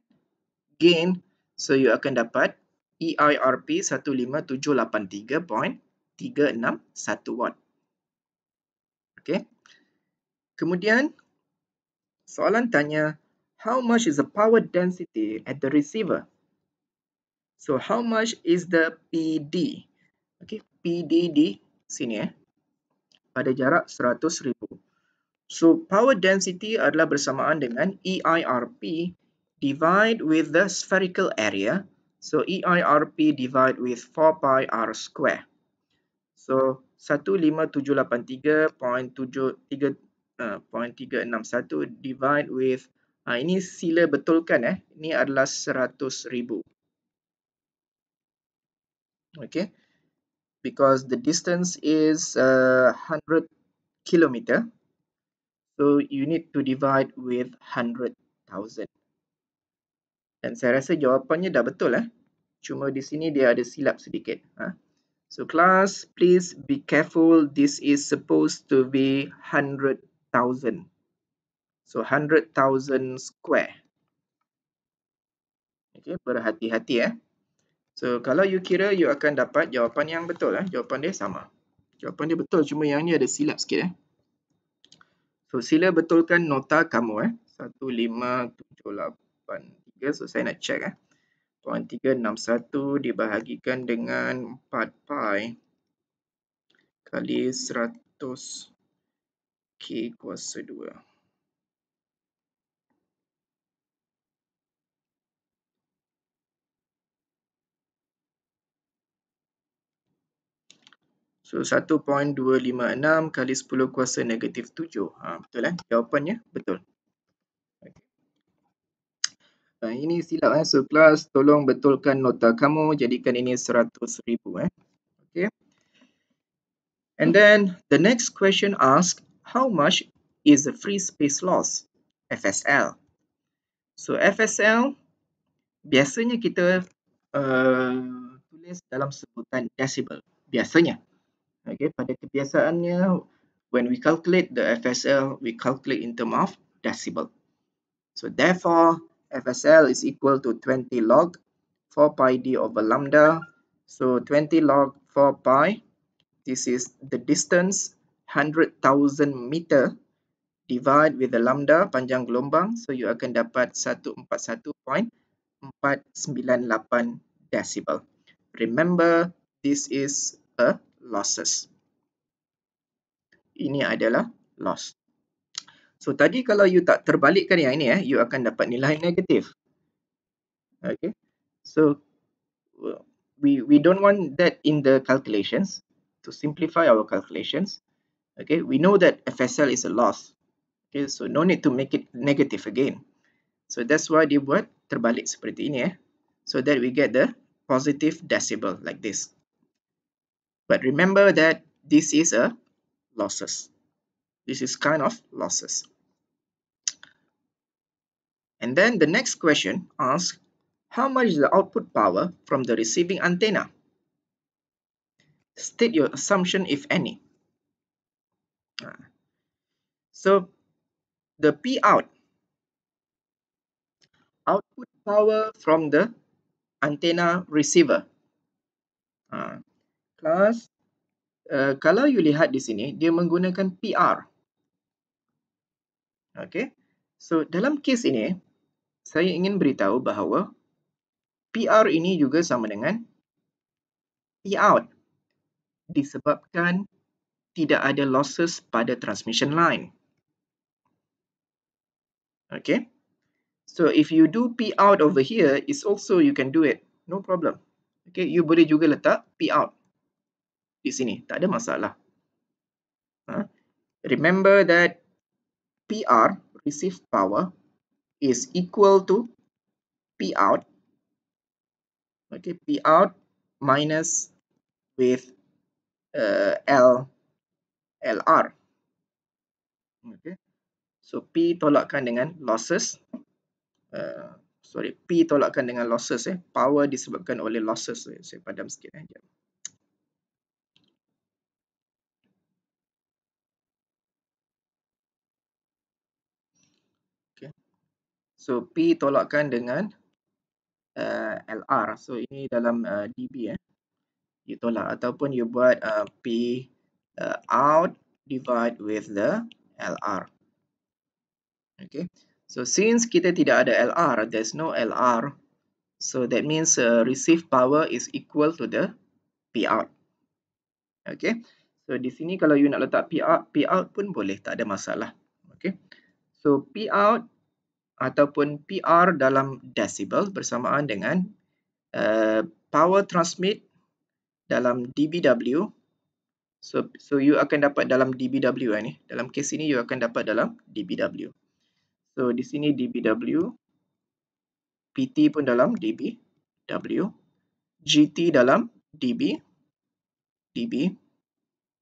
[SPEAKER 1] gain. So you akan dapat EIRP 15783.361 watt. Okay. Kemudian soalan tanya, how much is the power density at the receiver? So how much is the PD? Okay, PD di sini eh. Pada jarak 100 ribu. So power density adalah bersamaan dengan EIRP divide with the spherical area. So EIRP divide with 4 pi r square. So 15783.731 uh, eh, eh, divide with uh, ini sila betulkan eh ini adalah 100,000. Okay, because the distance is uh, eh, 100 kilometer. So you need to divide with 100,000. Dan saya rasa jawapannya dah betul eh. Cuma di sini dia ada silap sedikit. Huh? Ha? So class, please be careful. This is supposed to be 100,000. So 100,000 square. Okay, berhati-hati eh. So kalau you kira, you akan dapat jawapan yang betul eh. Jawapan dia sama. Jawapan dia betul, cuma yang ni ada silap sikit eh. So sila betulkan nota kamu eh. 15783. So saya nak check eh. 0.361 dibahagikan dengan 4 pi kali 100 k kuasa 2. So 1.256 kali 10 kuasa negatif 7. Ha, betul kan? Eh? Jawapannya betul. Okay. Ha, ini silap Eh? So kelas tolong betulkan nota kamu. Jadikan ini ribu eh. Okay. And then the next question ask how much is the free space loss? FSL. So FSL biasanya kita uh, tulis dalam sebutan decibel. Biasanya. Okay, pada kebiasaannya, when we calculate the FSL, we calculate in term of decibel. So therefore, FSL is equal to 20 log 4 pi d over lambda. So 20 log 4 pi, this is the distance 100,000 meter divide with the lambda panjang gelombang. So you akan dapat 141.498 decibel. Remember, this is a losses. Ini adalah loss. So tadi kalau you tak terbalikkan yang ini eh, you akan dapat nilai negatif. Okay. So we we don't want that in the calculations to simplify our calculations. Okay, we know that FSL is a loss. Okay, so no need to make it negative again. So that's why dia buat terbalik seperti ini eh. So that we get the positive decibel like this. But remember that this is a losses. This is kind of losses. And then the next question asks, how much is the output power from the receiving antenna? State your assumption if any. Ah. So the P out, output power from the antenna receiver. Ah. Kelas, Uh, eh, kalau you lihat di sini, dia menggunakan PR. Okay. So, dalam kes ini, saya ingin beritahu bahawa PR ini juga sama dengan P-out. Disebabkan tidak ada losses pada transmission line. Okay. So, if you do P-out over here, it's also you can do it. No problem. Okay, you boleh juga letak P-out di sini. Tak ada masalah. Ha? Remember that PR, received power, is equal to P out. Okay, P out minus with uh, L, LR. Okay. So, P tolakkan dengan losses. Uh, sorry, P tolakkan dengan losses. Eh. Power disebabkan oleh losses. Eh. Saya padam sikit. Eh. So P tolakkan dengan uh, eh, LR. So ini dalam uh, eh, DB ya. Eh. You tolak ataupun you buat uh, P uh, out divide with the LR. Okay. So since kita tidak ada LR, there's no LR. So that means uh, receive power is equal to the P out. Okay. So di sini kalau you nak letak P out, P out pun boleh. Tak ada masalah. Okay. So P out ataupun PR dalam decibel bersamaan dengan uh, power transmit dalam dBW. So, so you akan dapat dalam dBW eh, lah ni. Dalam kes ini you akan dapat dalam dBW. So di sini dBW, PT pun dalam dBW, GT dalam dB, dB,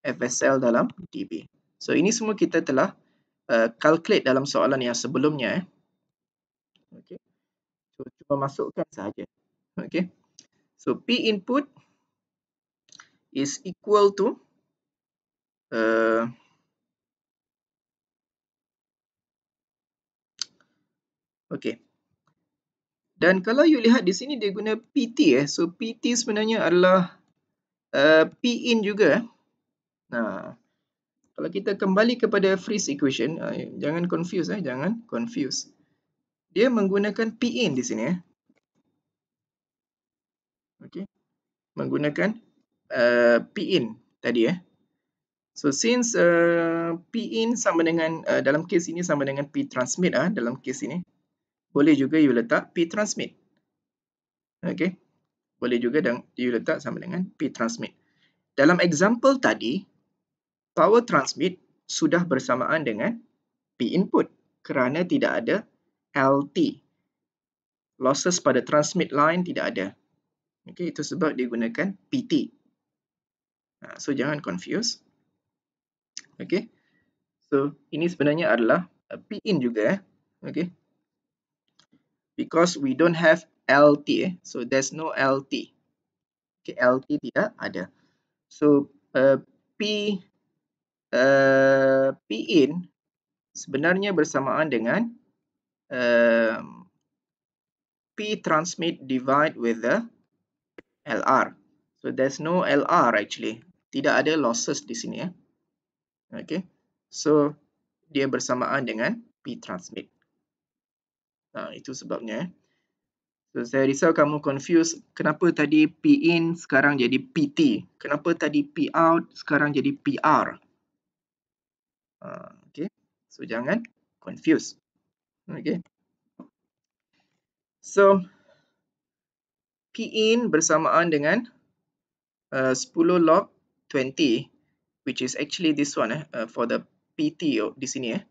[SPEAKER 1] FSL dalam dB. So ini semua kita telah uh, calculate dalam soalan yang sebelumnya. Eh cuma masukkan sahaja. Okay. So P input is equal to uh, Okay. Dan kalau you lihat di sini dia guna PT eh. So PT sebenarnya adalah uh, P in juga. Eh. Nah, kalau kita kembali kepada freeze equation, uh, jangan confuse eh, jangan confuse dia menggunakan PIN di sini. Eh. okay? Menggunakan uh, PIN tadi. Eh. So, since uh, PIN sama dengan, uh, dalam kes ini sama dengan P transmit ah, dalam kes ini. Boleh juga you letak P transmit. okay? Boleh juga you letak sama dengan P transmit. Dalam example tadi, power transmit sudah bersamaan dengan P input kerana tidak ada LT. Losses pada transmit line tidak ada. Okay, itu sebab digunakan PT. Ha, so, jangan confuse. Okay. So, ini sebenarnya adalah uh, P in juga. Eh. Okay. Because we don't have LT. Eh. So, there's no LT. Okay, LT tidak ada. So, uh, P, uh, PIN sebenarnya bersamaan dengan um, P transmit divide with the LR. So there's no LR actually. Tidak ada losses di sini. ya. Okay. So dia bersamaan dengan P transmit. Nah, itu sebabnya. Eh? So saya risau kamu confuse kenapa tadi P in sekarang jadi PT. Kenapa tadi P out sekarang jadi PR. Uh, ah, okay. So jangan confuse. Okay, So P in bersamaan dengan uh, 10 log 20 which is actually this one eh, uh, for the PT oh, di sini eh.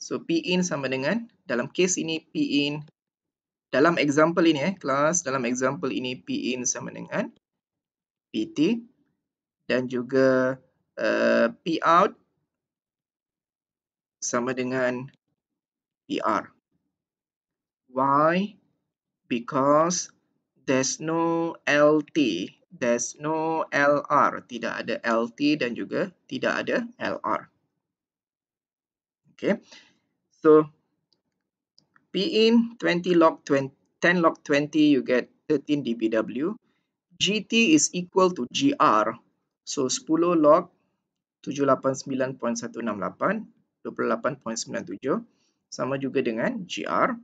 [SPEAKER 1] So P in sama dengan dalam kes ini P in dalam example ini eh class dalam example ini P in sama dengan PT dan juga uh, P out sama dengan PR. E Why? Because there's no LT, there's no LR. Tidak ada LT dan juga tidak ada LR. Okay. So, P in 20 log 20, 10 log 20, you get 13 dBW. GT is equal to GR. So, 10 log 789.168, 28.97 sama juga dengan GR.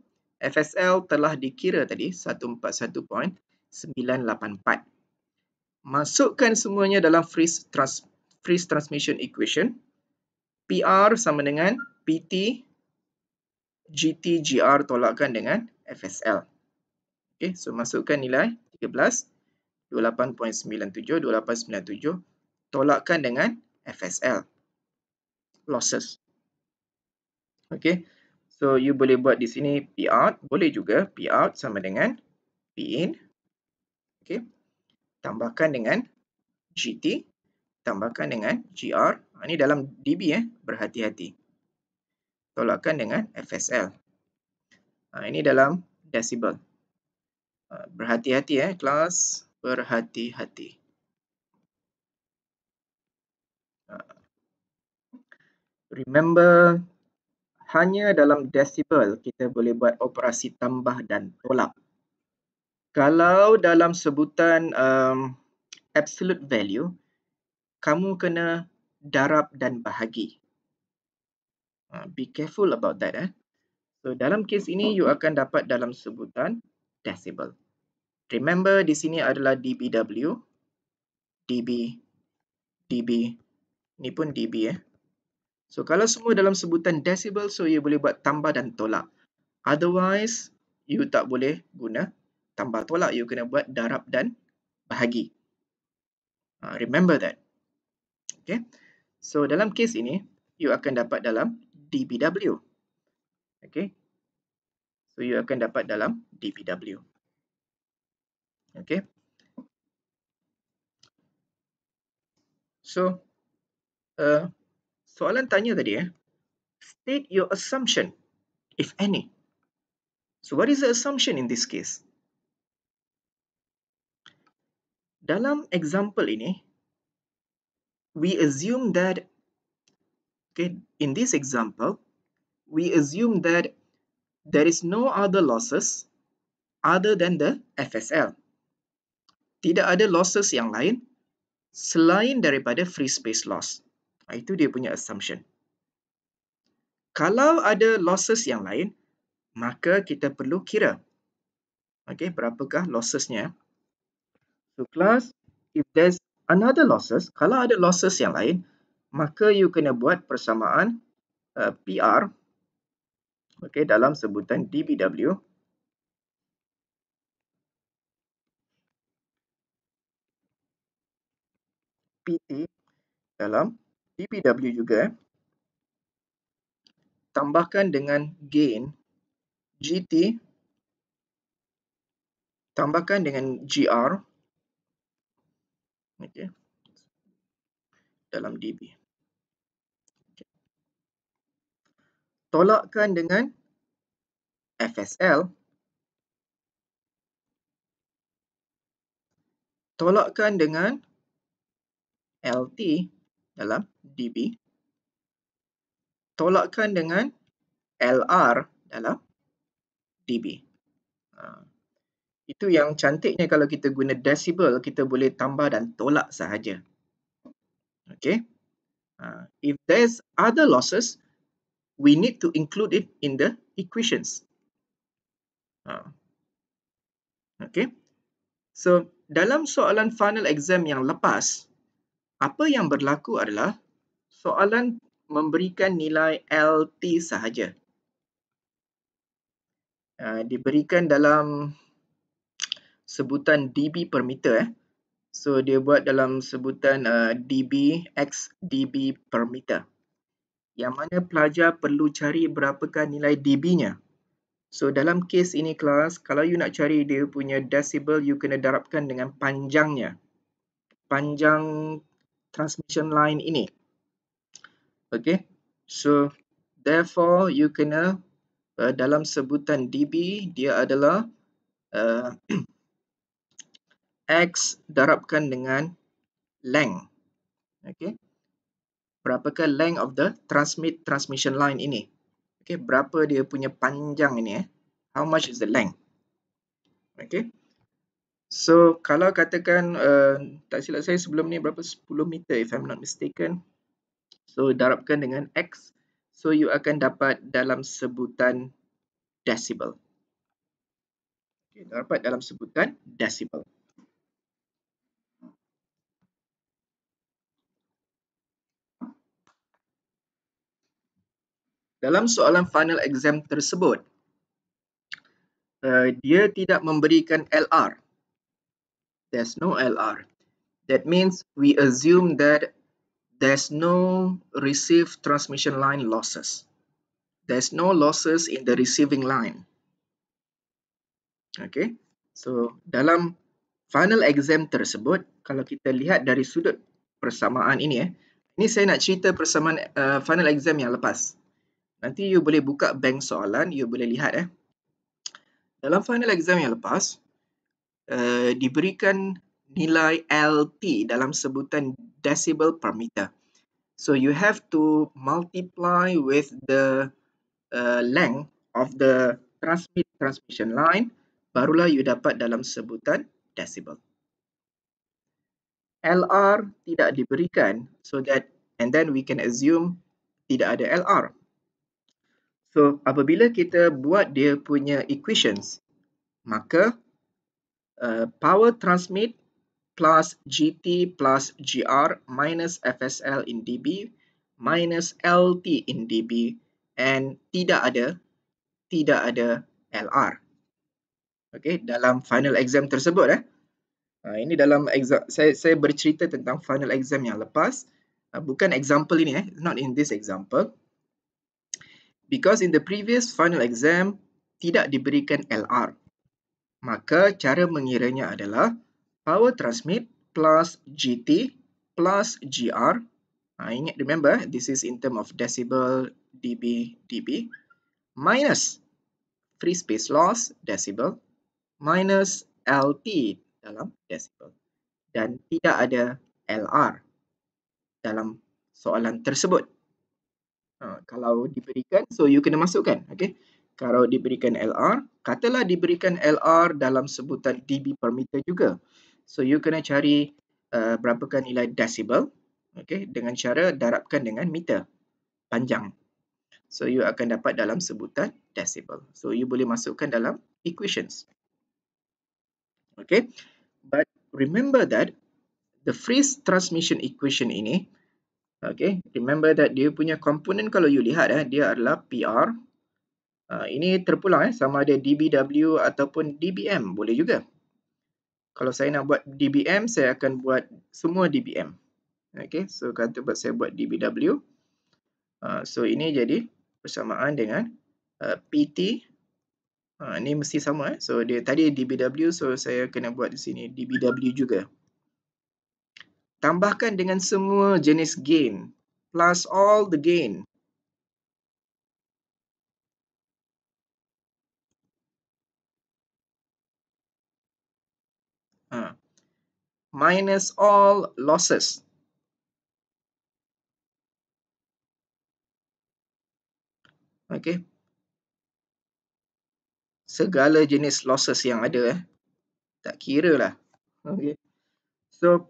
[SPEAKER 1] FSL telah dikira tadi 141.984. Masukkan semuanya dalam freeze, trans freeze transmission equation. PR sama dengan PT GT GR tolakkan dengan FSL. Okay, so masukkan nilai 13, 28.97, 28.97, tolakkan dengan FSL. Losses. Okay. So, you boleh buat di sini P out. Boleh juga P out sama dengan P in. Okay. Tambahkan dengan GT. Tambahkan dengan GR. Ha, ini dalam DB eh. Berhati-hati. Tolakkan dengan FSL. Ha, ini dalam decibel. Ha, berhati-hati eh. Kelas berhati-hati. Remember hanya dalam desibel kita boleh buat operasi tambah dan tolak. Kalau dalam sebutan um, absolute value, kamu kena darab dan bahagi. Ha, be careful about that. Eh? So dalam kes ini, you akan dapat dalam sebutan decibel. Remember, di sini adalah dBW. dB. dB. Ni pun dB. Eh? So kalau semua dalam sebutan decibel, so ia boleh buat tambah dan tolak. Otherwise, you tak boleh guna tambah tolak. You kena buat darab dan bahagi. Uh, remember that. Okay. So dalam kes ini, you akan dapat dalam dBW. Okay. So you akan dapat dalam dBW. Okay. So, uh, Soalan tanya tadi eh. State your assumption, if any. So what is the assumption in this case? Dalam example ini, we assume that, okay, in this example, we assume that there is no other losses other than the FSL. Tidak ada losses yang lain selain daripada free space loss. Ah, itu dia punya assumption. Kalau ada losses yang lain, maka kita perlu kira. Okay, berapakah lossesnya? So, class, if there's another losses, kalau ada losses yang lain, maka you kena buat persamaan uh, PR okay, dalam sebutan DBW. PT dalam DPW juga eh. Tambahkan dengan gain GT tambahkan dengan GR okay. dalam DB. Okay. Tolakkan dengan FSL tolakkan dengan LT dalam dB. Tolakkan dengan LR dalam dB. Ha. Itu yang cantiknya kalau kita guna decibel, kita boleh tambah dan tolak sahaja. Okay. Ha. If there's other losses, we need to include it in the equations. Ha. Okay. So, dalam soalan final exam yang lepas, apa yang berlaku adalah soalan memberikan nilai LT sahaja. Uh, diberikan dalam sebutan dB per meter. Eh. So, dia buat dalam sebutan uh, ah, dB, X dB per meter. Yang mana pelajar perlu cari berapakah nilai dB-nya. So, dalam kes ini kelas, kalau you nak cari dia punya decibel, you kena darabkan dengan panjangnya. Panjang transmission line ini. Okay, so therefore you kena uh, dalam sebutan DB dia adalah uh, X darabkan dengan length. Okay, berapakah length of the transmit transmission line ini? Okay, berapa dia punya panjang ini? Eh? How much is the length? Okay. So, kalau katakan, uh, tak silap saya sebelum ni berapa? 10 meter if I'm not mistaken. So darabkan dengan X. So you akan dapat dalam sebutan decibel. Okay, dapat dalam sebutan decibel. Dalam soalan final exam tersebut, uh, dia tidak memberikan LR. There's no LR. That means we assume that there's no receive transmission line losses. There's no losses in the receiving line. Okay, so dalam final exam tersebut, kalau kita lihat dari sudut persamaan ini, eh, ini saya nak cerita persamaan uh, final exam yang lepas. Nanti you boleh buka bank soalan, you boleh lihat. eh. Dalam final exam yang lepas, uh, diberikan nilai LP dalam sebutan decibel per meter. So you have to multiply with the uh, length of the transmit transmission line barulah you dapat dalam sebutan decibel. LR tidak diberikan so that and then we can assume tidak ada LR. So apabila kita buat dia punya equations maka uh, power transmit plus GT plus GR minus FSL in dB minus LT in dB and tidak ada tidak ada LR. Okey, dalam final exam tersebut eh. Ha, ini dalam exam, saya saya bercerita tentang final exam yang lepas. Ha, bukan example ini eh, not in this example. Because in the previous final exam tidak diberikan LR. Maka cara mengiranya adalah power transmit plus GT plus GR. Uh, ha, ingat, remember, this is in term of decibel dB dB minus free space loss decibel minus LT dalam decibel dan tidak ada LR dalam soalan tersebut. Ha, kalau diberikan, so you kena masukkan. Okay? Kalau diberikan LR, katalah diberikan LR dalam sebutan dB per meter juga. So you kena cari uh, berapakah nilai decibel okay, dengan cara darabkan dengan meter panjang. So you akan dapat dalam sebutan decibel. So you boleh masukkan dalam equations. Okay. But remember that the freeze transmission equation ini Okay, remember that dia punya komponen kalau you lihat eh, dia adalah PR. Uh, ini terpulang eh, sama ada DBW ataupun DBM boleh juga kalau saya nak buat DBM, saya akan buat semua DBM. Okay, so kata buat saya buat DBW. Uh, ah, so ini jadi persamaan dengan uh, ah, PT. Uh, ah, ini mesti sama. Eh? So dia tadi DBW, so saya kena buat di sini DBW juga. Tambahkan dengan semua jenis gain. Plus all the gain. minus all losses. Okay. Segala jenis losses yang ada. Eh. Tak kira lah. Okay. So,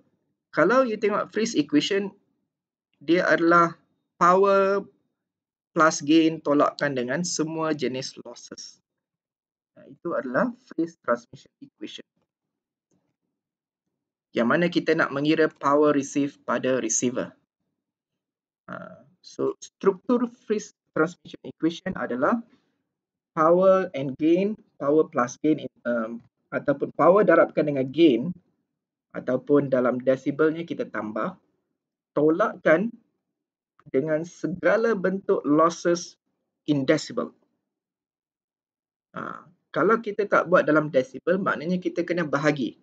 [SPEAKER 1] kalau you tengok freeze equation, dia adalah power plus gain tolakkan dengan semua jenis losses. itu adalah freeze transmission equation yang mana kita nak mengira power receive pada receiver. Uh, so struktur Fries transmission equation adalah power and gain, power plus gain in, um, ataupun power darabkan dengan gain ataupun dalam decibelnya kita tambah tolakkan dengan segala bentuk losses in decibel. Uh, kalau kita tak buat dalam decibel, maknanya kita kena bahagi.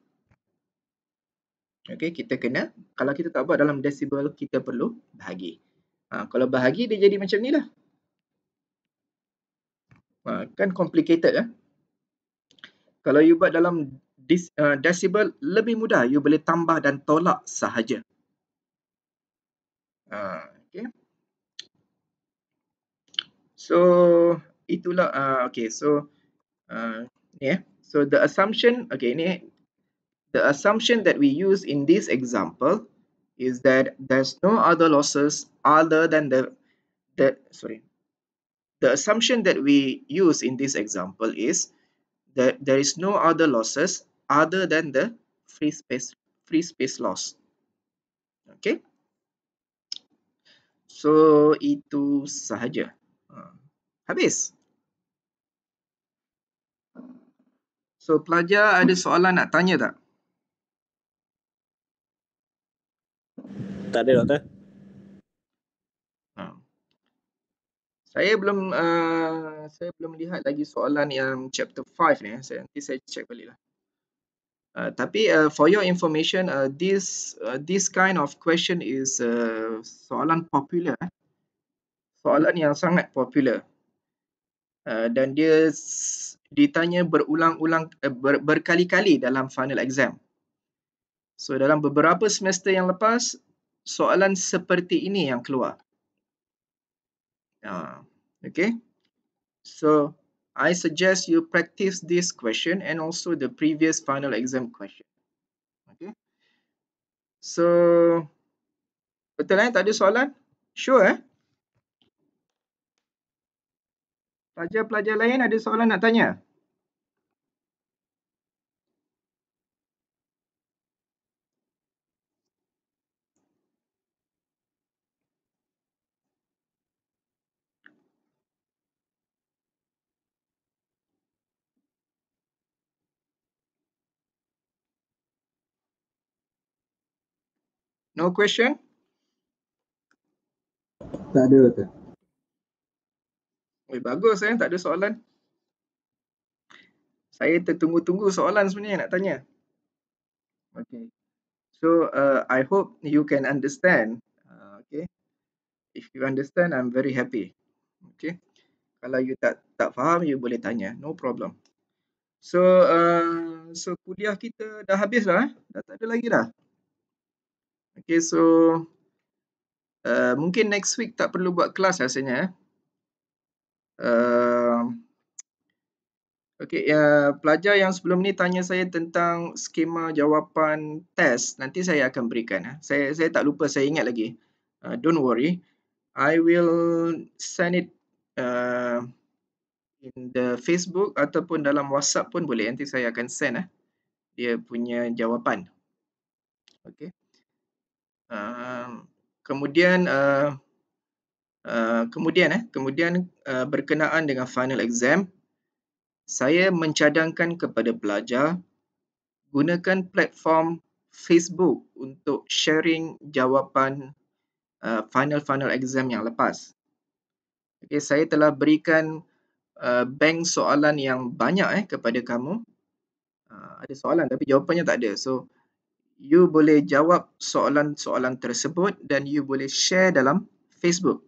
[SPEAKER 1] Okey, kita kena, kalau kita tak buat dalam desibel kita perlu bahagi. Ha, kalau bahagi, dia jadi macam ni lah. Ha, kan complicated lah. Ha? Kalau you buat dalam dis, uh, eh, decibel, lebih mudah. You boleh tambah dan tolak sahaja. Ha, okay. So, itulah. Uh, ah, okay, so, uh, ni eh. So, the assumption, okay, ni The assumption that we use in this example is that there's no other losses other than the, the sorry. The assumption that we use in this example is that there is no other losses other than the free space free space loss. Okay. So itu sahaja. Ah, habis. So pelajar ada soalan nak tanya tak? Tak ada doktor. Ah. Saya belum uh, saya belum lihat lagi soalan yang chapter 5 ni. Saya nanti saya check baliklah. Uh, tapi uh, for your information, uh, this uh, this kind of question is uh, soalan popular, eh. soalan yang sangat popular uh, dan dia ditanya berulang-ulang uh, ber, berkali-kali dalam final exam. So dalam beberapa semester yang lepas, soalan seperti ini yang keluar. Uh, okay. So, I suggest you practice this question and also the previous final exam question. Okay. So, betul eh? Tak ada soalan? Sure eh? Pelajar-pelajar lain ada soalan nak tanya? Okay. No question? Tak ada. Oi, bagus eh, tak ada soalan. Saya tertunggu-tunggu soalan sebenarnya nak tanya. Okay. So, uh, I hope you can understand. Uh, okay. If you understand, I'm very happy. Okay. Kalau you tak tak faham, you boleh tanya. No problem. So, uh, so kuliah kita dah habis lah. Eh? Dah tak ada lagi dah. Okay, so uh, mungkin next week tak perlu buat kelas rasanya. Uh, okay, uh, pelajar yang sebelum ni tanya saya tentang skema jawapan test, nanti saya akan berikan. Uh. Saya saya tak lupa, saya ingat lagi. Uh, don't worry. I will send it uh, in the Facebook ataupun dalam WhatsApp pun boleh. Nanti saya akan send uh, dia punya jawapan. Okay. Ehm, kemudian uh, uh, kemudian eh kemudian uh, berkenaan dengan final exam saya mencadangkan kepada pelajar gunakan platform Facebook untuk sharing jawapan uh, final final exam yang lepas. Okey saya telah berikan uh, bank soalan yang banyak eh kepada kamu. Uh, ada soalan tapi jawapannya tak ada. So you boleh jawab soalan-soalan tersebut dan you boleh share dalam Facebook.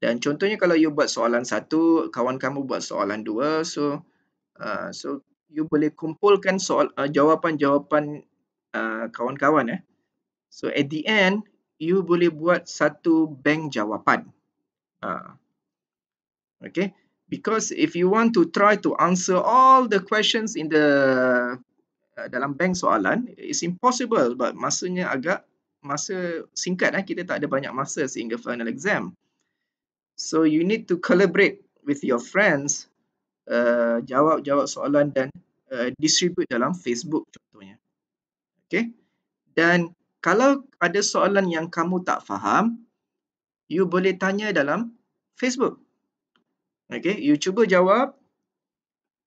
[SPEAKER 1] Dan contohnya kalau you buat soalan satu, kawan kamu buat soalan dua, so uh, so you boleh kumpulkan soal uh, jawapan-jawapan uh, kawan-kawan eh. So at the end, you boleh buat satu bank jawapan. Uh, okay, because if you want to try to answer all the questions in the Eh, dalam bank soalan it's impossible but masanya agak masa singkat eh kita tak ada banyak masa sehingga final exam so you need to collaborate with your friends eh, jawab-jawab uh, soalan dan uh, distribute dalam Facebook contohnya okay dan kalau ada soalan yang kamu tak faham you boleh tanya dalam Facebook okay you cuba jawab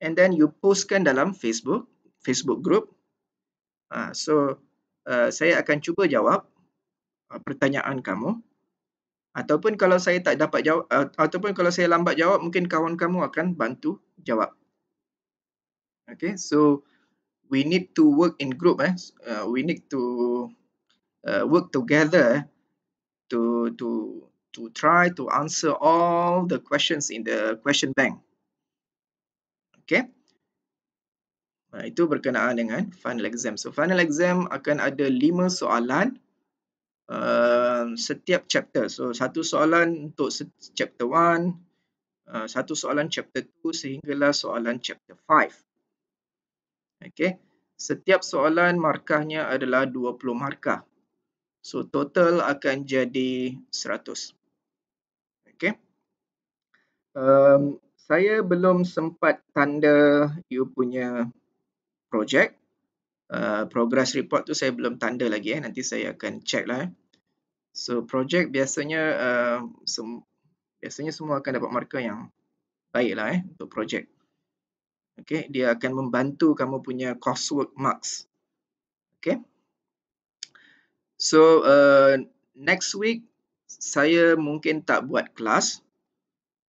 [SPEAKER 1] and then you postkan dalam Facebook Facebook group. Uh, so uh, saya akan cuba jawab uh, pertanyaan kamu. Ataupun kalau saya tak dapat jawab, uh, ataupun kalau saya lambat jawab, mungkin kawan kamu akan bantu jawab. Okay, so we need to work in group. Eh, uh, we need to uh, work together eh, to to to try to answer all the questions in the question bank. Okay. Ha, itu berkenaan dengan final exam. So final exam akan ada lima soalan uh, setiap chapter. So satu soalan untuk chapter 1, uh, satu soalan chapter 2 sehinggalah soalan chapter 5. Okay. Setiap soalan markahnya adalah 20 markah. So total akan jadi 100. Okay. Um, saya belum sempat tanda you punya project. Uh, progress report tu saya belum tanda lagi eh. Nanti saya akan check lah eh. So project biasanya uh, sem biasanya semua akan dapat marka yang baik lah eh untuk project. Okay, dia akan membantu kamu punya coursework marks. Okay. So uh, next week saya mungkin tak buat kelas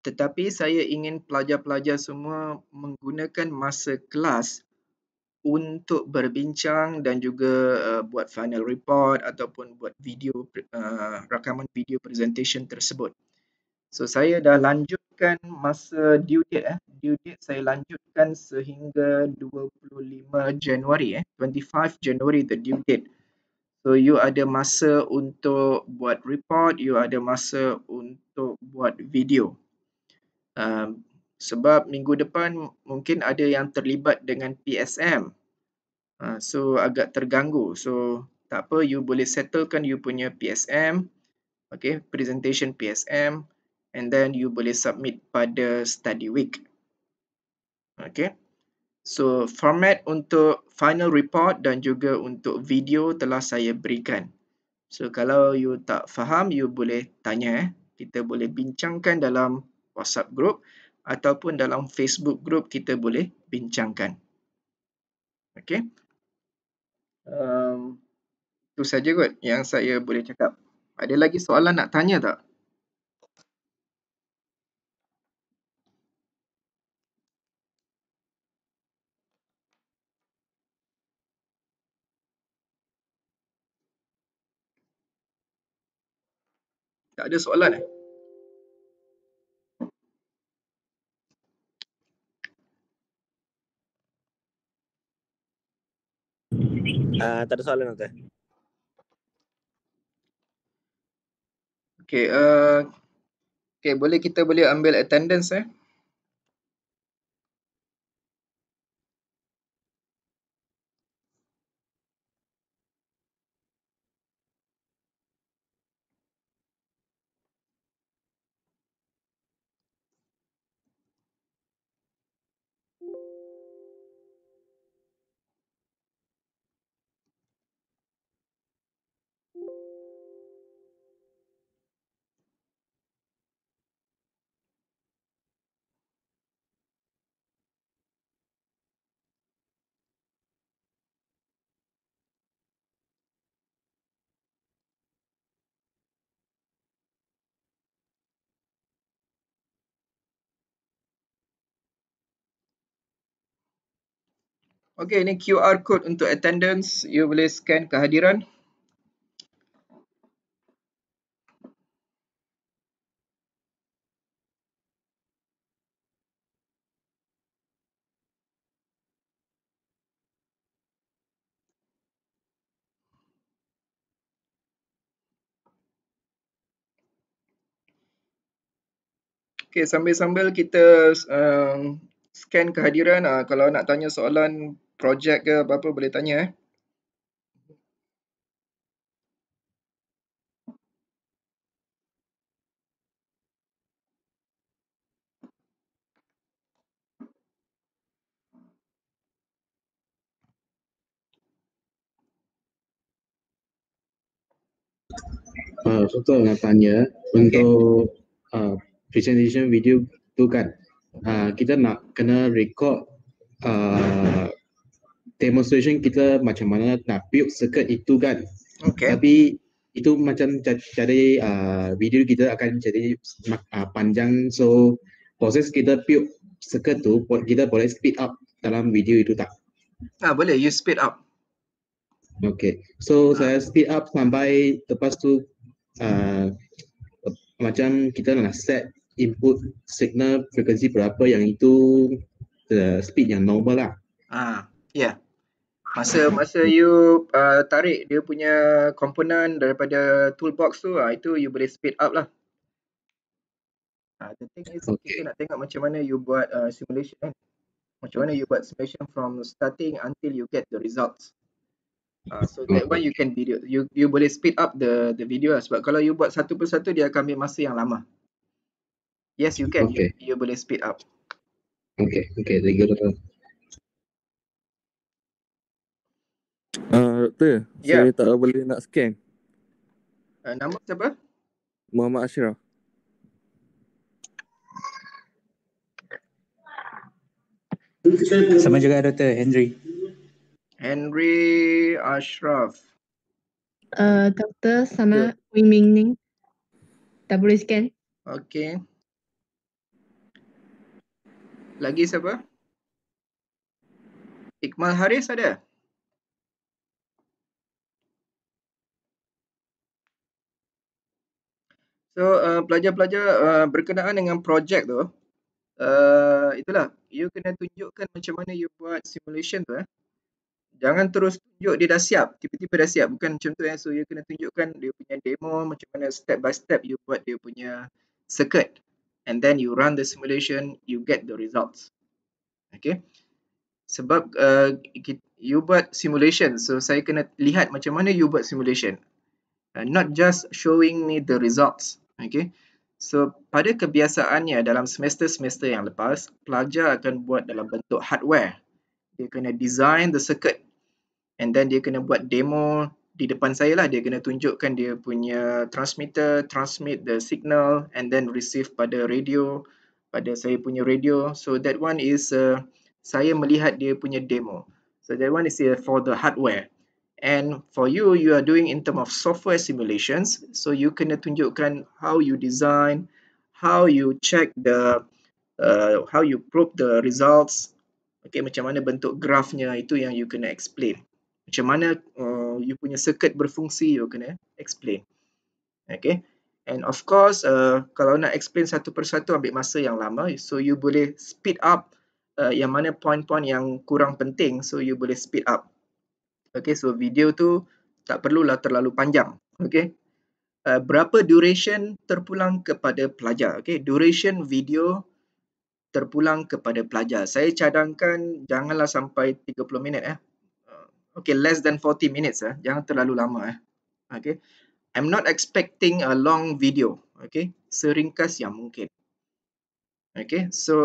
[SPEAKER 1] tetapi saya ingin pelajar-pelajar semua menggunakan masa kelas untuk berbincang dan juga uh, buat final report ataupun buat video uh, rakaman video presentation tersebut. So saya dah lanjutkan masa due date eh due date saya lanjutkan sehingga 25 Januari eh 25 Januari the due date. So you ada masa untuk buat report, you ada masa untuk buat video. Um, sebab minggu depan mungkin ada yang terlibat dengan PSM. Uh, ha, so agak terganggu. So tak apa you boleh settlekan you punya PSM. Okay, presentation PSM and then you boleh submit pada study week. Okay. So format untuk final report dan juga untuk video telah saya berikan. So kalau you tak faham you boleh tanya eh. Kita boleh bincangkan dalam WhatsApp group ataupun dalam Facebook group kita boleh bincangkan. Okey. Um, ehm, itu saja kot yang saya boleh cakap. Ada lagi soalan nak tanya tak?
[SPEAKER 2] Tak ada soalan eh?
[SPEAKER 1] Uh, tak ada soalan Doktor. Okay, uh, eh, okay, boleh kita boleh ambil attendance eh? Okey, ini QR code untuk attendance. You boleh scan kehadiran. Okey, sambil-sambil kita um, scan kehadiran. Uh, kalau nak tanya soalan, Projek ke apa-apa boleh tanya eh.
[SPEAKER 2] Uh, so nak tanya okay. untuk uh, presentation video tu kan
[SPEAKER 1] uh, kita nak kena record uh, demonstration kita macam mana nak build circuit itu kan. Okay. Tapi itu macam jadi uh, video kita akan jadi uh, panjang so proses kita build circuit tu kita boleh speed up dalam video itu tak? Ah boleh you speed up. Okay. So ah. saya speed up sampai lepas tu uh, macam kita nak set input signal frekuensi berapa yang itu the uh, speed yang normal lah. Ah, yeah masa mhm. masa you uh, tarik dia punya komponen daripada toolbox tu uh, itu you boleh speed up lah uh, the thing is okay. kita nak tengok macam mana you buat uh, simulation kan macam mana you buat simulation from starting until you get the results uh, so that one you can video you you boleh speed up the the video lah. sebab kalau you buat satu persatu dia akan ambil masa yang lama yes you can okay. you, you boleh speed up
[SPEAKER 2] okay okay thank you Uh, doktor, yeah. saya ya. tak boleh nak scan.
[SPEAKER 1] Uh, nama siapa? Muhammad Ashraf. Sama juga Doktor Henry. Henry Ashraf. Uh, doktor sama yeah. Wing Ning. Tak boleh scan. Okay. Lagi siapa? Iqmal Haris ada? So uh, pelajar-pelajar uh, berkenaan dengan projek tu uh, itulah you kena tunjukkan macam mana you buat simulation tu eh. Jangan terus tunjuk dia dah siap, tiba-tiba dah siap. Bukan macam tu eh. So you kena tunjukkan dia punya demo macam mana step by step you buat dia punya circuit and then you run the simulation, you get the results. Okay. Sebab uh, you buat simulation, so saya kena lihat macam mana you buat simulation. Uh, not just showing me the results. Okay, So pada kebiasaannya dalam semester-semester yang lepas, pelajar akan buat dalam bentuk hardware. Dia kena design the circuit and then dia kena buat demo di depan saya lah. Dia kena tunjukkan dia punya transmitter, transmit the signal and then receive pada radio, pada saya punya radio. So that one is uh, saya melihat dia punya demo. So that one is uh, for the hardware. And for you, you are doing in term of software simulations. So you kena tunjukkan how you design, how you check the, uh, how you probe the results. Okay, macam mana bentuk grafnya itu yang you kena explain. Macam mana uh, you punya circuit berfungsi, you kena explain. Okay. And of course, uh, kalau nak explain satu persatu ambil masa yang lama. So you boleh speed up uh, yang mana point-point yang kurang penting. So you boleh speed up. Okay, so video tu tak perlulah terlalu panjang. Okay, uh, berapa duration terpulang kepada pelajar? Okay, duration video terpulang kepada pelajar. Saya cadangkan janganlah sampai 30 minit eh. Uh, okay, less than 40 minutes eh. Jangan terlalu lama eh. Okay, I'm not expecting a long video. Okay, seringkas yang mungkin. Okay, so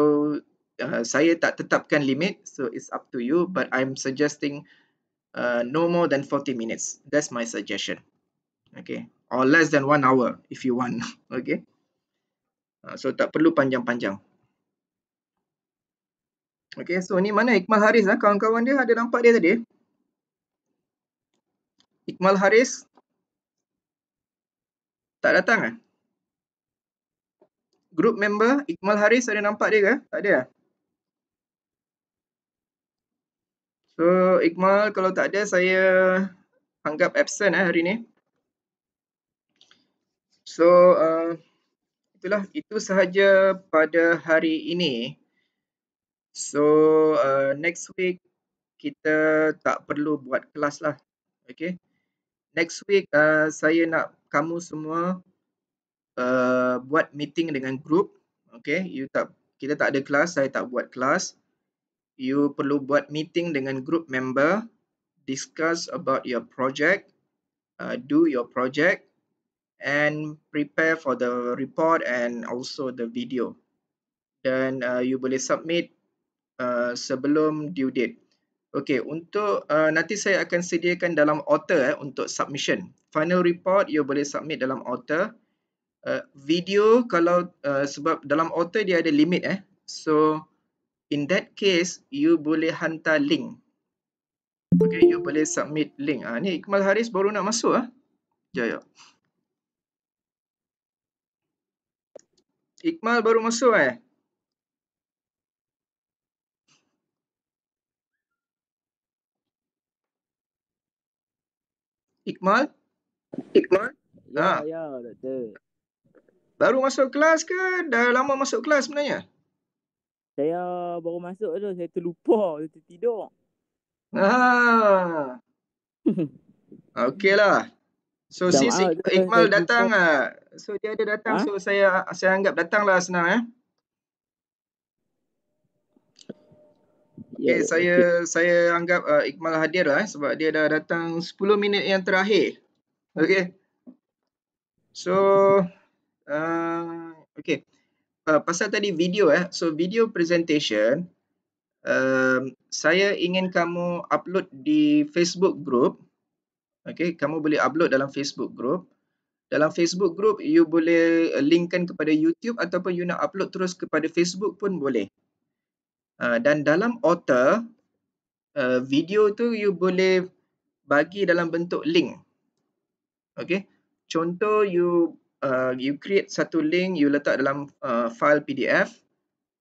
[SPEAKER 1] uh, saya tak tetapkan limit. So it's up to you. But I'm suggesting uh, no more than 40 minutes that's my suggestion okay or less than one hour if you want okay uh, so tak perlu panjang-panjang okay so ni mana Iqmal Haris lah kawan-kawan dia ada nampak dia tadi Iqmal Haris tak datang kan? Group member Iqmal Haris ada nampak dia ke? Tak ada lah? So Iqmal kalau tak ada saya anggap absent eh hari ni. So uh, itulah itu sahaja pada hari ini. So uh, next week kita tak perlu buat kelas lah. Okay. Next week uh, saya nak kamu semua uh, buat meeting dengan group. Okay. You tak, kita tak ada kelas, saya tak buat kelas you perlu buat meeting dengan group member, discuss about your project, uh, do your project, and prepare for the report and also the video. Then uh, you boleh submit uh, sebelum due date. Okay, untuk uh, nanti saya akan sediakan dalam author eh, untuk submission. Final report you boleh submit dalam author. Uh, video kalau uh, sebab dalam author dia ada limit eh. So, In that case, you boleh hantar link. Okay, you boleh submit link. Ah, ha, ni Iqmal Haris baru nak masuk ah. Ha? Jaya. Iqmal baru masuk eh. Iqmal? Iqmal? Ah. Ya, ya, doktor. Baru masuk kelas ke? Dah lama masuk kelas sebenarnya? Ah, saya baru masuk tu saya terlupa saya tertidur.
[SPEAKER 2] Ah.
[SPEAKER 1] Okeylah. So si Iqmal ah, datang ah. So dia ada datang ha? so saya saya anggap datanglah senang eh. Ya, okay, yeah, saya okay. saya anggap uh, ah, Iqmal hadir lah eh, sebab dia dah datang 10 minit yang terakhir. Okay. So, uh, ah, okay. Eh, pasal tadi video eh. So video presentation um, saya ingin kamu upload di Facebook group. Okay, kamu boleh upload dalam Facebook group. Dalam Facebook group, you boleh eh, linkkan kepada YouTube ataupun you nak upload terus kepada Facebook pun boleh. Uh, dan dalam author, uh, video tu you boleh bagi dalam bentuk link. Okay, contoh you uh, you create satu link, you letak dalam uh, file PDF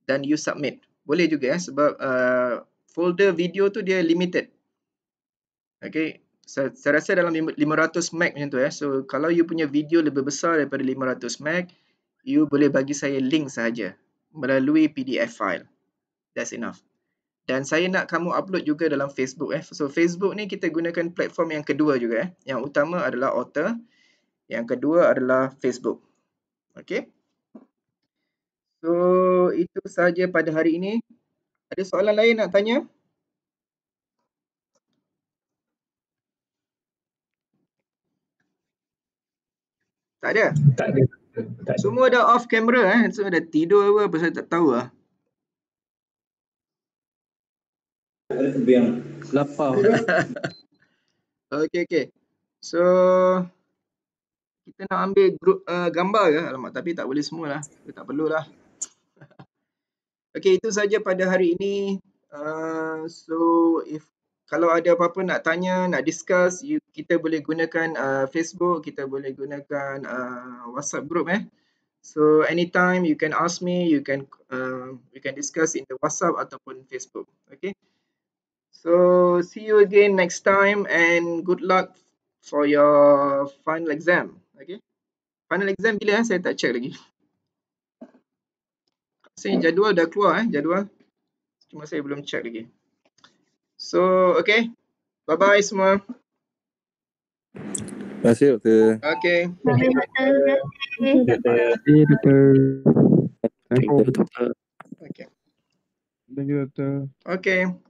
[SPEAKER 1] dan you submit. Boleh juga eh, sebab uh, folder video tu dia limited. Okay, saya, saya rasa dalam 500 meg macam tu eh. So, kalau you punya video lebih besar daripada 500 meg, you boleh bagi saya link saja melalui PDF file. That's enough. Dan saya nak kamu upload juga dalam Facebook eh. So, Facebook ni kita gunakan platform yang kedua juga eh. Yang utama adalah author. Yang kedua adalah Facebook. Okay. So, itu sahaja pada hari ini. Ada soalan lain nak tanya? Tak ada? Tak ada. Tak ada. Semua dah off camera eh. Semua dah tidur apa, apa saya tak tahu lah. Lapau. okay, okay. So, kita nak ambil group uh, eh, gambar ke? Alamak, tapi tak boleh semua lah. Tak perlu lah. okay, itu saja pada hari ini. Uh, so, if kalau ada apa-apa nak tanya, nak discuss, you, kita boleh gunakan uh, Facebook, kita boleh gunakan uh, WhatsApp group eh. So, anytime you can ask me, you can uh, we can discuss in the WhatsApp ataupun Facebook. Okay. So, see you again next time and good luck for your final exam. Okay. Final exam bila eh? Saya tak check lagi. Saya jadual dah keluar eh. Jadual. Cuma saya belum check lagi. So, okay. Bye-bye semua.
[SPEAKER 2] Terima kasih, Doktor.
[SPEAKER 1] Okay. Terima kasih, Doktor.
[SPEAKER 2] Terima kasih, Doktor. Okay. Thank you, Doctor.
[SPEAKER 1] Okay.